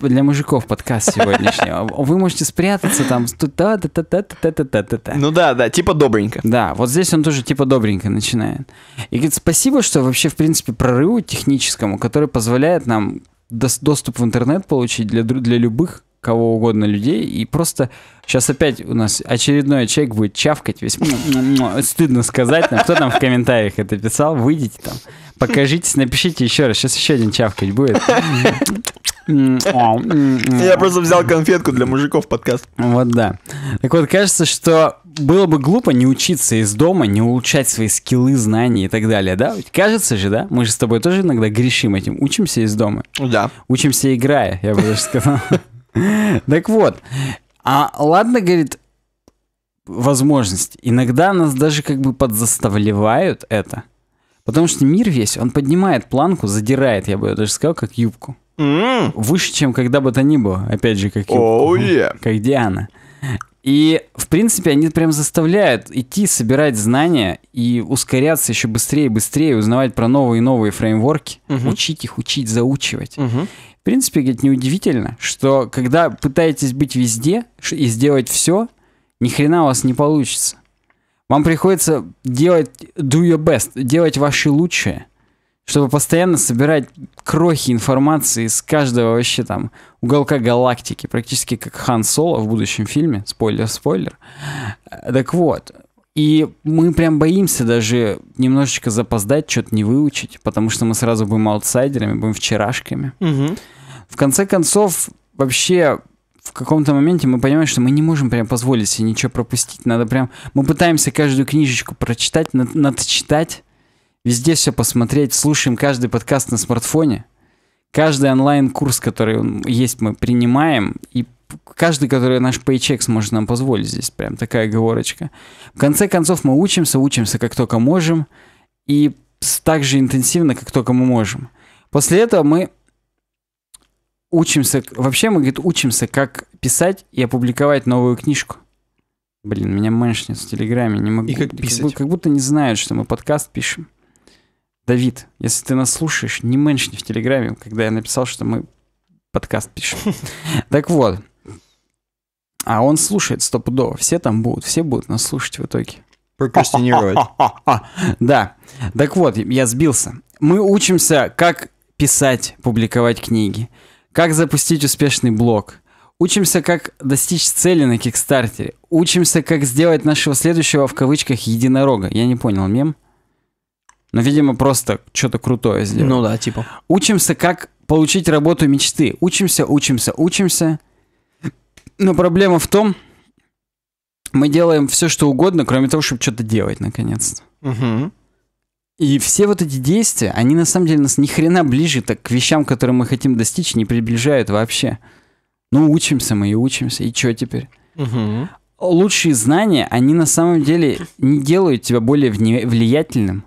Для мужиков подкаст сегодняшний. Вы можете спрятаться там та та та та та та та та та Ну да, да, типа добренько. Да, вот здесь он тоже типа добренько начинает. И говорит, спасибо, что вообще в принципе прорыву техническому, который позволяет нам доступ в интернет получить для, для любых кого угодно людей и просто сейчас опять у нас очередной человек будет чавкать весь стыдно сказать кто там в комментариях это писал выйдите там покажитесь напишите еще раз сейчас еще один чавкать будет а, я просто взял конфетку для мужиков подкаст. Вот да. Так вот, кажется, что было бы глупо не учиться из дома, не улучшать свои скиллы, знания и так далее, да? Кажется же, да? Мы же с тобой тоже иногда грешим этим. Учимся из дома. Да. Учимся играя, я бы даже сказал. Так вот. А ладно, говорит, возможность. Иногда нас даже как бы подзаставливают это. Потому что мир весь, он поднимает планку, задирает, я бы даже сказал, как юбку. Mm. Выше, чем когда бы то ни было. Опять же, как, oh, yeah. как Диана. И, в принципе, они прям заставляют идти, собирать знания и ускоряться еще быстрее и быстрее, узнавать про новые и новые фреймворки, угу. учить их, учить, заучивать. Угу. В принципе, говорит, неудивительно, что когда пытаетесь быть везде и сделать все, ни хрена у вас не получится. Вам приходится делать do your best, делать ваше лучшее чтобы постоянно собирать крохи информации из каждого вообще там уголка галактики, практически как Хан Соло в будущем фильме. Спойлер, спойлер. Так вот, и мы прям боимся даже немножечко запоздать, что-то не выучить, потому что мы сразу будем аутсайдерами, будем вчерашками. Угу. В конце концов, вообще в каком-то моменте мы понимаем, что мы не можем прям позволить себе ничего пропустить. Надо прям... Мы пытаемся каждую книжечку прочитать, над, надчитать, Везде все посмотреть. Слушаем каждый подкаст на смартфоне. Каждый онлайн-курс, который есть, мы принимаем. И каждый, который наш paycheck сможет нам позволить здесь. Прям такая оговорочка. В конце концов, мы учимся, учимся как только можем. И так же интенсивно, как только мы можем. После этого мы учимся, вообще мы, говорит, учимся, как писать и опубликовать новую книжку. Блин, меня мэншнет в Телеграме, не могу. И как писать. как будто не знают, что мы подкаст пишем. Давид, если ты нас слушаешь, не меншни в Телеграме, когда я написал, что мы подкаст пишем. Так вот. А он слушает стопудово. Все там будут, все будут нас слушать в итоге. Прокрастинировать. Да. Так вот, я сбился. Мы учимся, как писать, публиковать книги, как запустить успешный блог, учимся, как достичь цели на Кикстартере, учимся, как сделать нашего следующего в кавычках единорога. Я не понял, мем? но, ну, видимо, просто что-то крутое сделать. Ну да, типа. Учимся, как получить работу мечты. Учимся, учимся, учимся. Но проблема в том, мы делаем все, что угодно, кроме того, чтобы что-то делать, наконец-то. Угу. И все вот эти действия, они на самом деле нас ни хрена ближе так к вещам, которые мы хотим достичь, не приближают вообще. Ну, учимся мы и учимся, и что теперь? Угу. Лучшие знания, они на самом деле не делают тебя более влиятельным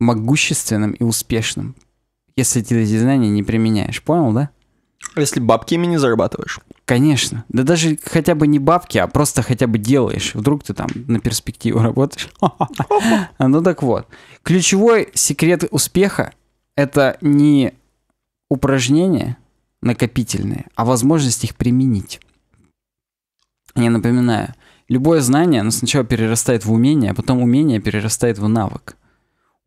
могущественным и успешным, если ты эти знания не применяешь. Понял, да? А если бабки ими не зарабатываешь. Конечно. Да даже хотя бы не бабки, а просто хотя бы делаешь. Вдруг ты там на перспективу работаешь. Ну так вот. Ключевой секрет успеха – это не упражнения накопительные, а возможность их применить. Я напоминаю, любое знание, оно сначала перерастает в умение, а потом умение перерастает в навык.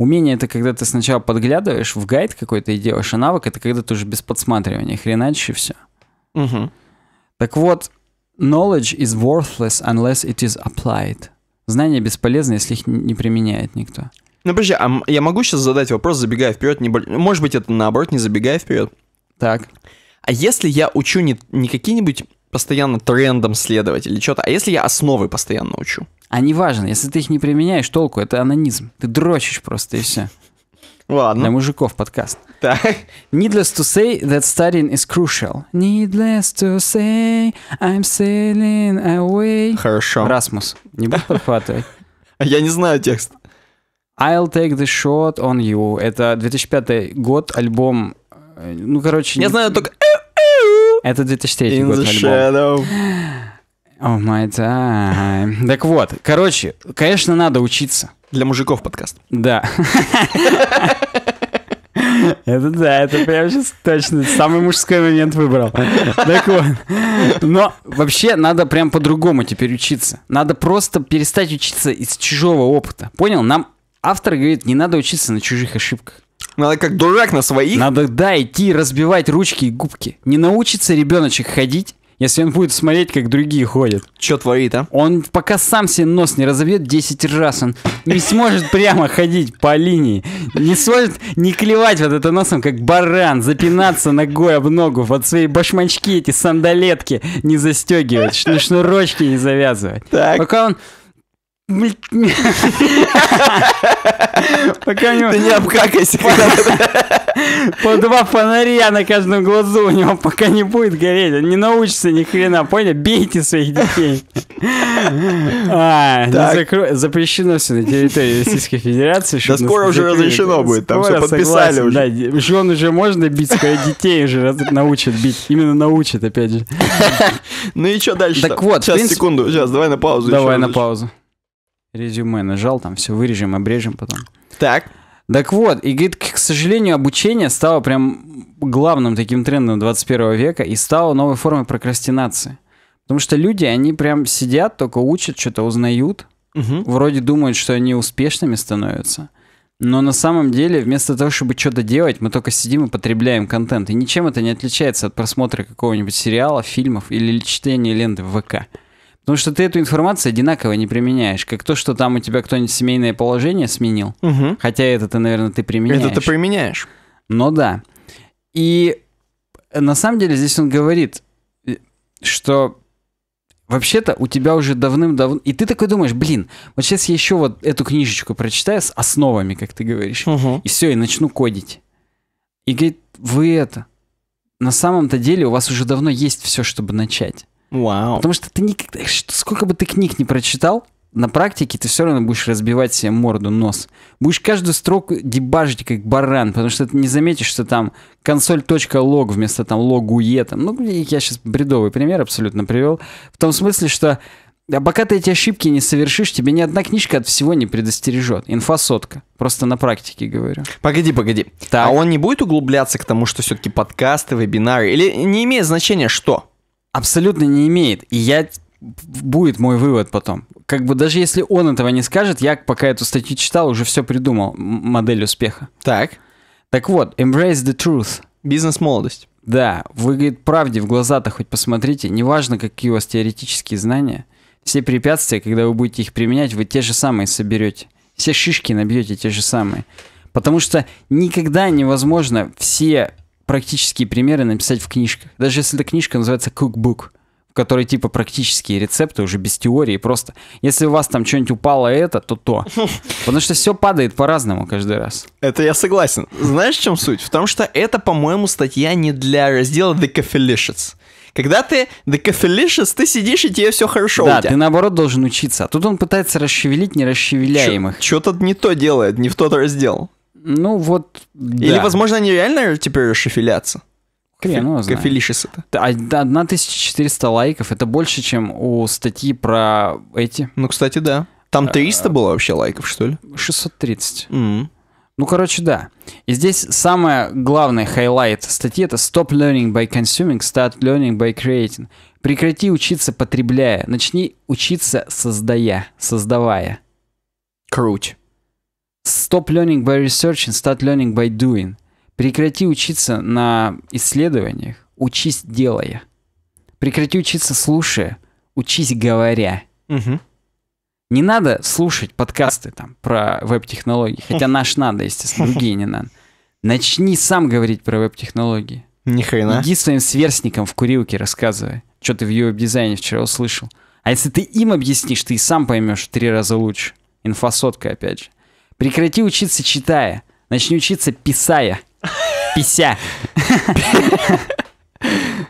Умение это когда ты сначала подглядываешь в гайд какой-то и делаешь, а навык это когда ты уже без подсматривания, хреначе все. Угу. Так вот, knowledge is worthless unless it is applied. Знания бесполезны, если их не применяет никто. Ну подожди, а я могу сейчас задать вопрос, забегая вперед, не... может быть это наоборот, не забегая вперед? Так. А если я учу не, не какие-нибудь постоянно трендом следовать или что-то, а если я основы постоянно учу? Они а важны. Если ты их не применяешь, толку, это анонизм. Ты дрочишь просто и все. Ладно. Для мужиков подкаст. Так. Needless to say that studying is crucial. Needless to say I'm sailing away. Хорошо. Расмус, не будь подхватывать. Я не знаю текст. I'll take the shot on you. Это 2005 год, альбом... Э, ну, короче... Я не... знаю только... Это 2003 In год альбом. Shadow. О, май тайм. Так вот, короче, конечно, надо учиться. Для мужиков подкаст. Да. Это да, это прям сейчас точно самый мужской момент выбрал. Так вот. Но вообще надо прям по-другому теперь учиться. Надо просто перестать учиться из чужого опыта. Понял? Нам автор говорит, не надо учиться на чужих ошибках. Надо как дурак на своих. Надо, да, идти разбивать ручки и губки. Не научится ребеночек ходить, если он будет смотреть, как другие ходят. что творит, а? Он пока сам себе нос не разобьет 10 раз, он не сможет прямо ходить по линии. Не сможет не клевать вот это носом, как баран, запинаться ногой об ногу, вот свои башмачки, эти сандалетки не застегивать, шнурочки не завязывать. Так. Пока он Пока не. Ты не обкакайся. По два фонаря на каждом глазу у него пока не будет гореть. Он не научится ни хрена, понял? Бейте своих детей. А, запрещено все на территории Российской Федерации. Да скоро уже разрешено будет, там все подписали уже. Да, жен уже можно бить, скоро детей уже научат бить. Именно научат, опять же. Ну и что дальше? Так вот, Сейчас, секунду, сейчас, давай на паузу. Давай на паузу резюме нажал, там все вырежем, обрежем потом. Так. Так вот, и говорит, к сожалению, обучение стало прям главным таким трендом 21 века и стало новой формой прокрастинации. Потому что люди, они прям сидят, только учат, что-то узнают, угу. вроде думают, что они успешными становятся. Но на самом деле, вместо того, чтобы что-то делать, мы только сидим и потребляем контент. И ничем это не отличается от просмотра какого-нибудь сериала, фильмов или чтения ленты в ВК. Потому что ты эту информацию одинаково не применяешь. Как то, что там у тебя кто-нибудь семейное положение сменил. Угу. Хотя это ты, наверное, ты применяешь. Это ты применяешь. Ну да. И на самом деле здесь он говорит, э, что вообще-то у тебя уже давным-давно... И ты такой думаешь, блин, вот сейчас я еще вот эту книжечку прочитаю с основами, как ты говоришь, угу. и все, и начну кодить. И говорит, вы это... На самом-то деле у вас уже давно есть все, чтобы начать. Вау. Потому что ты никогда, э, сколько бы ты книг не прочитал, на практике ты все равно будешь разбивать себе морду, нос. Будешь каждую строку дебажить как баран, потому что ты не заметишь, что там консоль.лог вместо там логуе. Там. Ну, я сейчас бредовый пример абсолютно привел. В том смысле, что а пока ты эти ошибки не совершишь, тебе ни одна книжка от всего не предостережет. инфосотка Просто на практике говорю. Погоди, погоди. Так. А он не будет углубляться к тому, что все-таки подкасты, вебинары? Или не имеет значения что? Абсолютно не имеет. И я будет мой вывод потом. Как бы даже если он этого не скажет, я пока эту статью читал, уже все придумал, модель успеха. Так. Так вот, embrace the truth. Бизнес-молодость. Да, вы, говорит, правде в глаза-то хоть посмотрите, неважно, какие у вас теоретические знания, все препятствия, когда вы будете их применять, вы те же самые соберете. Все шишки набьете те же самые. Потому что никогда невозможно все практические примеры написать в книжках. Даже если эта книжка называется cookbook, в которой типа практические рецепты уже без теории, просто если у вас там что-нибудь упало это, то то. Потому что все падает по-разному каждый раз. Это я согласен. Знаешь, в чем суть? В том, что это, по-моему, статья не для раздела The Cafelicious. Когда ты the декафелишес, ты сидишь, и тебе все хорошо. Да, ты наоборот должен учиться. А тут он пытается расшевелить нерасшевеляемых. Что-то не то делает, не в тот раздел. Ну вот, да. Или, возможно, они реально теперь шифелятся? Хрен его знает. Кофелишеса-то. 1400 а лайков, это больше, чем у статьи про эти. Ну, кстати, да. Там 300 э, было вообще лайков, что ли? 630. Mm. Ну, короче, да. И здесь самое главное хайлайт статьи — это «Stop learning by consuming, start learning by creating». Прекрати учиться, потребляя. Начни учиться, создая, создавая. Круть. Stop learning by researching, start learning by doing. Прекрати учиться на исследованиях, учись делая. Прекрати учиться слушая, учись говоря. Угу. Не надо слушать подкасты там про веб-технологии, хотя наш надо, естественно, другие не надо. Начни сам говорить про веб-технологии. Ни хрена. Иди своим сверстникам в курилке рассказывай, что ты в веб-дизайне вчера услышал. А если ты им объяснишь, ты и сам поймешь в три раза лучше. Инфосотка, опять же. Прекрати учиться читая. Начни учиться писая. Пися.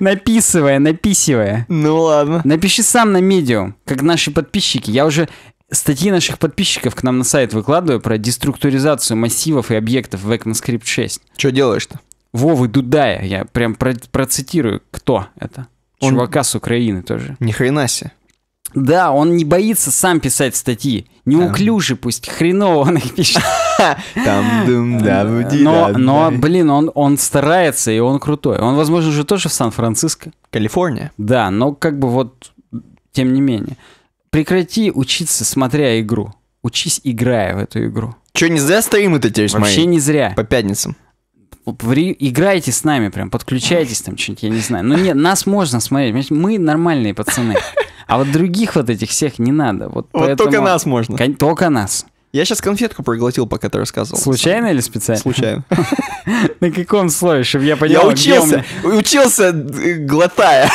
Написывая, написывая. Ну ладно. Напиши сам на медиум, как наши подписчики. Я уже статьи наших подписчиков к нам на сайт выкладываю про деструктуризацию массивов и объектов в ECMAScript 6. Что делаешь-то? Вовы Дудая. Я прям про- процитирую, кто это. Он... Чувака с Украины тоже. Ни хрена себе. Да, он не боится сам писать статьи. Неуклюже пусть, хреново он их пишет. Там дум да но, но, блин, он, он старается, и он крутой. Он, возможно, уже тоже в Сан-Франциско. Калифорния. Да, но как бы вот, тем не менее. Прекрати учиться, смотря игру. Учись, играя в эту игру. Че, не зря стоим это теперь Вообще не зря. По пятницам играйте с нами прям, подключайтесь там что-нибудь, я не знаю. Ну нет, нас можно смотреть, мы нормальные пацаны. А вот других вот этих всех не надо. Вот, вот поэтому... только нас можно. Только нас. Я сейчас конфетку проглотил, пока ты рассказывал. Случайно или специально? Случайно. На каком слове, чтобы я понял? Я учился, учился э, глотая.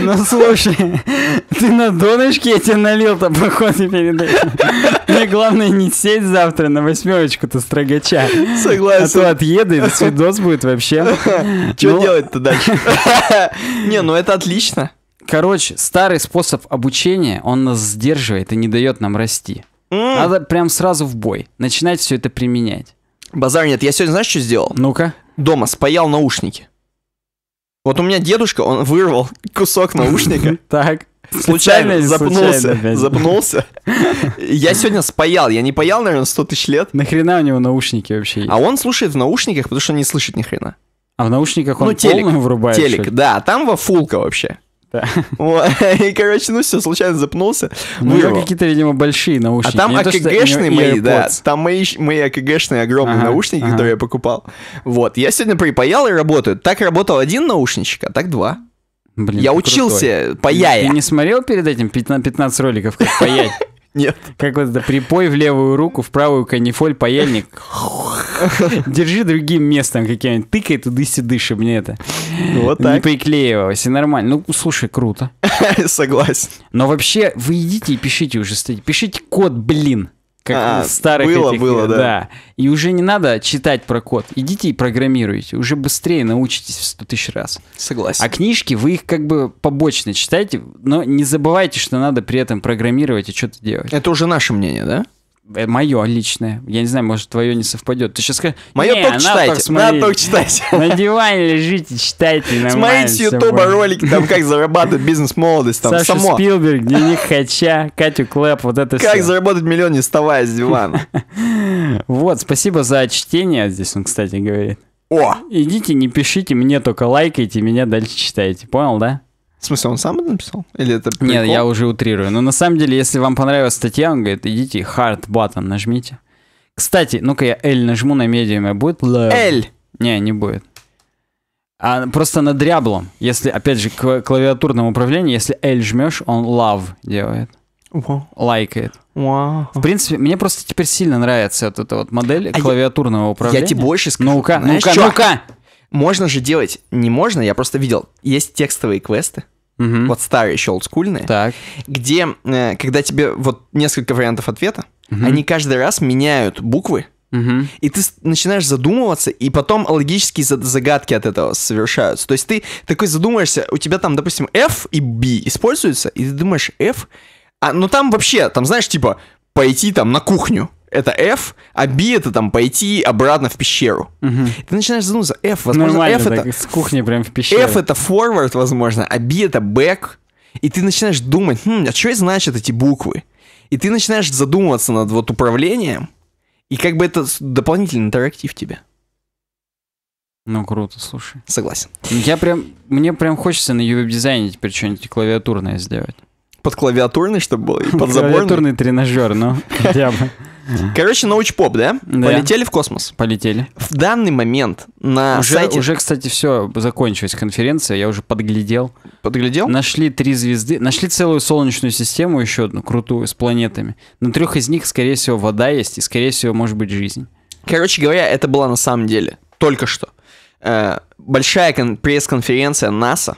Ну слушай, ты на донышке я тебе налил-то, походу, перед этим. Мне главное не сесть завтра на восьмерочку-то строгача. Согласен. А то отъеду, и свидос будет вообще. Что ну, делать-то дальше? Не, ну это отлично. Короче, старый способ обучения, он нас сдерживает и не дает нам расти. Mm. Надо прям сразу в бой. Начинать все это применять. Базар нет. Я сегодня знаешь, что сделал? Ну-ка. Дома спаял наушники. Вот у меня дедушка, он вырвал кусок наушника. Так. Случайно, запнулся, запнулся. Я сегодня спаял, я не паял, наверное, 100 тысяч лет. Нахрена у него наушники вообще есть? А он слушает в наушниках, потому что не слышит ни хрена. А в наушниках он полную телек, врубает? Телек, да, там во фулка вообще. И, короче, ну все, случайно запнулся. Ну, я какие-то, видимо, большие а наушники. А там АКГшные мои, да, там мои АКГшные огромные наушники, которые я покупал. Вот, я сегодня припаял и работаю. Так работал один наушничек, а так два. Блин, я учился крутой. паяя. Ты не смотрел перед этим 15 роликов, как паять? Нет. Как вот это припой в левую руку, в правую канифоль, паяльник. Держи другим местом каким-нибудь. Тыкай туды-сюды, чтобы мне это вот так. не приклеивалось. И нормально. Ну, слушай, круто. Согласен. Но вообще, вы идите и пишите уже, кстати. Пишите код, блин как а, старых было, этих, было, да. да. И уже не надо читать про код. Идите и программируйте. Уже быстрее научитесь в 100 тысяч раз. Согласен. А книжки, вы их как бы побочно читаете но не забывайте, что надо при этом программировать и что-то делать. Это уже наше мнение, да? Э, Мое личное. Я не знаю, может, твое не совпадет. Ты сейчас скажешь... Мое только читайте, надо только читать. На диване лежите, читайте нормально. Смотрите ютуба ролики, там как зарабатывать бизнес-молодость. там Саша само. Спилберг, Дневник Хача, Катю Клэп, вот это Как заработать миллион, не вставая с дивана. Вот, спасибо за чтение, здесь он, кстати, говорит. О! Идите, не пишите, мне только лайкайте, меня дальше читайте. Понял, да? В смысле, он сам это написал? Или это прикол? Нет, я уже утрирую. Но на самом деле, если вам понравилась статья, он говорит, идите, hard button нажмите. Кстати, ну-ка я L нажму на медиуме, будет L? L! Не, не будет. А просто на дряблом, если, опять же, к клавиатурном управлении, если L жмешь, он love делает. Wow. Лайкает. Wow. В принципе, мне просто теперь сильно нравится вот эта вот модель а клавиатурного я, управления. Я тебе больше скажу. Ну-ка, ну-ка, ну-ка! Можно же делать, не можно, я просто видел, есть текстовые квесты, угу. вот старые еще олдскульные, так. где, э, когда тебе вот несколько вариантов ответа, угу. они каждый раз меняют буквы, угу. и ты начинаешь задумываться, и потом логические загадки от этого совершаются. То есть ты такой задумаешься, у тебя там, допустим, F и B используются, и ты думаешь, F... А, ну там вообще, там знаешь, типа, пойти там на кухню это F, а B это там пойти обратно в пещеру. Угу. Ты начинаешь задумываться, F, возможно, Нормально, F это... С кухни прям в пещеру. F это forward, возможно, а B это back. И ты начинаешь думать, хм, а что значат эти буквы? И ты начинаешь задумываться над вот управлением, и как бы это дополнительный интерактив тебе. Ну, круто, слушай. Согласен. Я прям, мне прям хочется на ювеб-дизайне теперь что-нибудь клавиатурное сделать. Под клавиатурный, чтобы был, и под Клавиатурный тренажер, ну, хотя бы. Короче, научпоп, да? да? Полетели в космос. Полетели. В данный момент на уже, сайте... Уже, кстати, все закончилась конференция, я уже подглядел. Подглядел? Нашли три звезды, нашли целую солнечную систему еще одну, крутую, с планетами. На трех из них, скорее всего, вода есть, и, скорее всего, может быть, жизнь. Короче говоря, это была на самом деле только что. Э, большая пресс-конференция НАСА,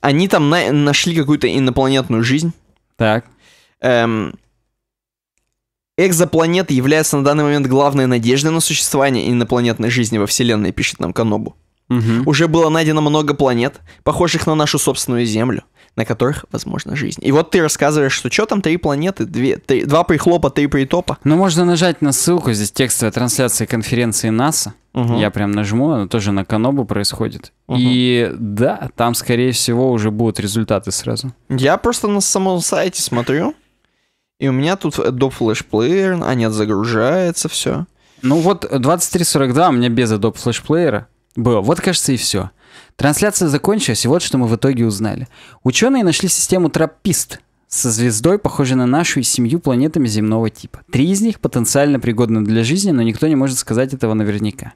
они там на- нашли какую-то инопланетную жизнь. Так. Эм, Экзопланеты являются на данный момент главной надеждой на существование инопланетной жизни во Вселенной, пишет нам Канобу. Угу. Уже было найдено много планет, похожих на нашу собственную Землю на которых возможна жизнь. И вот ты рассказываешь, что что там три планеты, две, три, два прихлопа, три притопа. Ну, можно нажать на ссылку, здесь текстовая трансляция конференции НАСА. Угу. Я прям нажму, она тоже на Канобу происходит. Угу. И да, там, скорее всего, уже будут результаты сразу. Я просто на самом сайте смотрю, и у меня тут Adobe Flash Player, а нет, загружается все. Ну вот 2342 у меня без Adobe Flash Player было. Вот, кажется, и все. Трансляция закончилась, и вот что мы в итоге узнали. Ученые нашли систему Траппист со звездой, похожей на нашу, и семью планетами земного типа. Три из них потенциально пригодны для жизни, но никто не может сказать этого наверняка.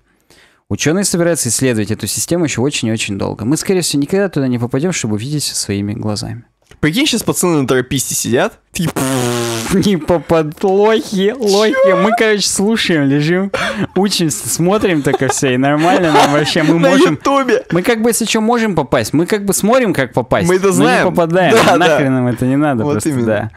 Ученые собираются исследовать эту систему еще очень и очень долго. Мы, скорее всего, никогда туда не попадем, чтобы увидеть все своими глазами. Прикинь, сейчас пацаны на трописте сидят, такие, типа, не попад лохи, лохи. Чё? Мы, короче, слушаем, лежим, учимся, смотрим только все, и нормально нам вообще. Мы На можем... Ютубе. Мы как бы, если что, можем попасть. Мы как бы смотрим, как попасть. Мы это знаем. Мы не попадаем. Да, Нахрен да. нам это не надо вот просто, именно. да.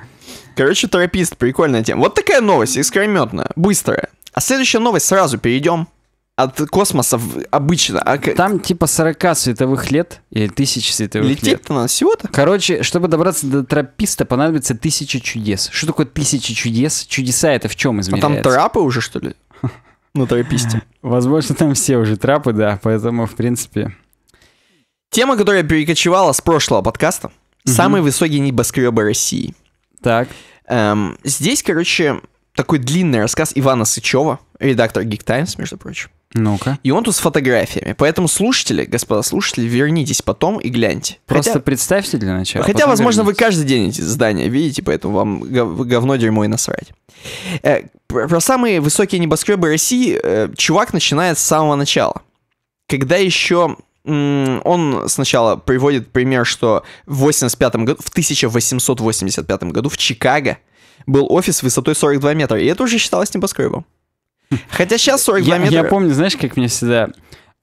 Короче, тропист, прикольная тема. Вот такая новость, искрометная, быстрая. А следующая новость сразу перейдем от космоса обычно. А... Там типа 40 световых лет или тысячи световых Лететь лет. Летит то надо всего-то. Короче, чтобы добраться до трописта, понадобится тысяча чудес. Что такое тысяча чудес? Чудеса это в чем измеряется? А там трапы уже, что ли? На трописте. Возможно, там все уже трапы, да. Поэтому, в принципе... Тема, которая перекочевала с прошлого подкаста. Самые высокие небоскребы России. Так. Эм, здесь, короче, такой длинный рассказ Ивана Сычева, редактор Geek Times, между прочим. Ну-ка. И он тут с фотографиями. Поэтому слушатели, господа слушатели, вернитесь потом и гляньте. Просто хотя, представьте для начала. Хотя, возможно, вернитесь. вы каждый день эти здания видите, поэтому вам говно, дерьмо и насрать. Э, про самые высокие небоскребы России э, чувак начинает с самого начала. Когда еще он сначала приводит пример, что в, 85 году, в 1885 году в Чикаго был офис высотой 42 метра, и это уже считалось небоскребом. Хотя сейчас 40 километров... Я, я помню, знаешь, как мне всегда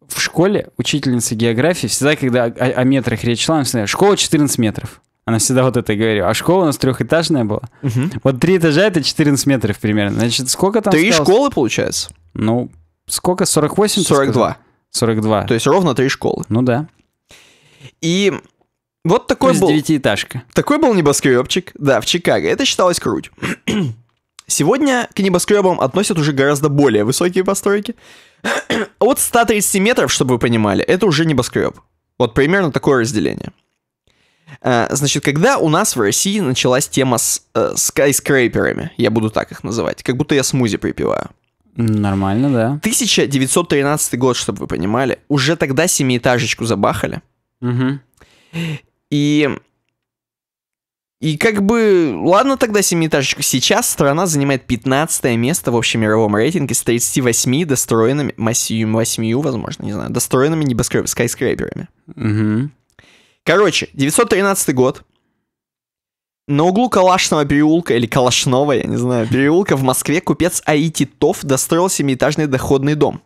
в школе учительница географии всегда, когда о, о метрах речь шла, она всегда, школа 14 метров. Она всегда вот это говорила. А школа у нас трехэтажная была. Угу. Вот три этажа это 14 метров примерно. Значит, сколько там Три осталось? школы, получается? Ну, сколько? 48? 42. 42. То есть ровно три школы. Ну да. И вот такой Плюс был... девятиэтажка. Такой был небоскребчик, да, в Чикаго. Это считалось круть. Сегодня к небоскребам относят уже гораздо более высокие постройки. А вот 130 метров, чтобы вы понимали, это уже небоскреб. Вот примерно такое разделение. А, значит, когда у нас в России началась тема с э, скайскрейперами, я буду так их называть, как будто я смузи припиваю. Нормально, да. 1913 год, чтобы вы понимали, уже тогда семиэтажечку забахали. Угу. И и как бы, ладно тогда семиэтажечку, сейчас страна занимает 15 место в общемировом рейтинге с 38 достроенными, 8, возможно, не знаю, достроенными небоскреб... скайскреперами. Угу. Короче, 913 год. На углу Калашного переулка, или Калашного, я не знаю, переулка в Москве купец Аити Тов достроил семиэтажный доходный дом.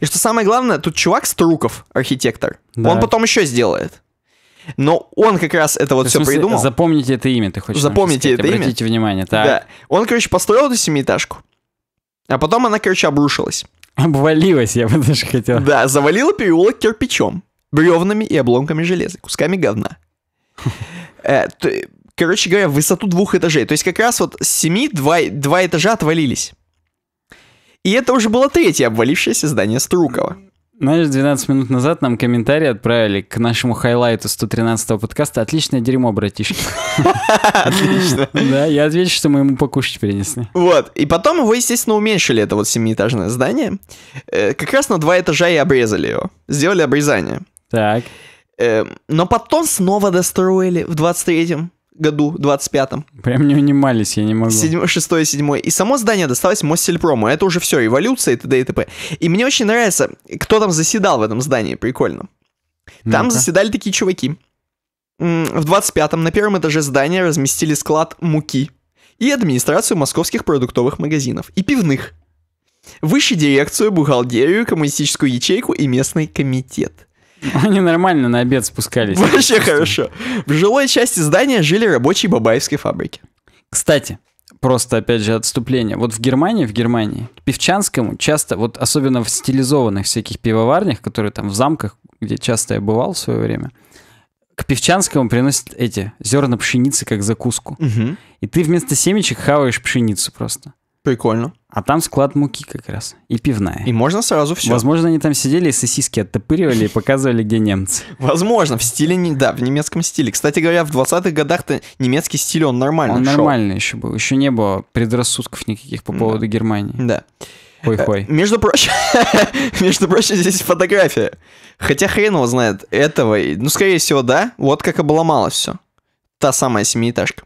И что самое главное, тут чувак Струков, архитектор. Да. Он потом еще сделает. Но он как раз это вот все придумал. Запомните это имя, ты хочешь Запомните это имя. Обратите внимание, так. Да. Он, короче, построил эту семиэтажку, а потом она, короче, обрушилась. Обвалилась, я бы даже хотел. Да, завалила переулок кирпичом, бревнами и обломками железа, кусками говна. Э, короче говоря, высоту двух этажей. То есть как раз вот с семи два, два этажа отвалились. И это уже было третье обвалившееся здание Струкова. Знаешь, 12 минут назад нам комментарий отправили к нашему хайлайту 113-го подкаста. Отличное дерьмо, братишки. Отлично. Да, я отвечу, что мы ему покушать принесли. Вот. И потом его, естественно, уменьшили, это вот семиэтажное здание. Э, как раз на два этажа и обрезали его. Сделали обрезание. Так. Эм, но потом снова достроили в 23-м году 25-м. Прям не унимались, я не могу. Седьмое, шестое, седьмое. И само здание досталось Моссельпрому. Это уже все, эволюция и т.д. и т.п. И мне очень нравится, кто там заседал в этом здании, прикольно. Там ну заседали такие чуваки. В 25-м на первом этаже здания разместили склад муки и администрацию московских продуктовых магазинов и пивных. Выше дирекцию, бухгалтерию, коммунистическую ячейку и местный комитет. Они нормально на обед спускались. Вообще хорошо. В жилой части здания жили рабочие Бабаевской фабрики. Кстати, просто, опять же, отступление. Вот в Германии, в Германии, к Певчанскому часто, вот особенно в стилизованных всяких пивоварнях, которые там в замках, где часто я бывал в свое время, к Певчанскому приносят эти зерна пшеницы как закуску. Угу. И ты вместо семечек хаваешь пшеницу просто. Прикольно. А там склад муки как раз. И пивная. И можно сразу все. Возможно, они там сидели и сосиски оттопыривали и показывали, где немцы. Возможно, в стиле, не, да, в немецком стиле. Кстати говоря, в 20-х годах-то немецкий стиль, он нормальный. Он нормальный еще был. Еще не было предрассудков никаких по поводу Германии. Да. Хуй-хуй. Э, между прочим, между прочим, здесь фотография. Хотя хрен его знает этого. Ну, скорее всего, да. Вот как обломалось все. Та самая семиэтажка.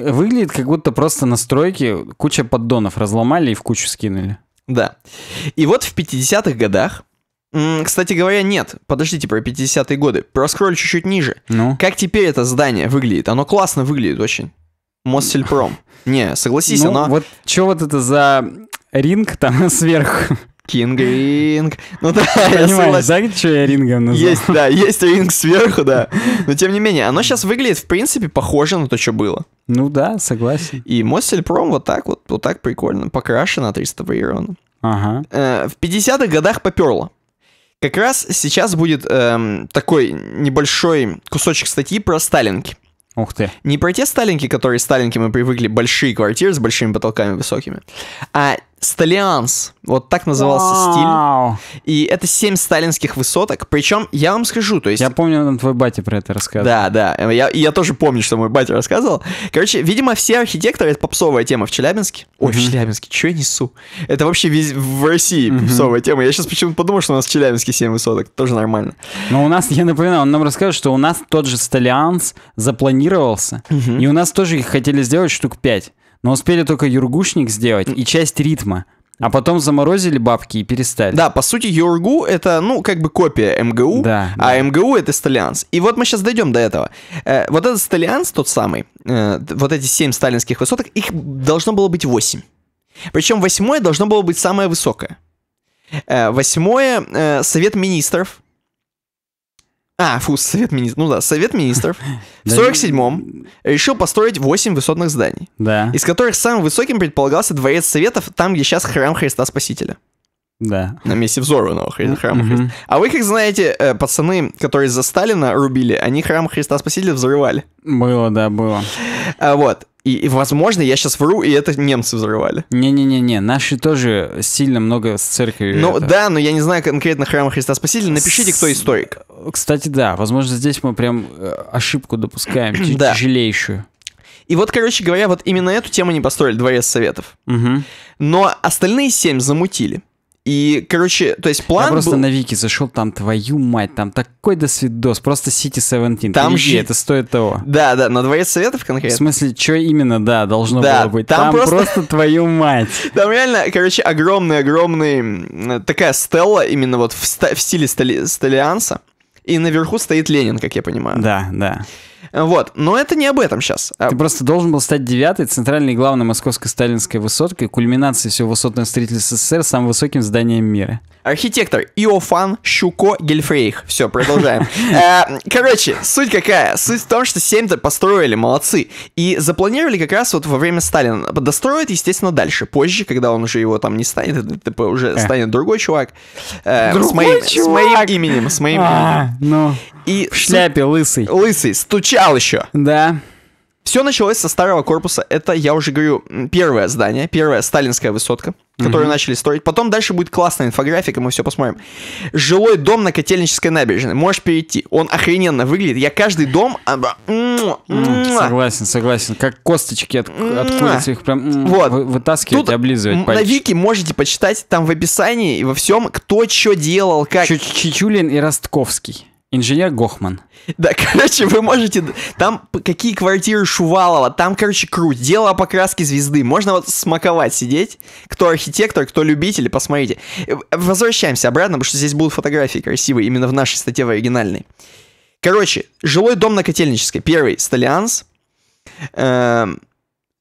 Выглядит, как будто просто на стройке куча поддонов разломали и в кучу скинули. Да. И вот в 50-х годах кстати говоря, нет. Подождите про 50-е годы. Проскроль чуть-чуть ниже. Ну? Как теперь это здание выглядит? Оно классно выглядит очень. Моссельпром. Не, согласись, ну, оно... вот что вот это за ринг там сверху? Кинг Ринг. Ну да, я согласен. что я рингом назвал? Есть, да, есть ринг сверху, да. Но тем не менее, оно сейчас выглядит, в принципе, похоже на то, что было. Ну да, согласен. И Моссельпром вот так вот, вот так прикольно, покрашено, отреставрировано. Ага. Э, в 50-х годах поперло. Как раз сейчас будет эм, такой небольшой кусочек статьи про Сталинки. Ух ты. Не про те Сталинки, которые Сталинки мы привыкли, большие квартиры с большими потолками высокими, а Сталианс. Вот так назывался Вау. стиль. И это семь сталинских высоток. Причем, я вам скажу, то есть... Я помню, там твой батя про это рассказывал. Да, да. Я, я тоже помню, что мой батя рассказывал. Короче, видимо, все архитекторы, это попсовая тема в Челябинске. Ой, угу. в Челябинске, что я несу? Это вообще в России угу. попсовая тема. Я сейчас почему-то подумал, что у нас в Челябинске семь высоток. Тоже нормально. Но у нас, я напоминаю, он нам рассказывает, что у нас тот же Сталианс запланировался. Угу. И у нас тоже их хотели сделать штук пять но успели только юргушник сделать и часть ритма. А потом заморозили бабки и перестали. Да, по сути, ЮРГУ — это, ну, как бы копия МГУ, да, а да. МГУ — это сталианс. И вот мы сейчас дойдем до этого. Э, вот этот сталианс, тот самый, э, вот эти семь сталинских высоток, их должно было быть восемь. Причем восьмое должно было быть самое высокое. Э, восьмое э, — Совет Министров — а, фу, совет министров. Ну да, совет министров в 47-м решил построить 8 высотных зданий. Да. Из которых самым высоким предполагался дворец советов, там, где сейчас храм Христа Спасителя. Да. На месте взорванного храма mm-hmm. Христа. А вы, как знаете, э, пацаны, которые за Сталина рубили, они храм Христа Спасителя взрывали. Было, да, было. А, вот. И, и, возможно, я сейчас вру, и это немцы взрывали. Не-не-не-не, наши тоже сильно много с церкви. Ну это... да, но я не знаю конкретно храма Христа Спасителя. Напишите, кто историк. Кстати, да, возможно, здесь мы прям э, ошибку допускаем, да. тяжелейшую. И вот, короче говоря, вот именно эту тему не построили дворец советов. Угу. Но остальные семь замутили. И, короче, то есть план Я просто был... на Вики зашел, там, твою мать, там такой досвидос, просто City 17. Там же... это стоит того. Да, да, на Дворец Советов конкретно. В смысле, что именно, да, должно да, было быть. Там, там просто... просто твою мать. Там реально, короче, огромный-огромный, такая стелла именно вот в, ста... в стиле стали... сталианса. И наверху стоит Ленин, как я понимаю. Да, да. Вот, но это не об этом сейчас. А Ты просто должен был стать девятой центральной и главной московской сталинской высоткой, кульминацией всего высотного строительства СССР, самым высоким зданием мира. Архитектор Иофан Щуко Гельфрейх. Все, продолжаем. Э, короче, суть какая? Суть в том, что семь то построили, молодцы. И запланировали как раз вот во время Сталина. Достроят, естественно, дальше. Позже, когда он уже его там не станет, типа, уже э. станет другой чувак. Э, другой чувак? С моим именем, с моим а, именем. Ну, в шляпе лысый. Лысый, стуча сериал еще. Да. Все началось со старого корпуса. Это, я уже говорю, первое здание, первая сталинская высотка, которую mm начали строить. Потом дальше будет классная инфографика, мы все посмотрим. Жилой дом на Котельнической набережной. Можешь перейти. Он охрененно выглядит. Я каждый дом... А, согласен, согласен. Как косточки от, от курицы их прям вот. вытаскивать Тут и облизывать пальчики. На Вики можете почитать там в описании и во всем, кто что делал, как. Чичулин и Ростковский. Инженер Гохман. Да, короче, вы можете... Там какие квартиры Шувалова, там, короче, круть. Дело о покраске звезды. Можно вот смаковать, сидеть. Кто архитектор, кто любитель, посмотрите. Э, возвращаемся обратно, потому что здесь будут фотографии красивые, именно в нашей статье в оригинальной. Короче, жилой дом на Котельнической. Первый, Столианс. Эм,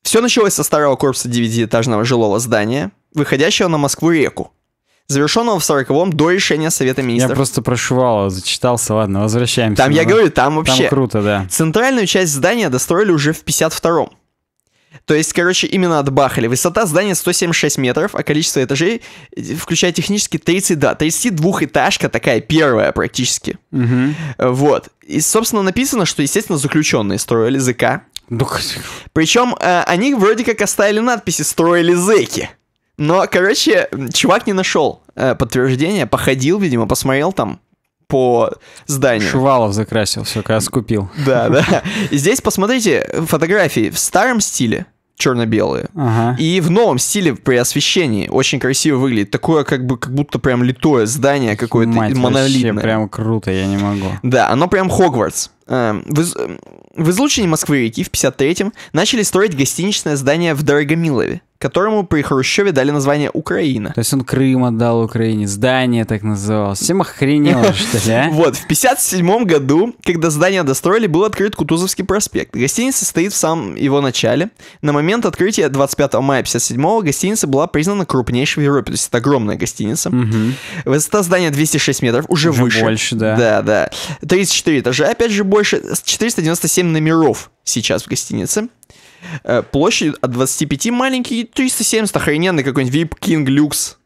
все началось со старого корпуса девятиэтажного жилого здания, выходящего на Москву-реку завершенного в 40-м до решения Совета Министров. Я просто прошивал, зачитался, ладно, возвращаемся. Там, я говорю, там вообще... Там круто, да. Центральную часть здания достроили уже в 52-м. То есть, короче, именно отбахали. Высота здания 176 метров, а количество этажей, э, включая технически 30, да, 32-этажка такая первая практически. Угу. Вот. И, собственно, написано, что, естественно, заключенные строили ЗК. Причем э, они вроде как оставили надписи «Строили зэки». Но, короче, чувак не нашел э, подтверждения, походил, видимо, посмотрел там по зданию. Шувалов закрасил, все, как скупил. Да, да. здесь посмотрите фотографии в старом стиле, черно-белые. Ага. И в новом стиле при освещении очень красиво выглядит. Такое как бы как будто прям литое здание какое-то Мать, монолитное. Вообще, прям круто, я не могу. Да, оно прям Хогвартс. Эм, в, в излучине Москвы реки в 53-м начали строить гостиничное здание в Дорогомилове которому при Хрущеве дали название Украина. То есть он Крым отдал Украине, здание так называлось. Всем охренело, что ли, а? Вот, в 57 году, когда здание достроили, был открыт Кутузовский проспект. Гостиница стоит в самом его начале. На момент открытия 25 мая 57 гостиница была признана крупнейшей в Европе. То есть это огромная гостиница. Высота здания 206 метров, уже, уже выше. больше, да. Да, да. 34 этажа, опять же больше. 497 номеров сейчас в гостинице. Э, площадь от 25 маленький, 370 охрененный какой-нибудь VIP King Люкс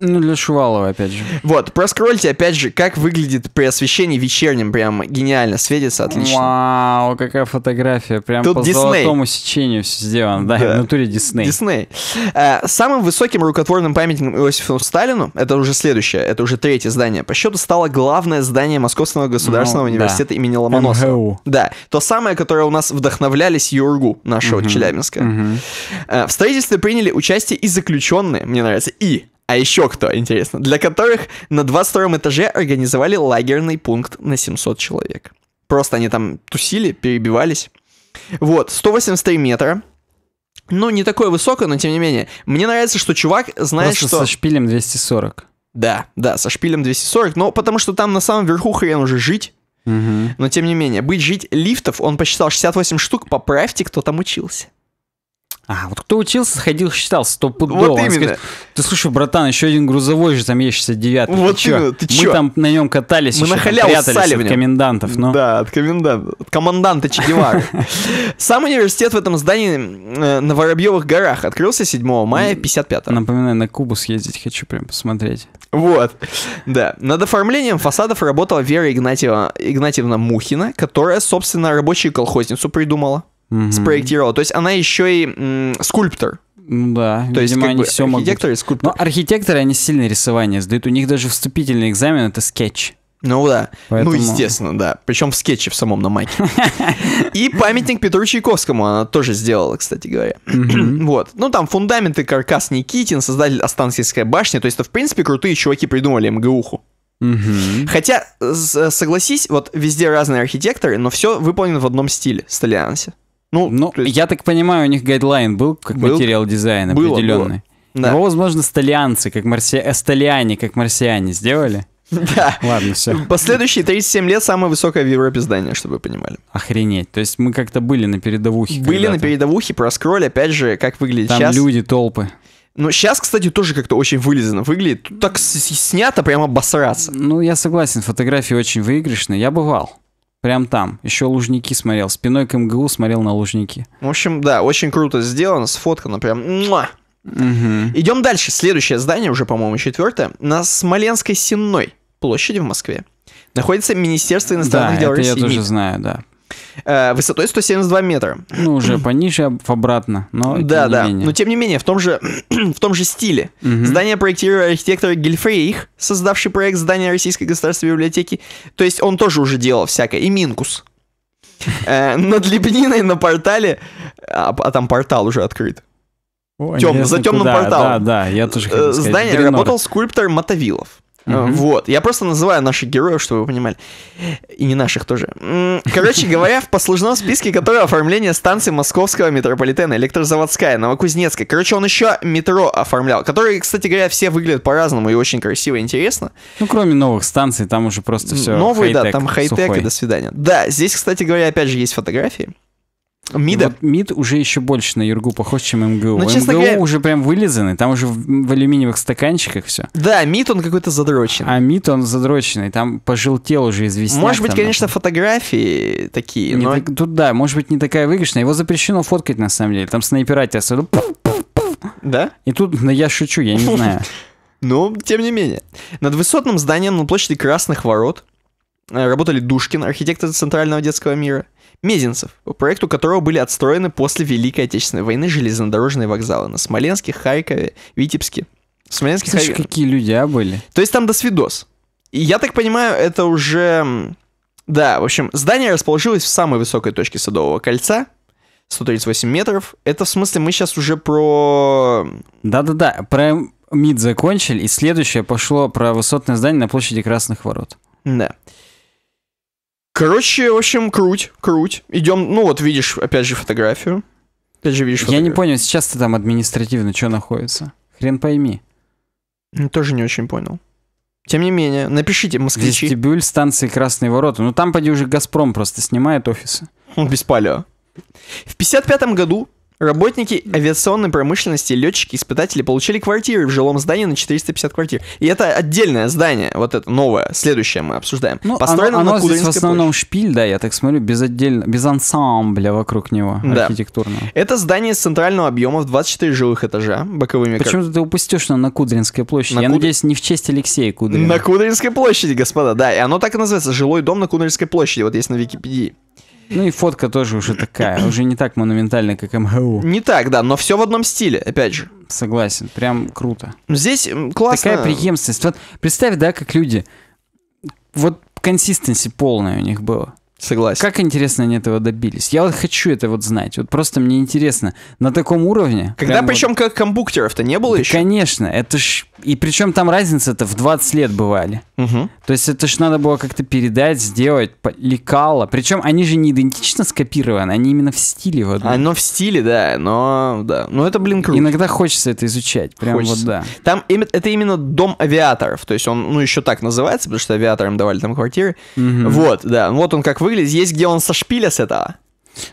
ну, для Шувалова, опять же. Вот, проскрольте, опять же, как выглядит при освещении вечернем, прям гениально, светится отлично. Вау, какая фотография, прям Тут по Disney. золотому сечению все сделано, да, да. в натуре Дисней. Дисней. Э, самым высоким рукотворным памятником Иосифу Сталину, это уже следующее, это уже третье здание, по счету стало главное здание Московского государственного ну, университета да. имени Ломоносова. МГУ. Да, то самое, которое у нас вдохновлялись Юргу нашего угу. Челябинска. Угу. Э, в строительстве приняли участие и заключенные, мне нравится, и а еще кто, интересно, для которых на 22 этаже организовали лагерный пункт на 700 человек. Просто они там тусили, перебивались. Вот, 183 метра. Ну, не такое высокое, но тем не менее. Мне нравится, что чувак знает, Просто что... со шпилем 240. Да, да, со шпилем 240, но ну, потому что там на самом верху хрен уже жить. Угу. Но тем не менее, быть жить лифтов, он посчитал 68 штук, поправьте, кто там учился. А, вот кто учился, ходил, считал стопудово. Вот именно. Скажет, ты слушай, братан, еще один грузовой же там есть 69 Вот ты чё? Ты че? Мы там на нем катались, Мы еще, на халяву прятались от комендантов. Но... Ну». Да, от комендантов. От команданта Че Сам университет в этом здании э, на Воробьевых горах открылся 7 мая 55 Напоминаю, на Кубу съездить хочу прям посмотреть. Вот, да. Над оформлением фасадов работала Вера Игнатьева, Игнатьевна Мухина, которая, собственно, рабочую колхозницу придумала угу. спроектировала. То есть она еще и м, скульптор. Ну да, то видимо, есть, как они бы, все архитекторы могут. и скульптор. Но ну, архитекторы, они сильные рисование сдают. У них даже вступительный экзамен — это скетч. Ну да. Ну, Поэтому... Ну, естественно, да. Причем в скетче в самом на майке. И памятник Петру Чайковскому она тоже сделала, кстати говоря. вот. Ну, там фундаменты, каркас Никитин, создатель Останкинской башни. То есть, это, в принципе, крутые чуваки придумали МГУху. Хотя, э, согласись, вот везде разные архитекторы, но все выполнено в одном стиле, Столиансе. Ну, ну есть... я так понимаю, у них гайдлайн был как был, материал дизайн определенный. Было. Да. Его, возможно, сталианцы, как марси... Э, сталиане, как марсиане сделали. Да. Ладно, все. Последующие 37 лет самое высокое в Европе здание, чтобы вы понимали. Охренеть. То есть мы как-то были на передовухе. Были на передовухе, про скроль, опять же, как выглядит Там сейчас. Там люди, толпы. Ну, сейчас, кстати, тоже как-то очень вылезано выглядит. Тут так снято, прямо обосраться. Ну, я согласен, фотографии очень выигрышные. Я бывал. Прям там. Еще Лужники смотрел. Спиной к МГУ смотрел на Лужники. В общем, да, очень круто сделано, сфоткано прям. Угу. Идем дальше. Следующее здание, уже, по-моему, четвертое. На Смоленской Сенной площади в Москве находится Министерство иностранных да, дел это России. я тоже знаю, да. Э, высотой 172 метра. Ну, уже пониже, обратно, но Да, тем да. Менее. Но тем не менее, в том же, в том же стиле. Угу. Здание проектировал архитектор Гильфрейх, создавший проект здания Российской государственной библиотеки. То есть он тоже уже делал всякое. И Минкус. Э, над Лепниной на портале... А, а там портал уже открыт. О, Тем, за темным куда. порталом. Да, да, я тоже хотел э, сказать. Здание Дренор. работал скульптор Мотовилов. Угу. Вот. Я просто называю наших героев, чтобы вы понимали. И не наших тоже. Короче говоря, в послужном списке которое оформление станции Московского метрополитена, Электрозаводская, Новокузнецкая. Короче, он еще метро оформлял, которые, кстати говоря, все выглядят по-разному и очень красиво и интересно. Ну, кроме новых станций, там уже просто все Новые, да, там хай-тек и до свидания. Да, здесь, кстати говоря, опять же есть фотографии. МИДа? Вот МИД уже еще больше на Юргу похож, чем МГУ. Ну, МГУ говоря... уже прям вылизанный, там уже в, в алюминиевых стаканчиках все. Да, МИД он какой-то задроченный. А МИД он задроченный, там пожелтел уже известняк. Может быть, там, конечно, там... фотографии такие, не но... Так, тут да, может быть, не такая выигрышная. Его запрещено фоткать, на самом деле. Там снайпера тебя сразу... Да? И тут, ну, я шучу, я не знаю. Ну тем не менее. Над высотным зданием на площади Красных Ворот э, работали Душкин, архитектор Центрального детского мира – Мезенцев, по проекту которого были отстроены после Великой Отечественной войны железнодорожные вокзалы на Смоленске, Харькове, Витебске. Смоленске, Слушай, Харькове. какие люди, а, были? То есть там до Свидос. И я так понимаю, это уже... Да, в общем, здание расположилось в самой высокой точке Садового кольца, 138 метров. Это в смысле мы сейчас уже про... Да-да-да, про МИД закончили, и следующее пошло про высотное здание на площади Красных Ворот. Да. Короче, в общем, круть, круть. Идем, ну вот видишь, опять же, фотографию. Опять же, видишь фотографию. Я не понял, сейчас ты там административно что находится? Хрен пойми. Ну, тоже не очень понял. Тем не менее, напишите, москвичи. Вестибюль станции Красные Ворота. Ну, там, поди, уже Газпром просто снимает офисы. Он Без палео. В 55 году Работники авиационной промышленности, летчики, испытатели получили квартиры в жилом здании на 450 квартир. И это отдельное здание, вот это новое, следующее мы обсуждаем. Ну, Построено оно, оно на здесь в основном площадь. шпиль, да, я так смотрю, без, отдельно, без ансамбля вокруг него да. архитектурного. Это здание с центрального объема в 24 жилых этажа, боковыми. Почему как... ты упустил, что на Кудринской площади? На я Куд... надеюсь, не в честь Алексея Кудрина. На Кудринской площади, господа, да. И оно так и называется, жилой дом на Кудринской площади, вот есть на Википедии. Ну и фотка тоже уже такая, уже не так монументальная, как МГУ. Не так, да, но все в одном стиле, опять же. Согласен, прям круто. Здесь классно. Такая преемственность. Вот представь, да, как люди... Вот консистенси полная у них была. Согласен. Как интересно они этого добились? Я вот хочу это вот знать. Вот просто мне интересно. На таком уровне... Когда причем вот... как комбуктеров-то не было да еще? конечно. Это ж... И причем там разница-то в 20 лет бывали. Угу. То есть это ж надо было как-то передать, сделать, лекало. Причем они же не идентично скопированы, они именно в стиле. Вот. Оно в стиле, да, но... Да. Но ну, это, блин, круто. Иногда хочется это изучать. Прям хочется. вот, да. Там это именно дом авиаторов. То есть он, ну, еще так называется, потому что авиаторам давали там квартиры. Угу. Вот, да. Вот он как вы выглядеть. Есть, где он со шпиля с этого.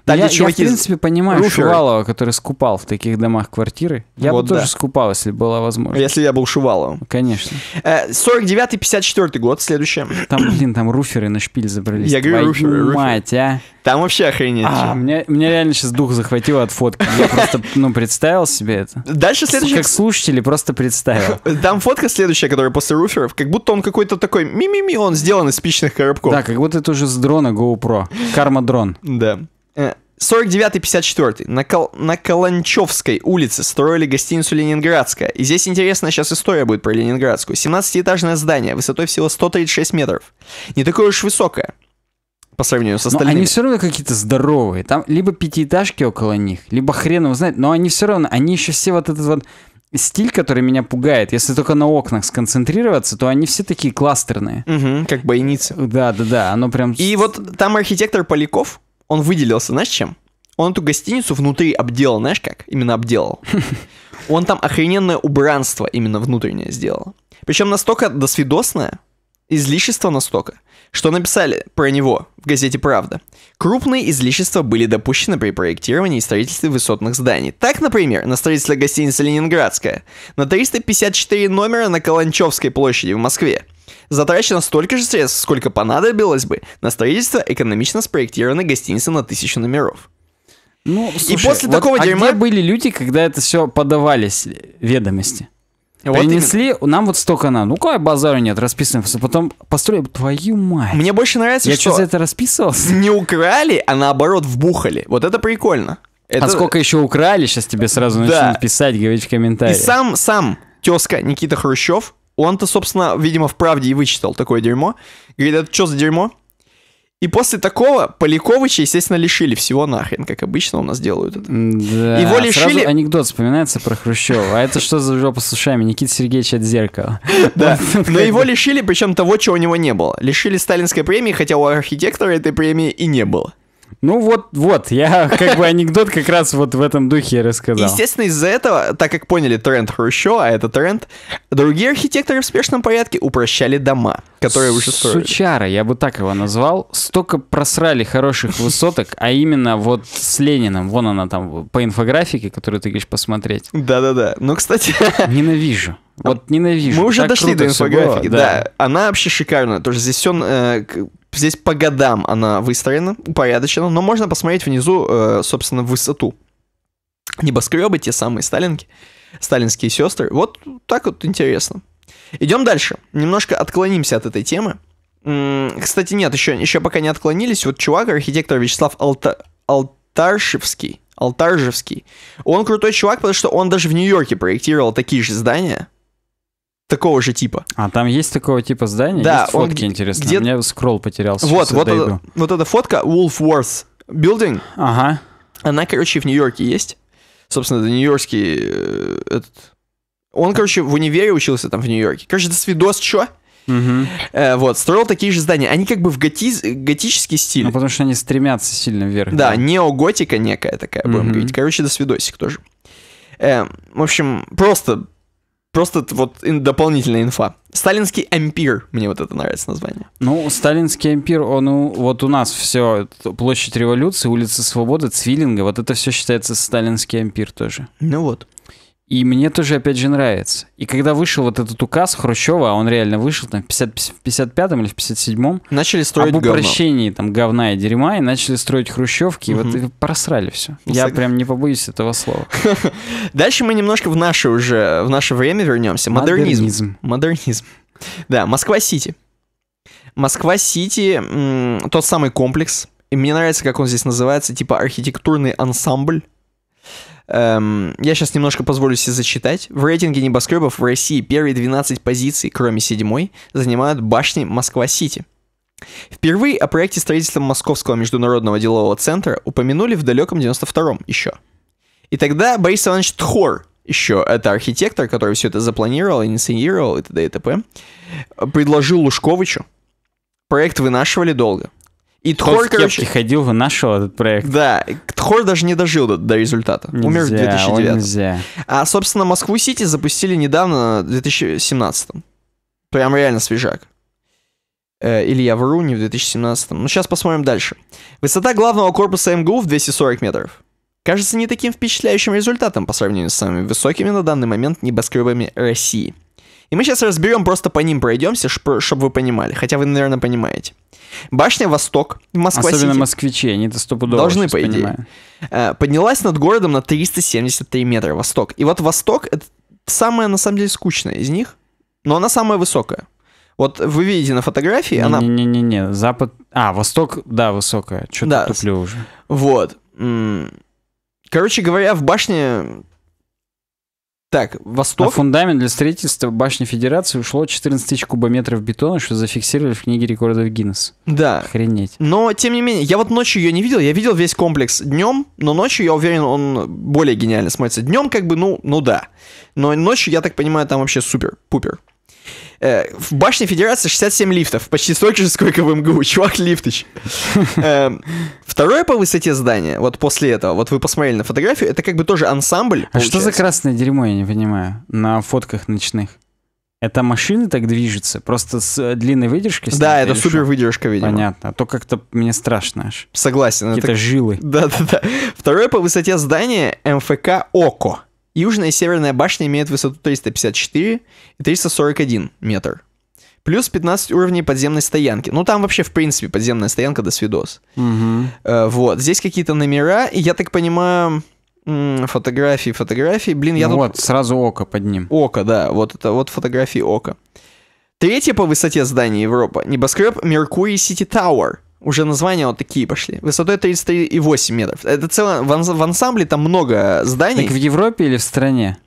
Там, я, я, в принципе, понимаю руферы. Шувалова, который скупал в таких домах квартиры. Я вот бы да. тоже скупал, если была возможность. Если я был Шуваловым. Конечно. 49-54 э, год, следующее. Там, блин, там руферы на шпиль забрались. Я говорю, руферы, руферы. мать, а. Там вообще охренеть. А, мне, мне реально сейчас дух захватило от фотки. Я просто, ну, представил себе это. Дальше следующее. Как слушатели, просто представил. Там фотка следующая, которая после руферов, как будто он какой-то такой Мимими, ми ми он сделан из спичных коробков. Да, как будто это уже с дрона GoPro. Карма-дрон. Да. 49-54. Э, на, Кол... на Каланчевской улице строили гостиницу «Ленинградская». И здесь интересная сейчас история будет про Ленинградскую. 17-этажное здание, высотой всего 136 метров. Не такое уж высокое по сравнению с остальными. Но они все равно какие-то здоровые. Там либо пятиэтажки около них, либо хрен его знает, но они все равно, они еще все вот этот вот стиль, который меня пугает. Если только на окнах сконцентрироваться, то они все такие кластерные. Угу, как бойницы. Да, да, да, оно прям... И вот там архитектор Поляков, он выделился, знаешь, чем? Он эту гостиницу внутри обделал, знаешь как? Именно обделал. Он там охрененное убранство именно внутреннее сделал. Причем настолько досвидосное, излишество настолько, что написали про него в газете «Правда». Крупные излишества были допущены при проектировании и строительстве высотных зданий. Так, например, на строительство гостиницы «Ленинградская» на 354 номера на Каланчевской площади в Москве – Затрачено столько же средств, сколько понадобилось бы на строительство экономично спроектированной гостиницы на тысячу номеров. Ну, слушай, и после вот такого а дерьма... где были люди, когда это все подавались ведомости? Вот Принесли, именно. нам вот столько надо. Ну, какая базара нет, расписываемся. Потом построим, твою мать. Мне больше нравится, Я что... Я за это расписывался? Не украли, а наоборот вбухали. Вот это прикольно. А это... А сколько еще украли, сейчас тебе сразу да. начнут писать, говорить в комментариях. И сам, сам тезка Никита Хрущев он-то, собственно, видимо, в правде и вычитал такое дерьмо. Говорит, это что за дерьмо? И после такого Поляковича, естественно, лишили всего нахрен, как обычно у нас делают это. Да, Его лишили... сразу анекдот вспоминается про Хрущева. А это что за жопа с ушами? Никита Сергеевич от зеркала. Да, но его лишили, причем того, чего у него не было. Лишили сталинской премии, хотя у архитектора этой премии и не было. Ну вот, вот, я как бы анекдот как раз вот в этом духе рассказал. Естественно, из-за этого, так как поняли тренд Хрущева, а это тренд, другие архитекторы в спешном порядке упрощали дома, которые уже строили. Сучара, я бы так его назвал. Столько просрали хороших высоток, а именно вот с Лениным. Вон она там по инфографике, которую ты говоришь посмотреть. Да-да-да. Ну, кстати... Ненавижу. Вот ненавижу. Мы уже дошли до инфографики, да. Она вообще шикарная. Тоже здесь все э, Здесь по годам она выстроена, упорядочена, но можно посмотреть внизу, э, собственно, высоту. Небоскребы, те самые сталинки, сталинские сестры. Вот так вот интересно. Идем дальше. Немножко отклонимся от этой темы. Кстати, нет, еще, еще пока не отклонились. Вот чувак, архитектор Вячеслав Алта... Алтаршевский, Алтаржевский. Он крутой чувак, потому что он даже в Нью-Йорке проектировал такие же здания такого же типа. А там есть такого типа здания? Да, есть фотки он, интересные. Где... У меня скролл потерялся. Вот, вот, это, вот эта фотка Wolfworth Building. Ага. Она, короче, в Нью-Йорке есть. Собственно, это нью-йоркский э, этот... Он, короче, в универе учился там в Нью-Йорке. Короче, это свидос, чё? Угу. Э, вот, строил такие же здания. Они как бы в готи... готический стиль. Ну, потому что они стремятся сильно вверх. Да, да. неоготика некая такая, будем угу. говорить. Короче, до Свидосик тоже. Э, в общем, просто Просто вот дополнительная инфа. Сталинский ампир, мне вот это нравится название. Ну, Сталинский ампир, он вот у нас все, площадь революции, улица Свободы, Цвиллинга, вот это все считается Сталинский ампир тоже. Ну вот. И мне тоже, опять же, нравится. И когда вышел вот этот указ Хрущева, а он реально вышел там в 55-м или в 57-м. Начали строить Об упрощении говно. там говна и дерьма, и начали строить хрущевки, угу. и вот и просрали все. Ну, Я сог... прям не побоюсь этого слова. Дальше мы немножко в наше уже, в наше время вернемся. Модернизм. Модернизм. Да, Москва-Сити. Москва-Сити, тот самый комплекс. И мне нравится, как он здесь называется, типа архитектурный ансамбль. Эм, я сейчас немножко позволю себе зачитать. В рейтинге небоскребов в России первые 12 позиций, кроме седьмой, занимают башни Москва-Сити. Впервые о проекте строительства Московского международного делового центра упомянули в далеком 92-м еще. И тогда Борис Иванович Тхор, еще это архитектор, который все это запланировал, инициировал и т.д. и т.п., предложил Лужковичу. Проект вынашивали долго. И Тхор, Тот, короче... приходил, вынашивал этот проект. Да, Тхор даже не дожил до, до результата. Нельзя, Умер в 2009. Нельзя. А, собственно, Москву-Сити запустили недавно, в 2017. Прям реально свежак. Э, или я вру, не в 2017. Ну сейчас посмотрим дальше. Высота главного корпуса МГУ в 240 метров. Кажется не таким впечатляющим результатом по сравнению с самыми высокими на данный момент небоскребами России – и мы сейчас разберем, просто по ним пройдемся, чтобы вы понимали. Хотя вы, наверное, понимаете. Башня Восток в Москве. Особенно москвичи, они это стопудово Должны, по идее. Понимаю. Э, поднялась над городом на 373 метра Восток. И вот Восток — это самая, на самом деле, скучная из них, но она самая высокая. Вот вы видите на фотографии, не, она... Не-не-не, запад... А, восток, да, высокая. Что-то да. туплю уже. Вот. Короче говоря, в башне так, Восток. На фундамент для строительства башни Федерации ушло 14 тысяч кубометров бетона, что зафиксировали в книге рекордов Гиннес. Да. Охренеть. Но, тем не менее, я вот ночью ее не видел, я видел весь комплекс днем, но ночью, я уверен, он более гениально смотрится. Днем как бы, ну, ну да. Но ночью, я так понимаю, там вообще супер-пупер. Э, в башне Федерации 67 лифтов, почти столько же, сколько в МГУ. Чувак лифтыч. Эм, второе по высоте здание, вот после этого, вот вы посмотрели на фотографию, это как бы тоже ансамбль. А что за красное дерьмо, я не понимаю, на фотках ночных? Это машины так движутся, просто с э, длинной выдержкой. Сняты, да, это супер что? выдержка, видимо. Понятно. А то как-то мне страшно аж. Согласен. Какие-то это... жилы. Да, да, да. Второе по высоте здание МФК Око. Южная и северная башни имеют высоту 354 и 341 метр. Плюс 15 уровней подземной стоянки. Ну, там вообще, в принципе, подземная стоянка до свидос. Угу. вот. Здесь какие-то номера, и я так понимаю, фотографии, фотографии. Блин, я ну тут... сразу око под ним. Око, да. Вот это вот фотографии ока. Третье по высоте здание Европы Небоскреб Меркурий Сити Тауэр уже названия вот такие пошли. Высотой 33,8 метров. Это целое... В ансамбле там много зданий. Так в Европе или в стране?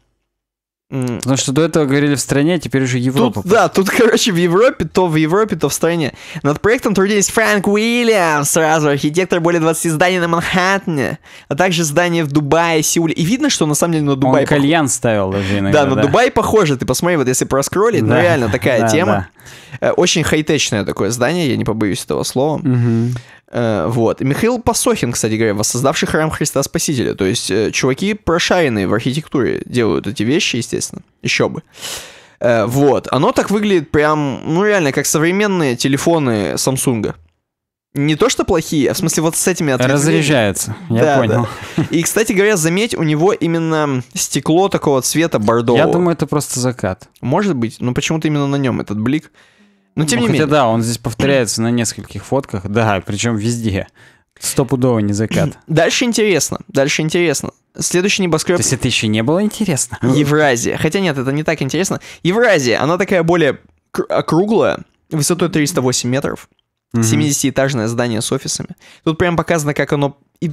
Потому что до этого говорили в стране, а теперь уже Европа. Тут, да, тут, короче, в Европе, то в Европе, то в стране. Над проектом трудились Фрэнк Уильямс, сразу архитектор более 20 зданий на Манхэттене, а также здания в Дубае, Сеуле. И видно, что на самом деле на Дубае... Он пох... ставил даже иногда, Да, на да. Дубае похоже, ты посмотри, вот если проскролить, ну, да. ну реально такая тема. Э, очень хай-течное такое здание, я не побоюсь этого слова. Угу. Э, вот. И Михаил Посохин, кстати говоря, воссоздавший храм Христа Спасителя. То есть э, чуваки прошаренные в архитектуре делают эти вещи, естественно. Еще бы. Э, вот. Оно так выглядит прям, ну реально, как современные телефоны Samsung. Не то что плохие, а в смысле вот с этими ответами. Разряжается, я да, понял. Да. И, кстати говоря, заметь, у него именно стекло такого цвета бордового. Я думаю, это просто закат. Может быть, но ну, почему-то именно на нем этот блик. Ну тем ну, не хотя, менее. да, он здесь повторяется на нескольких фотках, да, причем везде. Стопудово не закат. Дальше интересно, дальше интересно. Следующий небоскреб... То есть это еще не было интересно? Евразия. Хотя нет, это не так интересно. Евразия, она такая более округлая, высотой 308 метров. 70-этажное здание с офисами. Тут прям показано, как оно и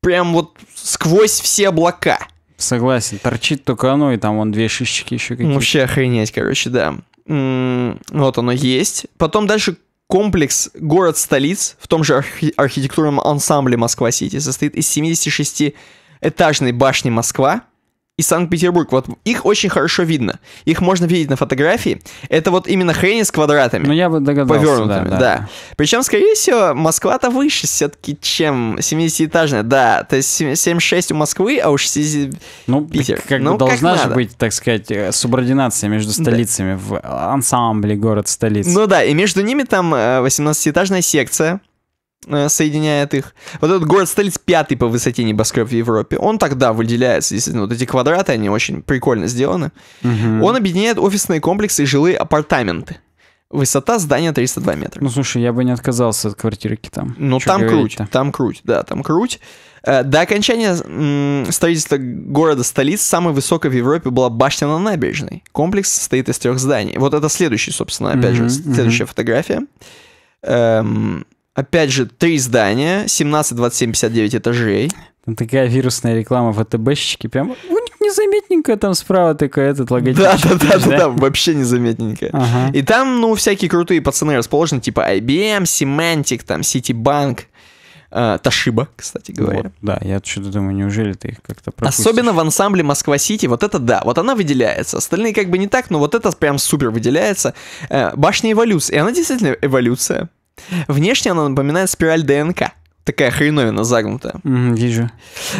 прям вот сквозь все облака. Согласен, торчит только оно, и там вон две шишечки еще какие-то. Вообще охренеть, короче, да вот оно есть. Потом дальше комплекс город-столиц в том же архи- архитектурном ансамбле Москва-Сити состоит из 76-этажной башни Москва, и Санкт-Петербург. Вот их очень хорошо видно. Их можно видеть на фотографии. Это вот именно хрень с квадратами. Ну, я бы догадался. Повернутыми, да. да. да. Причем, скорее всего, Москва-то выше все-таки, чем 70-этажная. Да, то есть 7,6 у Москвы, а уж 60... Ну, Питер. Как, ну, должна как же надо. быть, так сказать, э, субординация между столицами да. в ансамбле город-столица. Ну да, и между ними там 18-этажная э, секция Э, соединяет их. Вот этот город столиц пятый по высоте небоскреб в Европе. Он тогда выделяется, действительно, ну, вот эти квадраты, они очень прикольно сделаны. Угу. Он объединяет офисные комплексы и жилые апартаменты. Высота здания 302 метра. Ну, слушай, я бы не отказался от квартирки там. Ну, там круть, там круть, да, там круть. Э, до окончания строительства города-столиц самой высокой в Европе была башня на набережной. Комплекс состоит из трех зданий. Вот это следующий, собственно, опять mm-hmm, же, следующая mm-hmm. фотография. Эм, Опять же, три здания, 17, 27, 59 этажей. Там такая вирусная реклама ВТБщики, прям незаметненькая там справа такой этот логотип. Да, да, да, да, да, вообще незаметненькая. Ага. И там, ну, всякие крутые пацаны расположены, типа IBM, Semantic, там, Citibank, Ташиба, э, кстати ну говоря. Вот, да, я что-то думаю, неужели ты их как-то пропустишь? Особенно в ансамбле Москва-Сити, вот это да, вот она выделяется. Остальные как бы не так, но вот это прям супер выделяется. Э, Башня эволюции, и она действительно эволюция. Внешне она напоминает спираль ДНК. Такая хреновина загнутая. Mm, вижу.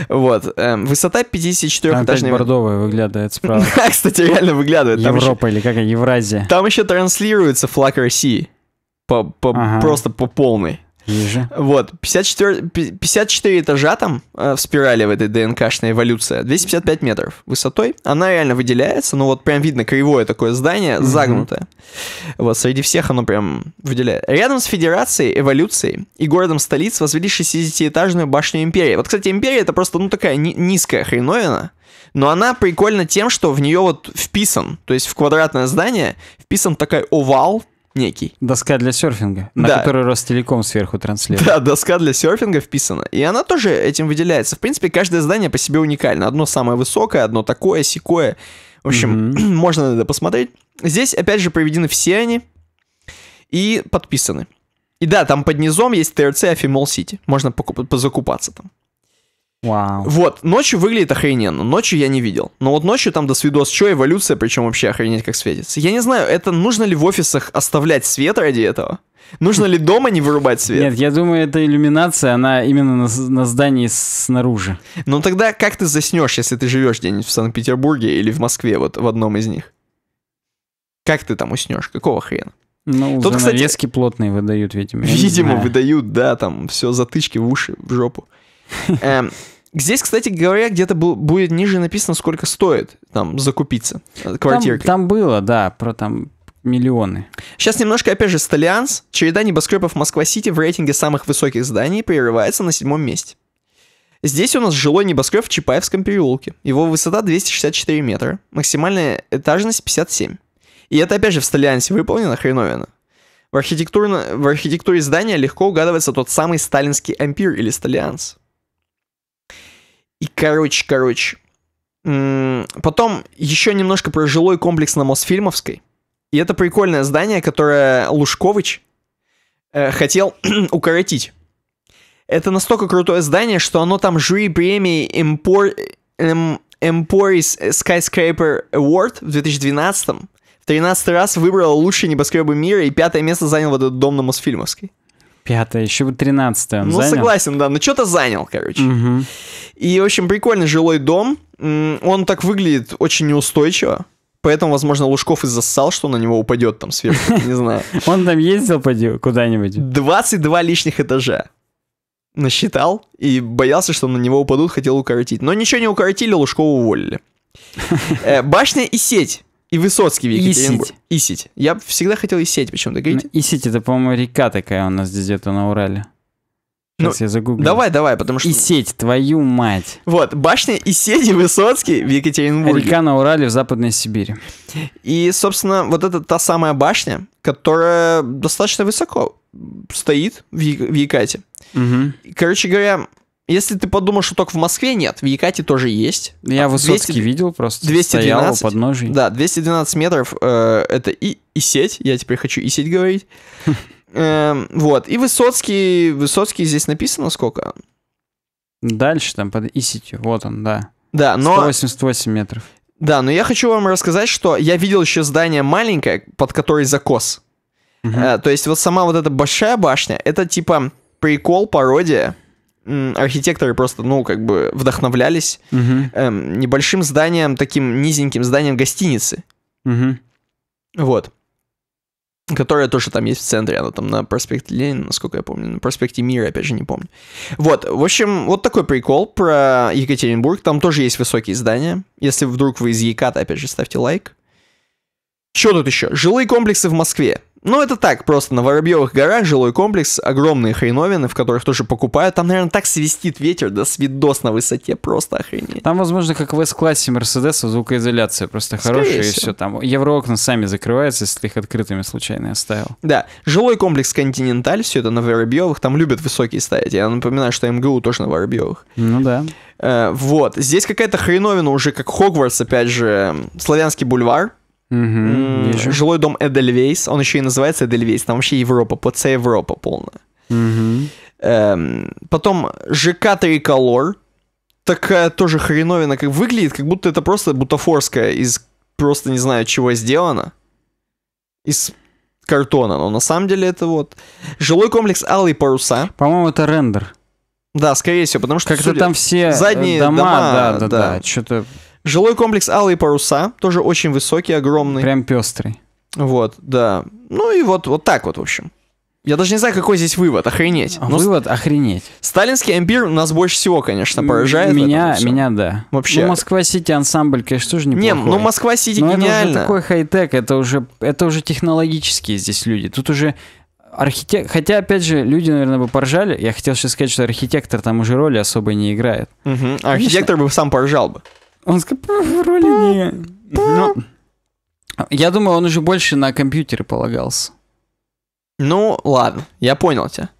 Вот. Эм, высота 54 этажной... бордовая выглядывает справа. Да, кстати, реально выглядывает. Европа или как Евразия. Там еще транслируется флаг России. По, Просто по полной. Вижу. Вот, 54, 54 этажа там э, в спирали в этой ДНК ДНКшной эволюция, 255 метров высотой. Она реально выделяется, ну вот прям видно кривое такое здание, mm-hmm. загнутое. Вот, среди всех оно прям выделяет. Рядом с Федерацией, Эволюцией и городом столиц возвели 60-этажную башню Империи. Вот, кстати, Империя это просто, ну, такая ни- низкая хреновина, но она прикольна тем, что в нее вот вписан, то есть в квадратное здание вписан такой овал, некий. Доска для серфинга, на да. которую Ростелеком сверху транслирует. Да, доска для серфинга вписана. И она тоже этим выделяется. В принципе, каждое здание по себе уникально. Одно самое высокое, одно такое, секое. В общем, mm-hmm. можно это посмотреть. Здесь, опять же, проведены все они и подписаны. И да, там под низом есть TRC Афимол Сити. Можно позакупаться там. Вау. Вот, ночью выглядит охрененно, ночью я не видел. Но вот ночью там до свидос, что эволюция, причем вообще охренеть как светится. Я не знаю, это нужно ли в офисах оставлять свет ради этого? Нужно ли дома не вырубать свет? Нет, я думаю, эта иллюминация, она именно на, на здании снаружи. Ну тогда как ты заснешь, если ты живешь где-нибудь в Санкт-Петербурге или в Москве, вот в одном из них? Как ты там уснешь? Какого хрена? Ну, Тут, занавески кстати, плотные выдают, видимо. Видимо, выдают, да, там все затычки в уши, в жопу. Эм, Здесь, кстати говоря, где-то будет ниже написано, сколько стоит там закупиться квартиркой. Э, там, там было, да, про там миллионы. Сейчас немножко, опять же, Столианс. Череда небоскребов Москва-Сити в рейтинге самых высоких зданий прерывается на седьмом месте. Здесь у нас жилой небоскреб в Чапаевском переулке. Его высота 264 метра, максимальная этажность 57. И это, опять же, в Столиансе выполнено хреновина. В, архитектурно... в архитектуре здания легко угадывается тот самый сталинский ампир или столианс. И, короче, короче. Потом еще немножко про жилой комплекс на Мосфильмовской. И это прикольное здание, которое Лужкович э, хотел укоротить. Это настолько крутое здание, что оно там жюри премии Empor... Em... Эм, Emporis Skyscraper Award в 2012 в 13 раз выбрало лучшие небоскребы мира, и пятое место занял вот этот дом на Мосфильмовской. Пятое, еще бы тринадцатое Ну, занял? согласен, да, но что-то занял, короче. Угу. И, в общем, прикольный жилой дом. Он так выглядит очень неустойчиво. Поэтому, возможно, Лужков и зассал, что на него упадет там сверху, не знаю. Он там ездил поди, куда-нибудь? 22 лишних этажа насчитал и боялся, что на него упадут, хотел укоротить. Но ничего не укоротили, Лужкова уволили. Э, башня и сеть и Высоцкий в Екатеринбурге. Исить. Исить. Я всегда хотел Исеть почему-то ну, говорить. Исить это, по-моему, река такая у нас здесь где-то на Урале. Ну, Сейчас ну, я загуглю. Давай, давай, потому что... Исеть, твою мать. Вот, башня Исеть и Высоцкий в Екатеринбурге. Река на Урале в Западной Сибири. И, собственно, вот это та самая башня, которая достаточно высоко стоит в, в Якате. Угу. Короче говоря, если ты подумаешь, что только в Москве нет, в Якате тоже есть. Я а, Высоцкий 200, видел просто, 212, стоял у подножия. Да, 212 метров э, это и, и сеть, я теперь хочу и сеть говорить. Э, вот, и Высоцкий, Высоцкий здесь написано сколько? Дальше там под Иситью, вот он, да. Да, но... 188 метров. Да, но я хочу вам рассказать, что я видел еще здание маленькое, под которой закос. Угу. Э, то есть вот сама вот эта большая башня, это типа прикол, пародия архитекторы просто, ну, как бы вдохновлялись угу. эм, небольшим зданием, таким низеньким зданием гостиницы. Угу. Вот. Которая тоже там есть в центре, она там на проспекте Ленина, насколько я помню, на проспекте Мира, опять же, не помню. Вот, в общем, вот такой прикол про Екатеринбург, там тоже есть высокие здания. Если вдруг вы из Еката, опять же, ставьте лайк. Что тут еще? Жилые комплексы в Москве. Ну, это так, просто на Воробьевых горах жилой комплекс, огромные хреновины, в которых тоже покупают. Там, наверное, так свистит ветер, да свидос на высоте, просто охренеть. Там, возможно, как в с классе Мерседеса, звукоизоляция просто хорошая, всего. и все там. Евроокна сами закрываются, если ты их открытыми случайно оставил. Да, жилой комплекс «Континенталь», все это на Воробьевых, там любят высокие ставить. Я напоминаю, что МГУ тоже на Воробьевых. Ну да. Э, вот, здесь какая-то хреновина уже, как Хогвартс, опять же, Славянский бульвар, Угу, Жилой дом Эдельвейс, он еще и называется Эдельвейс, там вообще Европа, ПЦ Европа полная. Угу. Эм, потом ЖК Триколор, такая тоже хреновина, как выглядит, как будто это просто бутафорская из просто не знаю чего сделана Из картона, но на самом деле это вот... Жилой комплекс Алые паруса. По-моему, это рендер. Да, скорее всего, потому что... Как-то там все э, задние дома, дома да, да, да, да. что-то Жилой комплекс «Алые паруса», тоже очень высокий, огромный. Прям пестрый. Вот, да. Ну и вот, вот так вот, в общем. Я даже не знаю, какой здесь вывод, охренеть. А Но ну, вывод охренеть. Сталинский у нас больше всего, конечно, поражает. Меня, меня, да. Вообще. Ну, Москва-Сити ансамбль, конечно, тоже неплохой. Не, ну Москва-Сити гениально. это уже такой хай-тек, это уже, это уже технологические здесь люди. Тут уже архитек... Хотя, опять же, люди, наверное, бы поржали. Я хотел сейчас сказать, что архитектор там уже роли особо не играет. Угу. А архитектор бы сам поржал бы. Он сказал, роли не... Но... Я думаю, он уже больше на компьютере полагался. Ну, ладно, я понял тебя.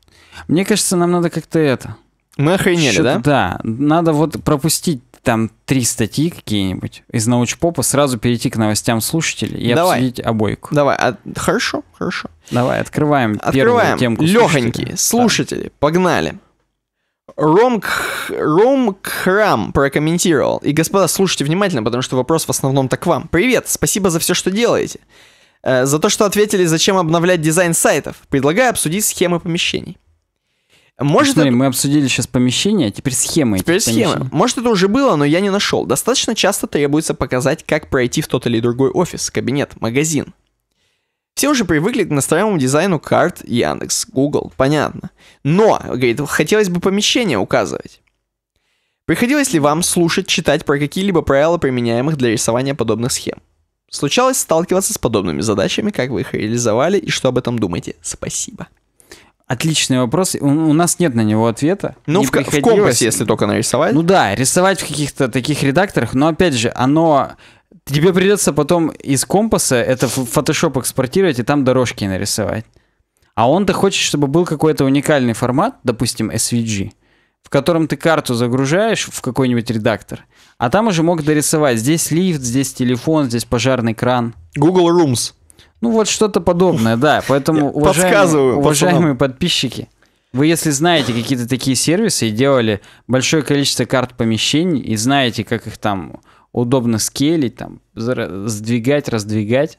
Мне кажется, нам надо как-то это... Мы охренели, да? Да, надо вот пропустить там три статьи какие-нибудь из научпопа, сразу перейти к новостям слушателей и Давай. обсудить обойку. Давай, а, хорошо, хорошо. Давай, открываем, открываем. первую темку. Легонькие, слушатели, да. погнали. Ром, Ром Крам прокомментировал. И, господа, слушайте внимательно, потому что вопрос в основном так вам. Привет, спасибо за все, что делаете. Э, за то, что ответили, зачем обновлять дизайн сайтов. Предлагаю обсудить схемы помещений. Может, Смотри, это... мы обсудили сейчас помещение, а теперь схемы. Теперь схема. Может, это уже было, но я не нашел. Достаточно часто требуется показать, как пройти в тот или другой офис, кабинет, магазин. Все уже привыкли к настраиваемому дизайну карт Яндекс, Google, понятно. Но, говорит, хотелось бы помещение указывать. Приходилось ли вам слушать, читать про какие-либо правила, применяемых для рисования подобных схем? Случалось сталкиваться с подобными задачами, как вы их реализовали и что об этом думаете? Спасибо. Отличный вопрос. У, у нас нет на него ответа. Ну, не в, приходилось... в компасе, если только нарисовать. Ну да, рисовать в каких-то таких редакторах, но опять же, оно тебе придется потом из компаса это в Photoshop экспортировать и там дорожки нарисовать. А он-то хочет, чтобы был какой-то уникальный формат, допустим, SVG, в котором ты карту загружаешь в какой-нибудь редактор, а там уже мог дорисовать. Здесь лифт, здесь телефон, здесь пожарный кран. Google Rooms. Ну вот что-то подобное, да. Поэтому, уважаемые, уважаемые подписчики, вы если знаете какие-то такие сервисы и делали большое количество карт помещений и знаете, как их там удобно скелить, там, сдвигать, раздвигать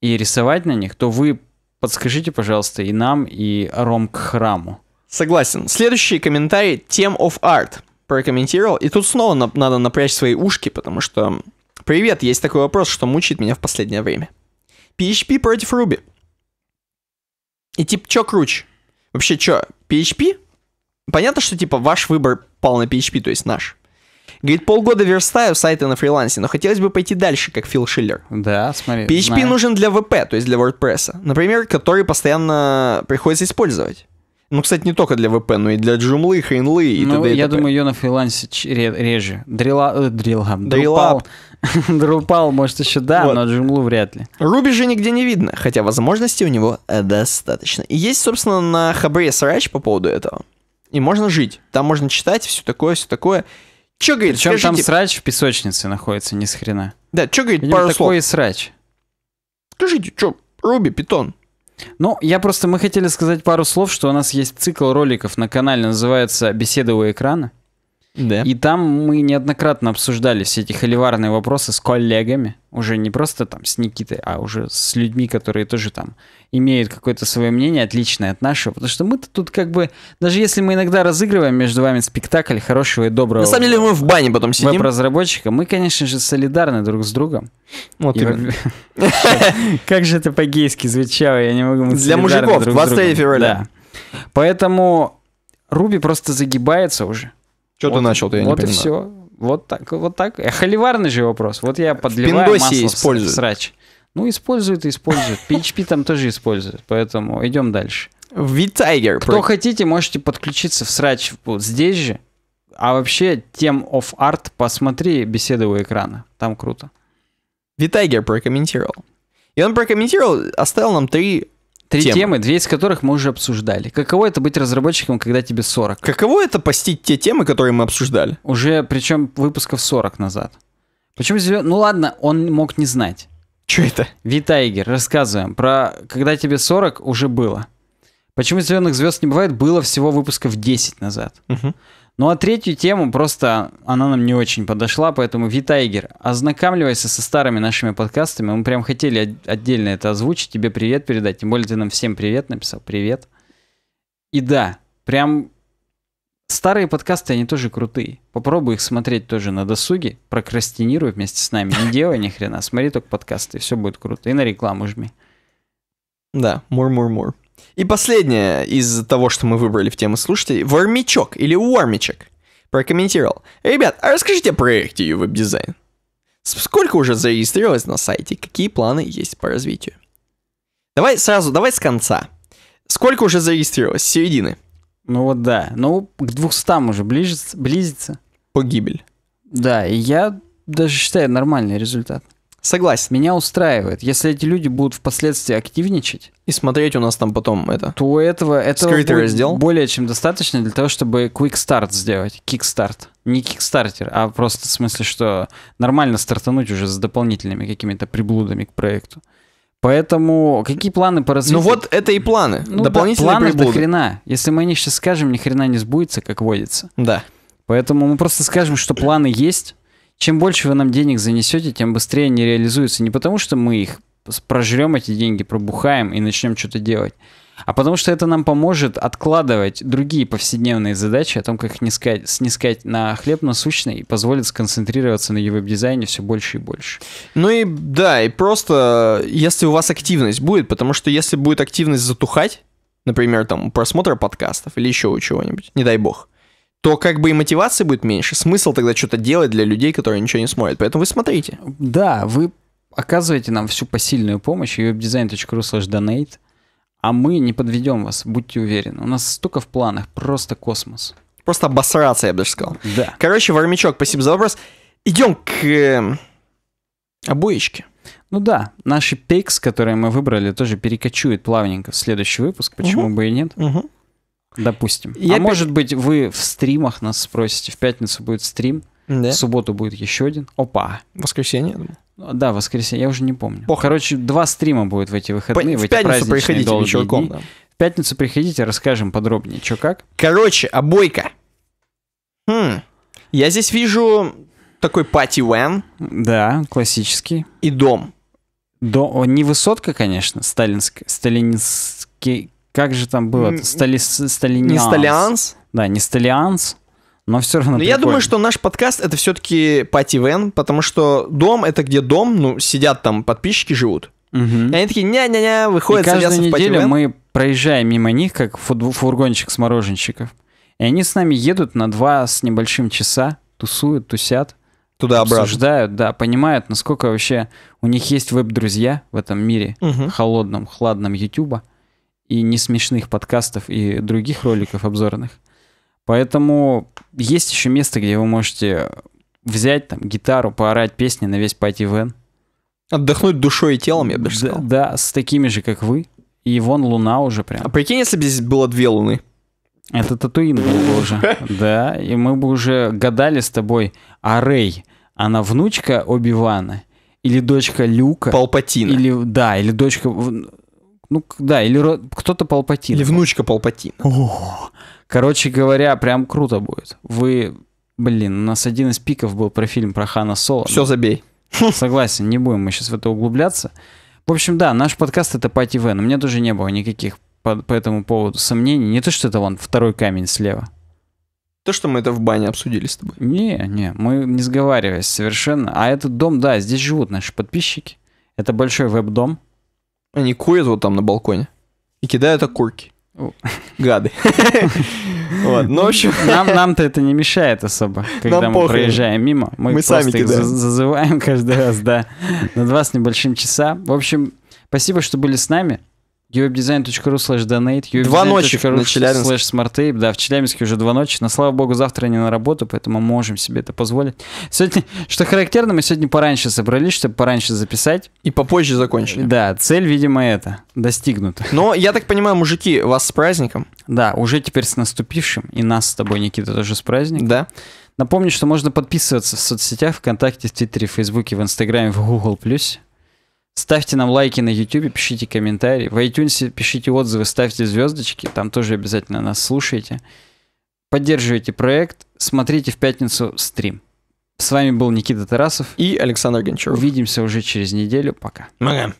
и рисовать на них, то вы подскажите, пожалуйста, и нам, и Ром к храму. Согласен. Следующий комментарий Тем of Art прокомментировал. И тут снова на- надо напрячь свои ушки, потому что... Привет, есть такой вопрос, что мучает меня в последнее время. PHP против Ruby. И типа, чё круче? Вообще, чё, PHP? Понятно, что типа ваш выбор пал на PHP, то есть наш. Говорит, полгода верстаю сайты на фрилансе, но хотелось бы пойти дальше, как Фил Шиллер. Да, смотри. PHP знаю. нужен для ВП, то есть для WordPress, например, который постоянно приходится использовать. Ну, кстати, не только для ВП, но и для джумлы, хренлы и ну, т.д. Я думаю, ее на фрилансе реже. Дрила, э, дрила, Дрилап. Друпал, может, еще да, вот. но джумлу вряд ли. Руби же нигде не видно, хотя возможностей у него э, достаточно. И есть, собственно, на Хабре срач по поводу этого. И можно жить. Там можно читать, все такое, все такое. Чё, говорит, Причем скажите... там срач в песочнице находится, ни с хрена. Да, чё, говорит, Видимо, пару такой слов. срач. Скажите, чё, Руби, Питон? Ну, я просто, мы хотели сказать пару слов, что у нас есть цикл роликов на канале, называется «Беседа у экрана». Да. И там мы неоднократно обсуждали все эти холиварные вопросы с коллегами. Уже не просто там с Никитой, а уже с людьми, которые тоже там имеют какое-то свое мнение, отличное от нашего. Потому что мы-то тут как бы... Даже если мы иногда разыгрываем между вами спектакль хорошего и доброго... На самом деле мы в бане потом сидим. Веб-разработчика. Мы, конечно же, солидарны друг с другом. Вот Как же это по-гейски звучало, я не могу... Для мужиков, 23 февраля. Поэтому Руби просто загибается уже. Что вот, ты начал-то, я вот не понимаю. Вот и все. Вот так, вот так. Э, холиварный же вопрос. Вот я подливаю в масло используют. в срач. Ну, используют и используют. PHP там тоже используют, поэтому идем дальше. V-Tiger. Кто хотите, можете подключиться в срач вот здесь же. А вообще, тем of art посмотри беседы у экрана. Там круто. Витайгер прокомментировал. И он прокомментировал, оставил нам три Три темы. темы, две из которых мы уже обсуждали. Каково это быть разработчиком, когда тебе 40? Каково это постить те темы, которые мы обсуждали? Уже, причем, выпусков 40 назад. Почему зелен... Ну ладно, он мог не знать. Что это? Витайгер, рассказываем про когда тебе 40 уже было. Почему зеленых звезд не бывает, было всего выпусков 10 назад. Угу. Ну а третью тему просто она нам не очень подошла, поэтому Витайгер, ознакомливайся со старыми нашими подкастами. Мы прям хотели отдельно это озвучить, тебе привет передать. Тем более ты нам всем привет написал. Привет. И да, прям старые подкасты, они тоже крутые. Попробуй их смотреть тоже на досуге. Прокрастинируй вместе с нами. Не делай ни хрена. Смотри только подкасты, все будет круто. И на рекламу жми. Да, more, more, more. И последнее из того, что мы выбрали в тему слушателей, вормичок или вормичек прокомментировал. Ребят, а расскажите о проекте веб-дизайн. Сколько уже зарегистрировалось на сайте? Какие планы есть по развитию? Давай сразу, давай с конца. Сколько уже зарегистрировалось? С середины. Ну вот да. Ну, к 200 уже ближется, близится. Погибель. Да, и я даже считаю нормальный результат. Согласен, меня устраивает. Если эти люди будут впоследствии активничать... И смотреть у нас там потом это. То этого, этого будет раздел. более чем достаточно для того, чтобы quick start сделать. Кикстарт, Не кикстартер, а просто в смысле, что нормально стартануть уже с дополнительными какими-то приблудами к проекту. Поэтому какие планы по развитию? Ну вот это и планы. Ну, Дополнительные да, планов приблуды. до хрена. Если мы о сейчас скажем, ни хрена не сбудется, как водится. Да. Поэтому мы просто скажем, что планы есть, чем больше вы нам денег занесете, тем быстрее они реализуются. Не потому, что мы их прожрем эти деньги, пробухаем и начнем что-то делать. А потому что это нам поможет откладывать другие повседневные задачи о том, как их снискать, снискать на хлеб насущный и позволит сконцентрироваться на его дизайне все больше и больше. Ну и да, и просто если у вас активность будет, потому что если будет активность затухать, например, там просмотра подкастов или еще чего-нибудь, не дай бог, то как бы и мотивации будет меньше. Смысл тогда что-то делать для людей, которые ничего не смотрят. Поэтому вы смотрите. Да, вы оказываете нам всю посильную помощь, webdesign.ru slash donate, а мы не подведем вас, будьте уверены. У нас столько в планах, просто космос. Просто обосраться, я бы даже сказал. Да. Короче, Вармячок, спасибо за вопрос. Идем к э, обоечке. Ну да, наши пикс, которые мы выбрали, тоже перекочуют плавненько в следующий выпуск, почему угу. бы и нет. Угу. Допустим. Я а пер... может быть, вы в стримах нас спросите. В пятницу будет стрим, да. в субботу будет еще один. Опа. Воскресенье, я думаю. А, да, воскресенье, я уже не помню. Похуй. Короче, два стрима будет в эти выходные, в, в эти пятницу приходите вечерком, Да. В пятницу приходите, расскажем подробнее, что как. Короче, обойка. А хм. Я здесь вижу такой пати вэн. Да, классический. И дом. До... Не высотка, конечно, сталинск... сталинский как же там было? Стали, сталинианс. Не сталианс? Да, не сталианс. Но все равно. Но ну, я думаю, что наш подкаст это все-таки пати-вен, потому что дом это где дом, ну, сидят там, подписчики живут. Угу. И они такие ня-ня-ня, выходят, и каждую неделю мы проезжаем мимо них, как фургончик с мороженщиков. И они с нами едут на два с небольшим часа, тусуют, тусят. Туда обсуждают, обратно. Обсуждают, да, понимают, насколько вообще у них есть веб-друзья в этом мире, угу. холодном, хладном Ютуба и не смешных подкастов и других роликов обзорных. Поэтому есть еще место, где вы можете взять там гитару, поорать песни на весь пати-вен. Отдохнуть душой и телом, я бы сказал. Да, с такими же, как вы. И вон луна уже прям. А прикинь, если бы здесь было две луны? Это Татуин был бы уже. Да, и мы бы уже гадали с тобой, а Рей она внучка Оби-Вана? Или дочка Люка? Палпатина. Или, да, или дочка... Ну, да, или ро... кто-то Палпатин. Или внучка Палпатина. О, короче говоря, прям круто будет. Вы, блин, у нас один из пиков был про фильм про Хана Соло. Все, забей. Согласен, не будем мы сейчас в это углубляться. В общем, да, наш подкаст это Пати Вен. но у меня тоже не было никаких по, по этому поводу сомнений. Не то, что это вон второй камень слева. То, что мы это в бане обсудили с тобой. Не, не, мы не сговариваясь совершенно. А этот дом, да, здесь живут наши подписчики. Это большой веб-дом. Они курят вот там на балконе и кидают окурки. Гады. Вот, ну, в общем... Нам, то это не мешает особо, когда мы похрен. проезжаем мимо. Мы, сами их кидаем. зазываем каждый раз, да. На два с небольшим часа. В общем, спасибо, что были с нами uwebdesign.ru slash donate. Два ночи на Челябинске. Slash Да, в Челябинске уже два ночи. Но, слава богу, завтра не на работу, поэтому можем себе это позволить. Сегодня, что характерно, мы сегодня пораньше собрались, чтобы пораньше записать. И попозже закончили. Да, цель, видимо, это. Достигнута. Но, я так понимаю, мужики, вас с праздником. Да, уже теперь с наступившим. И нас с тобой, Никита, тоже с праздником. Да. Напомню, что можно подписываться в соцсетях ВКонтакте, в Твиттере, в Фейсбуке, в Инстаграме, в Google+. Ставьте нам лайки на YouTube, пишите комментарии. В iTunes пишите отзывы, ставьте звездочки. Там тоже обязательно нас слушайте. Поддерживайте проект. Смотрите в пятницу стрим. С вами был Никита Тарасов и Александр Гончаров. Увидимся уже через неделю. Пока. Пока.